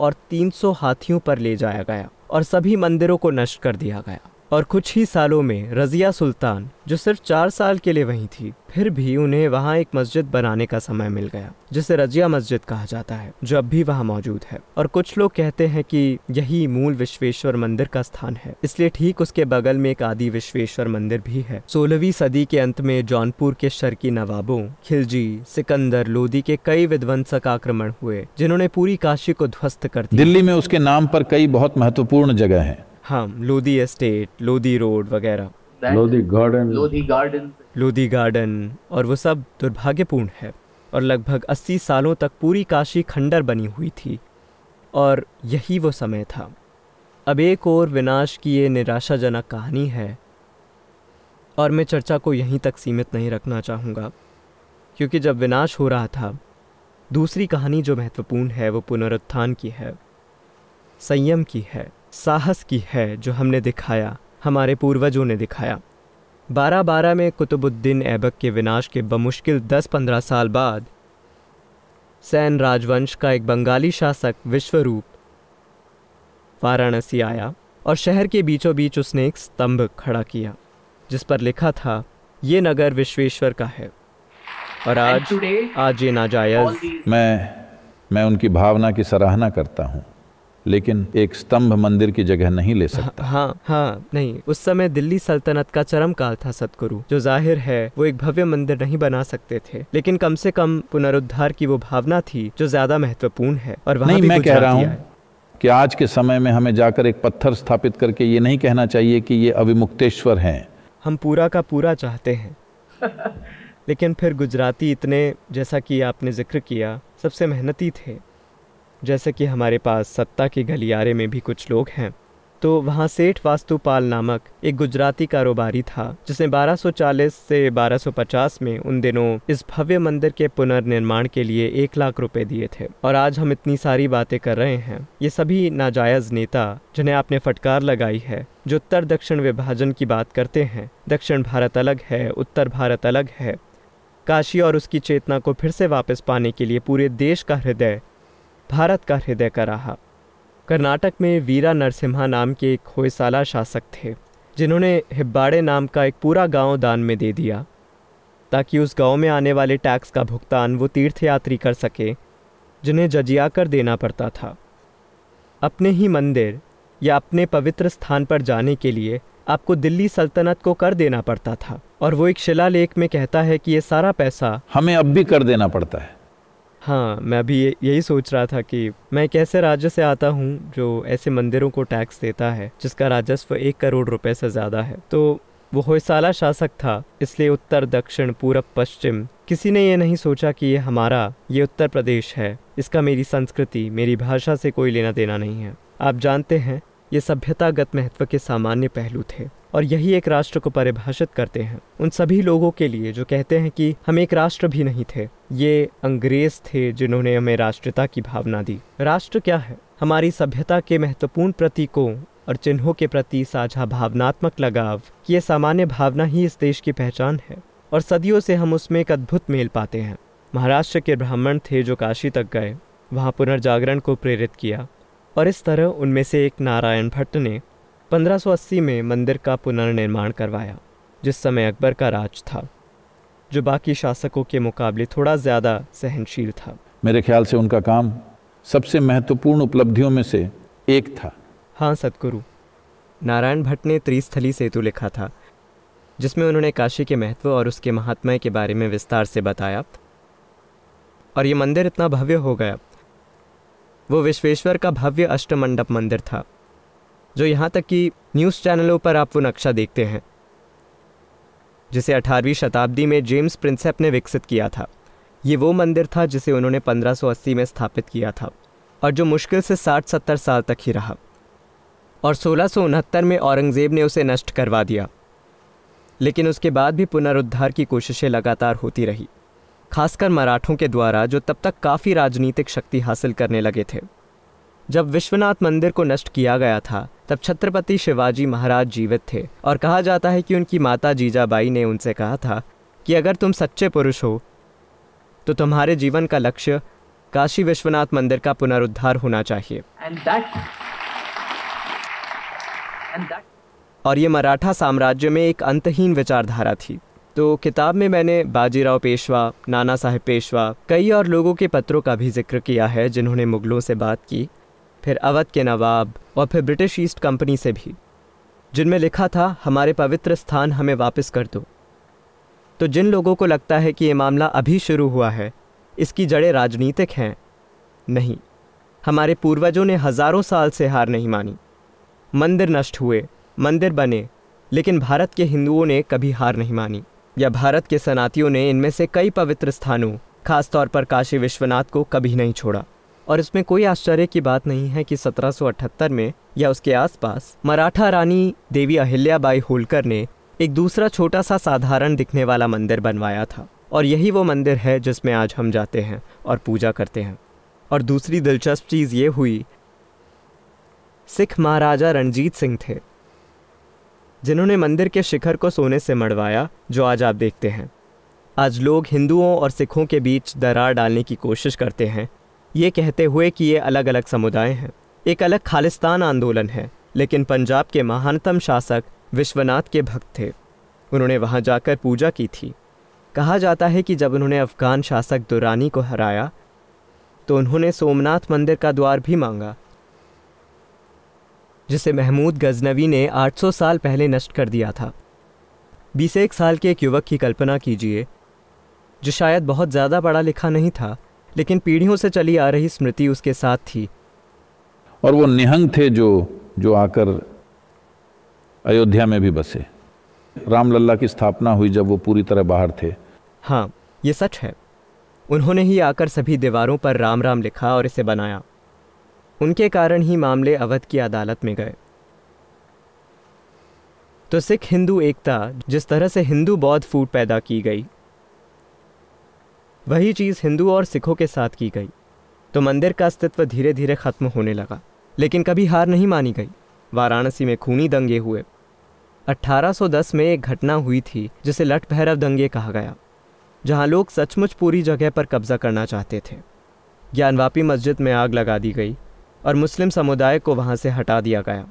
और 300 हाथियों पर ले जाया गया और सभी मंदिरों को नष्ट कर दिया गया और कुछ ही सालों में रज़िया सुल्तान जो सिर्फ चार साल के लिए वहीं थी फिर भी उन्हें वहाँ एक मस्जिद बनाने का समय मिल गया जिसे रजिया मस्जिद कहा जाता है जो अब भी वहाँ मौजूद है और कुछ लोग कहते हैं कि यही मूल विश्वेश्वर मंदिर का स्थान है इसलिए ठीक उसके बगल में एक आदि विश्वेश्वर मंदिर भी है सोलहवीं सदी के अंत में जौनपुर के शर्की नवाबों खिलजी सिकंदर लोधी के कई विध्वंसक आक्रमण हुए जिन्होंने पूरी काशी को ध्वस्त कर दिया दिल्ली में उसके नाम पर कई बहुत महत्वपूर्ण जगह है हाँ लोधी एस्टेट लोधी रोड वगैरह Lodhi Garden Lodhi Garden Lodhi Garden और वो सब दुर्भाग्यपूर्ण है और लगभग अस्सी सालों तक पूरी काशी खंडर बनी हुई थी और यही वो समय था अब एक और विनाश की ये निराशाजनक कहानी है और मैं चर्चा को यहीं तक सीमित नहीं रखना चाहूँगा क्योंकि जब विनाश हो रहा था दूसरी कहानी जो महत्वपूर्ण है वो पुनरुत्थान की है संयम की है साहस की है जो हमने दिखाया हमारे पूर्वजों ने दिखाया बारह बारह में कुतुबुद्दीन ऐबक के विनाश के बमुश्किल दस पंद्रह साल बाद सैन राजवंश का एक बंगाली शासक विश्वरूप वाराणसी आया और शहर के बीचों बीच उसने एक स्तंभ खड़ा किया जिस पर लिखा था ये नगर विश्वेश्वर का है और आज आज ये नाजायज मैं मैं उनकी भावना की सराहना करता हूँ लेकिन एक स्तंभ मंदिर की जगह नहीं ले हाँ, सकता हाँ हाँ नहीं उस समय दिल्ली सल्तनत का चरम काल था सतगुरु जो जाहिर है वो एक भव्य मंदिर नहीं बना सकते थे लेकिन कम से कम पुनरुद्धार की वो भावना थी जो ज्यादा महत्वपूर्ण है और वहाँ मैं कह रहा हूँ कि आज के समय में हमें जाकर एक पत्थर स्थापित करके ये नहीं कहना चाहिए कि ये अभिमुक्तेश्वर हैं हम पूरा का पूरा चाहते हैं <laughs> लेकिन फिर गुजराती इतने जैसा कि आपने जिक्र किया सबसे मेहनती थे जैसे कि हमारे पास सत्ता के गलियारे में भी कुछ लोग हैं तो वहाँ सेठ वास्तुपाल नामक एक गुजराती कारोबारी था जिसने 1240 से 1250 में उन दिनों इस भव्य मंदिर के पुनर्निर्माण के लिए एक लाख रुपए दिए थे और आज हम इतनी सारी बातें कर रहे हैं ये सभी नाजायज नेता जिन्हें आपने फटकार लगाई है जो उत्तर दक्षिण विभाजन की बात करते हैं दक्षिण भारत अलग है उत्तर भारत अलग है काशी और उसकी चेतना को फिर से वापस पाने के लिए पूरे देश का हृदय भारत का हृदय का रहा कर्नाटक में वीरा नरसिम्हा नाम के एक होयसाला शासक थे जिन्होंने हिब्बाड़े नाम का एक पूरा गांव दान में दे दिया ताकि उस गांव में आने वाले टैक्स का भुगतान वो तीर्थयात्री कर सके जिन्हें जजिया कर देना पड़ता था अपने ही मंदिर या अपने पवित्र स्थान पर जाने के लिए आपको दिल्ली सल्तनत को कर देना पड़ता था और वो एक शिलालेख में कहता है कि ये सारा पैसा हमें अब भी कर देना पड़ता है हाँ मैं अभी यही सोच रहा था कि मैं कैसे राज्य से आता हूँ जो ऐसे मंदिरों को टैक्स देता है जिसका राजस्व एक करोड़ रुपए से ज़्यादा है तो वो होयसाला शासक था इसलिए उत्तर दक्षिण पूरब पश्चिम किसी ने यह नहीं सोचा कि ये हमारा ये उत्तर प्रदेश है इसका मेरी संस्कृति मेरी भाषा से कोई लेना देना नहीं है आप जानते हैं ये सभ्यतागत महत्व के सामान्य पहलू थे और यही एक राष्ट्र को परिभाषित करते हैं उन सभी लोगों के लिए जो कहते हैं कि हम एक राष्ट्र भी नहीं थे ये अंग्रेज थे जिन्होंने हमें राष्ट्रता की भावना दी राष्ट्र क्या है हमारी सभ्यता के महत्वपूर्ण प्रतीकों और चिन्हों के प्रति साझा भावनात्मक लगाव की यह सामान्य भावना ही इस देश की पहचान है और सदियों से हम उसमें एक अद्भुत मेल पाते हैं महाराष्ट्र के ब्राह्मण थे जो काशी तक गए वहाँ पुनर्जागरण को प्रेरित किया और इस तरह उनमें से एक नारायण भट्ट ने 1580 में मंदिर का पुनर्निर्माण करवाया जिस समय अकबर का राज था जो बाकी शासकों के मुकाबले थोड़ा ज़्यादा सहनशील था मेरे ख्याल से उनका काम सबसे महत्वपूर्ण उपलब्धियों में से एक था हाँ सतगुरु नारायण भट्ट ने त्रिस्थली सेतु लिखा था जिसमें उन्होंने काशी के महत्व और उसके महात्मा के बारे में विस्तार से बताया और ये मंदिर इतना भव्य हो गया वो विश्वेश्वर का भव्य अष्टमंडप मंदिर था जो यहाँ तक कि न्यूज़ चैनलों पर आप वो नक्शा देखते हैं जिसे 18वीं शताब्दी में जेम्स प्रिंसेप ने विकसित किया था ये वो मंदिर था जिसे उन्होंने 1580 में स्थापित किया था और जो मुश्किल से 60-70 साल तक ही रहा और सोलह में औरंगज़ेब ने उसे नष्ट करवा दिया लेकिन उसके बाद भी पुनरुद्धार की कोशिशें लगातार होती रही खासकर मराठों के द्वारा जो तब तक काफ़ी राजनीतिक शक्ति हासिल करने लगे थे जब विश्वनाथ मंदिर को नष्ट किया गया था तब छत्रपति शिवाजी महाराज जीवित थे और कहा जाता है कि उनकी माता जीजाबाई ने उनसे कहा था कि अगर तुम सच्चे पुरुष हो तो तुम्हारे जीवन का लक्ष्य काशी विश्वनाथ मंदिर का पुनरुद्धार होना चाहिए और ये मराठा साम्राज्य में एक अंतहीन विचारधारा थी तो किताब में मैंने बाजीराव पेशवा नाना साहेब पेशवा कई और लोगों के पत्रों का भी जिक्र किया है जिन्होंने मुगलों से बात की फिर अवध के नवाब और फिर ब्रिटिश ईस्ट कंपनी से भी जिनमें लिखा था हमारे पवित्र स्थान हमें वापस कर दो तो जिन लोगों को लगता है कि ये मामला अभी शुरू हुआ है इसकी जड़ें राजनीतिक हैं नहीं हमारे पूर्वजों ने हज़ारों साल से हार नहीं मानी मंदिर नष्ट हुए मंदिर बने लेकिन भारत के हिंदुओं ने कभी हार नहीं मानी या भारत के सनातियों ने इनमें से कई पवित्र स्थानों खासतौर पर काशी विश्वनाथ को कभी नहीं छोड़ा और इसमें कोई आश्चर्य की बात नहीं है कि 1778 में या उसके आसपास मराठा रानी देवी अहिल्याबाई होलकर ने एक दूसरा छोटा सा साधारण दिखने वाला मंदिर बनवाया था और यही वो मंदिर है जिसमें आज हम जाते हैं और पूजा करते हैं और दूसरी दिलचस्प चीज़ ये हुई सिख महाराजा रणजीत सिंह थे जिन्होंने मंदिर के शिखर को सोने से मड़वाया जो आज आप देखते हैं आज लोग हिंदुओं और सिखों के बीच दरार डालने की कोशिश करते हैं ये कहते हुए कि ये अलग अलग समुदाय हैं एक अलग खालिस्तान आंदोलन है लेकिन पंजाब के महानतम शासक विश्वनाथ के भक्त थे उन्होंने वहाँ जाकर पूजा की थी कहा जाता है कि जब उन्होंने अफगान शासक दुरानी को हराया तो उन्होंने सोमनाथ मंदिर का द्वार भी मांगा जिसे महमूद गजनवी ने 800 साल पहले नष्ट कर दिया था बीस एक साल के एक युवक की कल्पना कीजिए जो शायद बहुत ज़्यादा पढ़ा लिखा नहीं था लेकिन पीढ़ियों से चली आ रही स्मृति उसके साथ थी और वो निहंग थे जो जो आकर अयोध्या में भी बसे रामलला की स्थापना हुई जब वो पूरी तरह बाहर थे हाँ ये सच है उन्होंने ही आकर सभी दीवारों पर राम राम लिखा और इसे बनाया उनके कारण ही मामले अवध की अदालत में गए तो सिख हिंदू एकता जिस तरह से हिंदू बौद्ध फूट पैदा की गई वही चीज़ हिंदू और सिखों के साथ की गई तो मंदिर का अस्तित्व धीरे धीरे खत्म होने लगा लेकिन कभी हार नहीं मानी गई वाराणसी में खूनी दंगे हुए 1810 में एक घटना हुई थी जिसे लठ भैरव दंगे कहा गया जहां लोग सचमुच पूरी जगह पर कब्जा करना चाहते थे ज्ञानवापी मस्जिद में आग लगा दी गई और मुस्लिम समुदाय को वहां से हटा दिया गया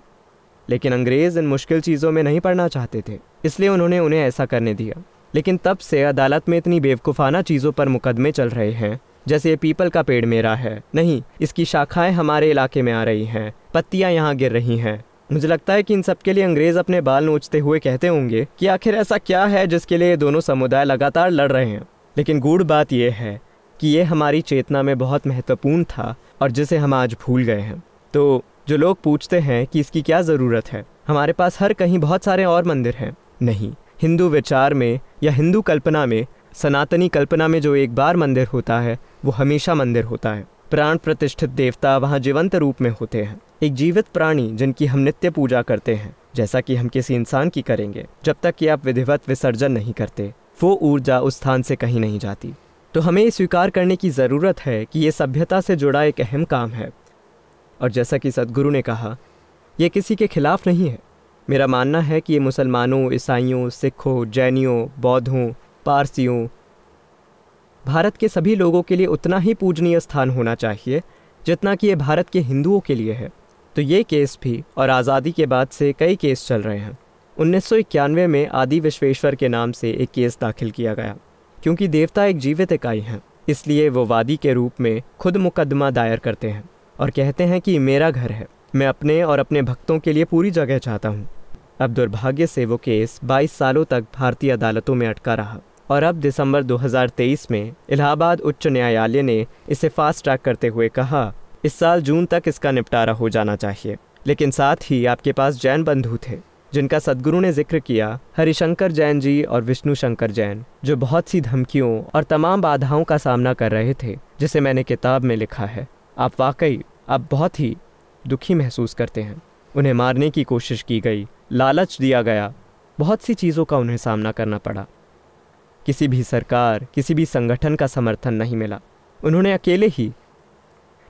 लेकिन अंग्रेज़ इन मुश्किल चीज़ों में नहीं पड़ना चाहते थे इसलिए उन्होंने उन्हें ऐसा करने दिया लेकिन तब से अदालत में इतनी बेवकूफ़ाना चीज़ों पर मुकदमे चल रहे हैं जैसे ये पीपल का पेड़ मेरा है नहीं इसकी शाखाएं हमारे इलाके में आ रही हैं पत्तियां यहाँ गिर रही हैं मुझे लगता है कि इन सब के लिए अंग्रेज अपने बाल नोचते हुए कहते होंगे कि आखिर ऐसा क्या है जिसके लिए ये दोनों समुदाय लगातार लड़ रहे हैं लेकिन गूढ़ बात यह है कि ये हमारी चेतना में बहुत महत्वपूर्ण था और जिसे हम आज भूल गए हैं तो जो लोग पूछते हैं कि इसकी क्या ज़रूरत है हमारे पास हर कहीं बहुत सारे और मंदिर हैं नहीं हिंदू विचार में या हिंदू कल्पना में सनातनी कल्पना में जो एक बार मंदिर होता है वो हमेशा मंदिर होता है प्राण प्रतिष्ठित देवता वहाँ जीवंत रूप में होते हैं एक जीवित प्राणी जिनकी हम नित्य पूजा करते हैं जैसा कि हम किसी इंसान की करेंगे जब तक कि आप विधिवत विसर्जन नहीं करते वो ऊर्जा उस स्थान से कहीं नहीं जाती तो हमें ये स्वीकार करने की ज़रूरत है कि ये सभ्यता से जुड़ा एक अहम काम है और जैसा कि सदगुरु ने कहा यह किसी के खिलाफ नहीं है मेरा मानना है कि ये मुसलमानों ईसाइयों सिखों जैनियों बौद्धों पारसियों भारत के सभी लोगों के लिए उतना ही पूजनीय स्थान होना चाहिए जितना कि ये भारत के हिंदुओं के लिए है तो ये केस भी और आज़ादी के बाद से कई केस चल रहे हैं उन्नीस में आदि विश्वेश्वर के नाम से एक केस दाखिल किया गया क्योंकि देवता एक जीवित इकाई हैं इसलिए वो वादी के रूप में खुद मुकदमा दायर करते हैं और कहते हैं कि मेरा घर है मैं अपने और अपने भक्तों के लिए पूरी जगह चाहता हूँ अब दुर्भाग्य से वो केस 22 सालों तक भारतीय अदालतों में अटका रहा और अब दिसंबर 2023 में इलाहाबाद उच्च न्यायालय ने इसे फास्ट ट्रैक करते हुए कहा इस साल जून तक इसका निपटारा हो जाना चाहिए लेकिन साथ ही आपके पास जैन बंधु थे जिनका सदगुरु ने जिक्र किया हरिशंकर जैन जी और विष्णु शंकर जैन जो बहुत सी धमकियों और तमाम बाधाओं का सामना कर रहे थे जिसे मैंने किताब में लिखा है आप वाकई आप बहुत ही दुखी महसूस करते हैं उन्हें मारने की कोशिश की गई लालच दिया गया बहुत सी चीज़ों का उन्हें सामना करना पड़ा किसी भी सरकार किसी भी संगठन का समर्थन नहीं मिला उन्होंने अकेले ही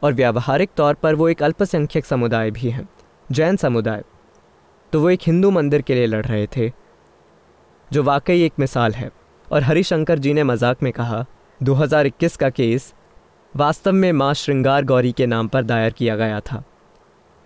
और व्यावहारिक तौर पर वो एक अल्पसंख्यक समुदाय भी हैं जैन समुदाय तो वो एक हिंदू मंदिर के लिए लड़ रहे थे जो वाकई एक मिसाल है और हरिशंकर जी ने मजाक में कहा 2021 का केस वास्तव में माँ श्रृंगार गौरी के नाम पर दायर किया गया था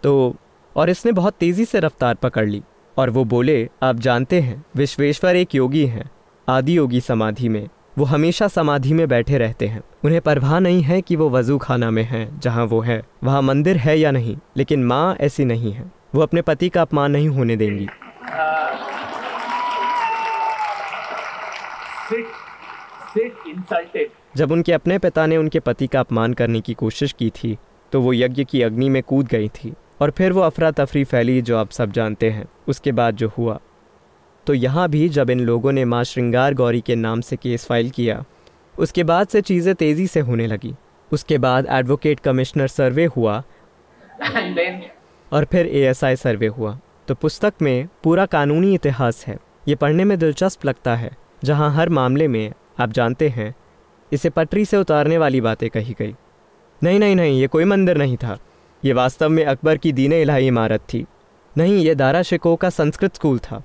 तो और इसने बहुत तेजी से रफ्तार पकड़ ली और वो बोले आप जानते हैं विश्वेश्वर एक योगी हैं आदि योगी समाधि में वो हमेशा समाधि में बैठे रहते हैं उन्हें परवाह नहीं है कि वो वजू खाना में है जहाँ वो है वहाँ मंदिर है या नहीं लेकिन माँ ऐसी नहीं है वो अपने पति का अपमान नहीं होने देंगी जब उनके अपने पिता ने उनके पति का अपमान करने की कोशिश की थी तो वो यज्ञ की अग्नि में कूद गई थी और फिर वो अफरा तफरी फैली जो आप सब जानते हैं उसके बाद जो हुआ तो यहाँ भी जब इन लोगों ने माँ श्रृंगार गौरी के नाम से केस फाइल किया उसके बाद से चीज़ें तेज़ी से होने लगी उसके बाद एडवोकेट कमिश्नर सर्वे हुआ then... और फिर एएसआई सर्वे हुआ तो पुस्तक में पूरा कानूनी इतिहास है ये पढ़ने में दिलचस्प लगता है जहाँ हर मामले में आप जानते हैं इसे पटरी से उतारने वाली बातें कही गई नहीं नहीं नहीं ये कोई मंदिर नहीं था ये वास्तव में अकबर की दीन इलाही इमारत थी नहीं ये दारा शिकोह का संस्कृत स्कूल था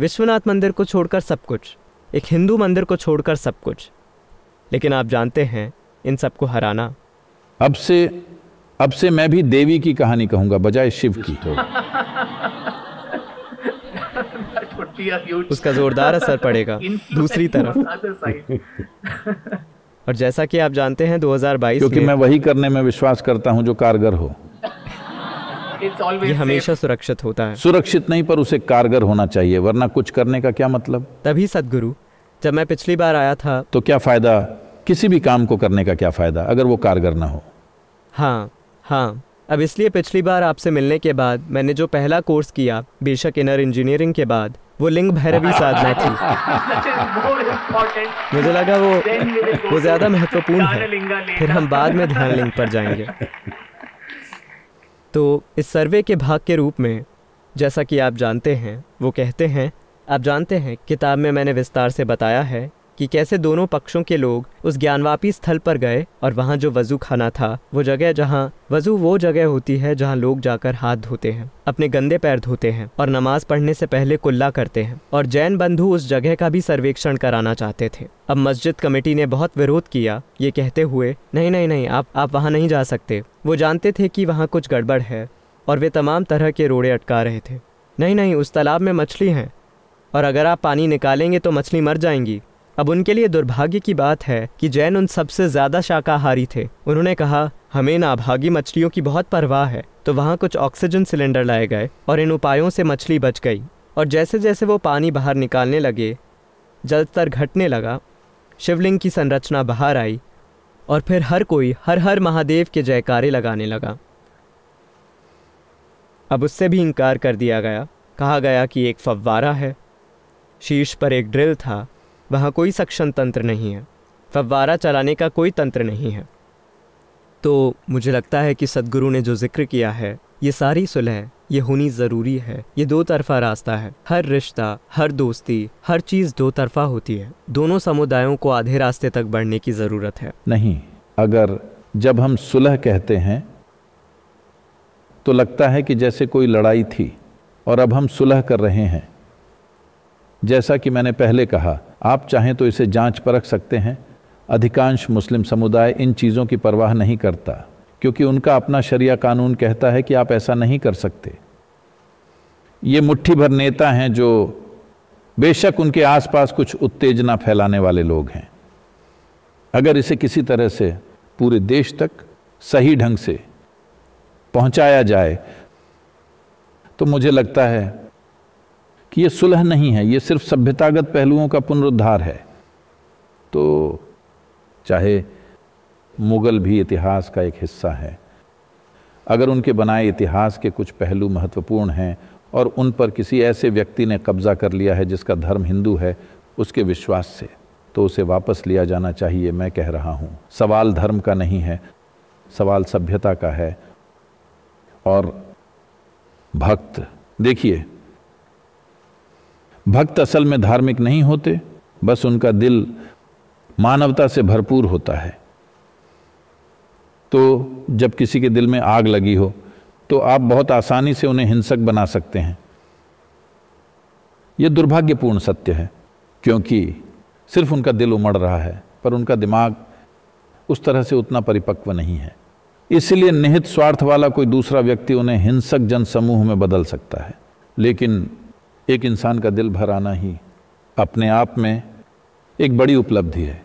विश्वनाथ मंदिर को छोड़कर सब कुछ एक हिंदू मंदिर को छोड़कर सब कुछ लेकिन आप जानते हैं इन सबको हराना अब से अब से मैं भी देवी की कहानी कहूंगा बजाय शिव की <laughs> उसका जोरदार असर पड़ेगा <laughs> दूसरी तरफ <laughs> और जैसा कि आप जानते हैं 2022 क्योंकि मैं वही करने में विश्वास करता हूं जो कारगर हो ये हमेशा सुरक्षित होता है सुरक्षित नहीं पर उसे कारगर होना चाहिए वरना कुछ करने का क्या मतलब तभी सदगुरु जब मैं पिछली बार आया था तो क्या फायदा किसी भी काम को करने का क्या फायदा अगर वो कारगर ना हो हाँ हाँ अब इसलिए पिछली बार आपसे मिलने के बाद मैंने जो पहला कोर्स किया बेशक इनर इंजीनियरिंग के बाद वो लिंग भैरवी साधना थी मुझे लगा वो वो ज़्यादा महत्वपूर्ण है फिर हम बाद में ध्यान लिंग पर जाएंगे तो इस सर्वे के भाग के रूप में जैसा कि आप जानते हैं वो कहते हैं आप जानते हैं किताब में मैंने विस्तार से बताया है कि कैसे दोनों पक्षों के लोग उस ज्ञानवापी स्थल पर गए और वहाँ जो वजू खाना था वो जगह जहाँ वजू वो जगह होती है जहाँ लोग जाकर हाथ धोते हैं अपने गंदे पैर धोते हैं और नमाज पढ़ने से पहले कुल्ला करते हैं और जैन बंधु उस जगह का भी सर्वेक्षण कराना चाहते थे अब मस्जिद कमेटी ने बहुत विरोध किया ये कहते हुए नहीं नहीं नहीं आप आप वहाँ नहीं जा सकते वो जानते थे कि वहाँ कुछ गड़बड़ है और वे तमाम तरह के रोड़े अटका रहे थे नहीं नहीं उस तालाब में मछली हैं और अगर आप पानी निकालेंगे तो मछली मर जाएंगी अब उनके लिए दुर्भाग्य की बात है कि जैन उन सबसे ज्यादा शाकाहारी थे उन्होंने कहा हमें नाभागी मछलियों की बहुत परवाह है तो वहाँ कुछ ऑक्सीजन सिलेंडर लाए गए और इन उपायों से मछली बच गई और जैसे जैसे वो पानी बाहर निकालने लगे जलस्तर घटने लगा शिवलिंग की संरचना बाहर आई और फिर हर कोई हर हर महादेव के जयकारे लगाने लगा अब उससे भी इनकार कर दिया गया कहा गया कि एक फव्वारा है शीर्ष पर एक ड्रिल था वहाँ कोई सक्षम तंत्र नहीं है फव्वारा चलाने का कोई तंत्र नहीं है तो मुझे लगता है कि सदगुरु ने जो जिक्र किया है ये सारी सुलह ये होनी ज़रूरी है ये दो तरफा रास्ता है हर रिश्ता हर दोस्ती हर चीज़ दो तरफा होती है दोनों समुदायों को आधे रास्ते तक बढ़ने की ज़रूरत है नहीं अगर जब हम सुलह कहते हैं तो लगता है कि जैसे कोई लड़ाई थी और अब हम सुलह कर रहे हैं जैसा कि मैंने पहले कहा आप चाहें तो इसे जांच परख सकते हैं अधिकांश मुस्लिम समुदाय इन चीज़ों की परवाह नहीं करता क्योंकि उनका अपना शरिया कानून कहता है कि आप ऐसा नहीं कर सकते ये मुट्ठी भर नेता हैं जो बेशक उनके आसपास कुछ उत्तेजना फैलाने वाले लोग हैं अगर इसे किसी तरह से पूरे देश तक सही ढंग से पहुंचाया जाए तो मुझे लगता है कि ये सुलह नहीं है ये सिर्फ सभ्यतागत पहलुओं का पुनरुद्धार है तो चाहे मुग़ल भी इतिहास का एक हिस्सा है अगर उनके बनाए इतिहास के कुछ पहलू महत्वपूर्ण हैं और उन पर किसी ऐसे व्यक्ति ने कब्जा कर लिया है जिसका धर्म हिंदू है उसके विश्वास से तो उसे वापस लिया जाना चाहिए मैं कह रहा हूँ सवाल धर्म का नहीं है सवाल सभ्यता का है और भक्त देखिए भक्त असल में धार्मिक नहीं होते बस उनका दिल मानवता से भरपूर होता है तो जब किसी के दिल में आग लगी हो तो आप बहुत आसानी से उन्हें हिंसक बना सकते हैं यह दुर्भाग्यपूर्ण सत्य है क्योंकि सिर्फ उनका दिल उमड़ रहा है पर उनका दिमाग उस तरह से उतना परिपक्व नहीं है इसलिए निहित स्वार्थ वाला कोई दूसरा व्यक्ति उन्हें हिंसक जनसमूह में बदल सकता है लेकिन एक इंसान का दिल भर आना ही अपने आप में एक बड़ी उपलब्धि है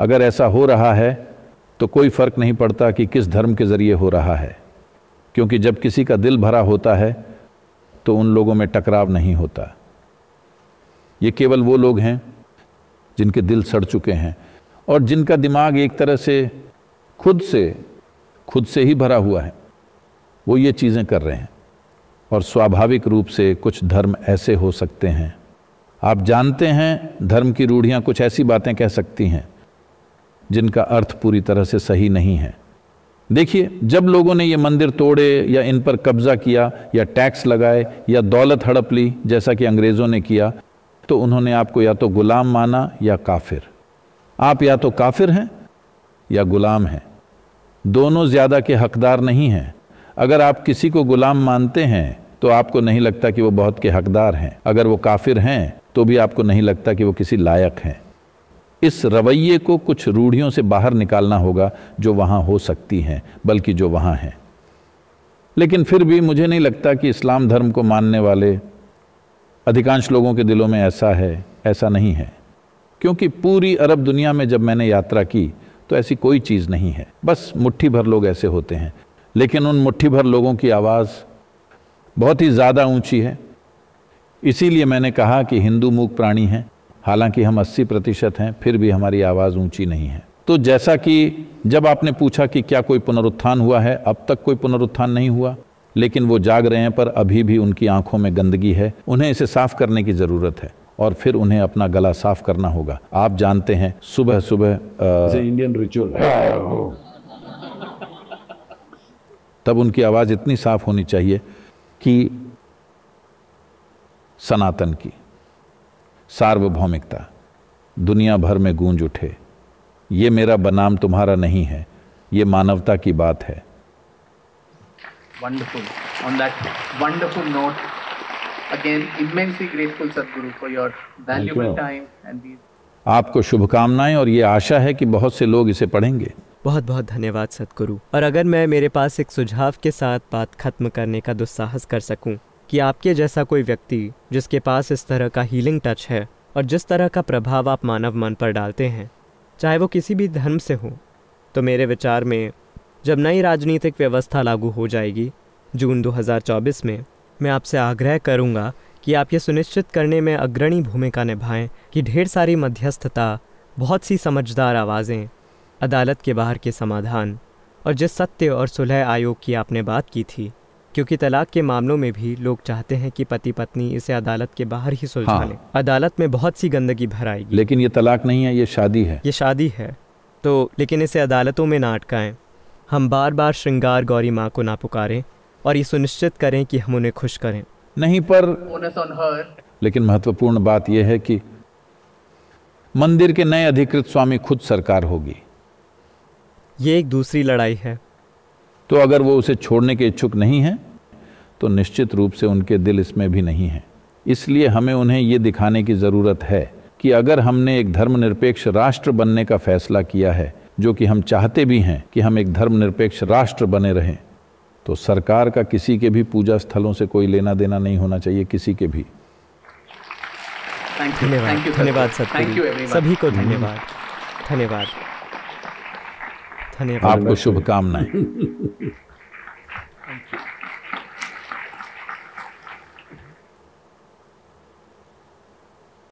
अगर ऐसा हो रहा है तो कोई फर्क नहीं पड़ता कि किस धर्म के ज़रिए हो रहा है क्योंकि जब किसी का दिल भरा होता है तो उन लोगों में टकराव नहीं होता ये केवल वो लोग हैं जिनके दिल सड़ चुके हैं और जिनका दिमाग एक तरह से खुद से खुद से ही भरा हुआ है वो ये चीज़ें कर रहे हैं और स्वाभाविक रूप से कुछ धर्म ऐसे हो सकते हैं आप जानते हैं धर्म की रूढ़ियाँ कुछ ऐसी बातें कह सकती हैं जिनका अर्थ पूरी तरह से सही नहीं है देखिए जब लोगों ने ये मंदिर तोड़े या इन पर कब्जा किया या टैक्स लगाए या दौलत हड़प ली जैसा कि अंग्रेज़ों ने किया तो उन्होंने आपको या तो गुलाम माना या काफिर आप या तो काफिर हैं या गुलाम हैं दोनों ज़्यादा के हकदार नहीं हैं अगर आप किसी को गुलाम मानते हैं तो आपको नहीं लगता कि वो बहुत के हकदार हैं अगर वो काफिर हैं तो भी आपको नहीं लगता कि वो किसी लायक हैं इस रवैये को कुछ रूढ़ियों से बाहर निकालना होगा जो वहाँ हो सकती हैं बल्कि जो वहाँ हैं लेकिन फिर भी मुझे नहीं लगता कि इस्लाम धर्म को मानने वाले अधिकांश लोगों के दिलों में ऐसा है ऐसा नहीं है क्योंकि पूरी अरब दुनिया में जब मैंने यात्रा की तो ऐसी कोई चीज़ नहीं है बस मुट्ठी भर लोग ऐसे होते हैं लेकिन उन मुट्ठी भर लोगों की आवाज़ बहुत ही ज़्यादा ऊंची है इसीलिए मैंने कहा कि हिंदू मूक प्राणी हैं हालांकि हम 80 प्रतिशत हैं फिर भी हमारी आवाज़ ऊंची नहीं है तो जैसा कि जब आपने पूछा कि क्या कोई पुनरुत्थान हुआ है अब तक कोई पुनरुत्थान नहीं हुआ लेकिन वो जाग रहे हैं पर अभी भी उनकी आंखों में गंदगी है उन्हें इसे साफ करने की ज़रूरत है और फिर उन्हें अपना गला साफ करना होगा आप जानते हैं सुबह सुबह इंडियन रिचुअल तब उनकी आवाज़ इतनी साफ होनी चाहिए की सनातन की सार्वभौमिकता दुनिया भर में गूंज उठे ये मेरा बनाम तुम्हारा नहीं है ये मानवता की बात है wonderful on that wonderful note again immensely grateful Sadhguru for your valuable time and this आपको शुभकामनाएं और ये आशा है कि बहुत से लोग इसे पढ़ेंगे बहुत बहुत धन्यवाद सतगुरु और अगर मैं मेरे पास एक सुझाव के साथ बात खत्म करने का दुस्साहस कर सकूं कि आपके जैसा कोई व्यक्ति जिसके पास इस तरह का हीलिंग टच है और जिस तरह का प्रभाव आप मानव मन पर डालते हैं चाहे वो किसी भी धर्म से हो तो मेरे विचार में जब नई राजनीतिक व्यवस्था लागू हो जाएगी जून 2024 में मैं आपसे आग्रह करूंगा कि आप ये सुनिश्चित करने में अग्रणी भूमिका निभाएं कि ढेर सारी मध्यस्थता बहुत सी समझदार आवाज़ें अदालत के बाहर के समाधान और जिस सत्य और सुलह आयोग की आपने बात की थी क्योंकि तलाक के मामलों में भी लोग चाहते हैं कि पति पत्नी इसे अदालत के बाहर ही सुलझा हाँ। लें अदालत में बहुत सी गंदगी भर आएगी लेकिन ये तलाक नहीं है ये शादी है ये शादी है तो लेकिन इसे अदालतों में ना अटकाएं हम बार बार श्रृंगार गौरी माँ को ना पुकारें और ये सुनिश्चित करें कि हम उन्हें खुश करें नहीं पर लेकिन महत्वपूर्ण बात यह है कि मंदिर के नए अधिकृत स्वामी खुद सरकार होगी ये एक दूसरी लड़ाई है तो अगर वो उसे छोड़ने के इच्छुक नहीं हैं तो निश्चित रूप से उनके दिल इसमें भी नहीं है इसलिए हमें उन्हें ये दिखाने की ज़रूरत है कि अगर हमने एक धर्मनिरपेक्ष राष्ट्र बनने का फैसला किया है जो कि हम चाहते भी हैं कि हम एक धर्मनिरपेक्ष राष्ट्र बने रहें तो सरकार का किसी के भी पूजा स्थलों से कोई लेना देना नहीं होना चाहिए किसी के भी धन्यवाद धन्यवाद सभी को धन्यवाद धन्यवाद धन्यवाद आपको शुभकामनाएं <laughs>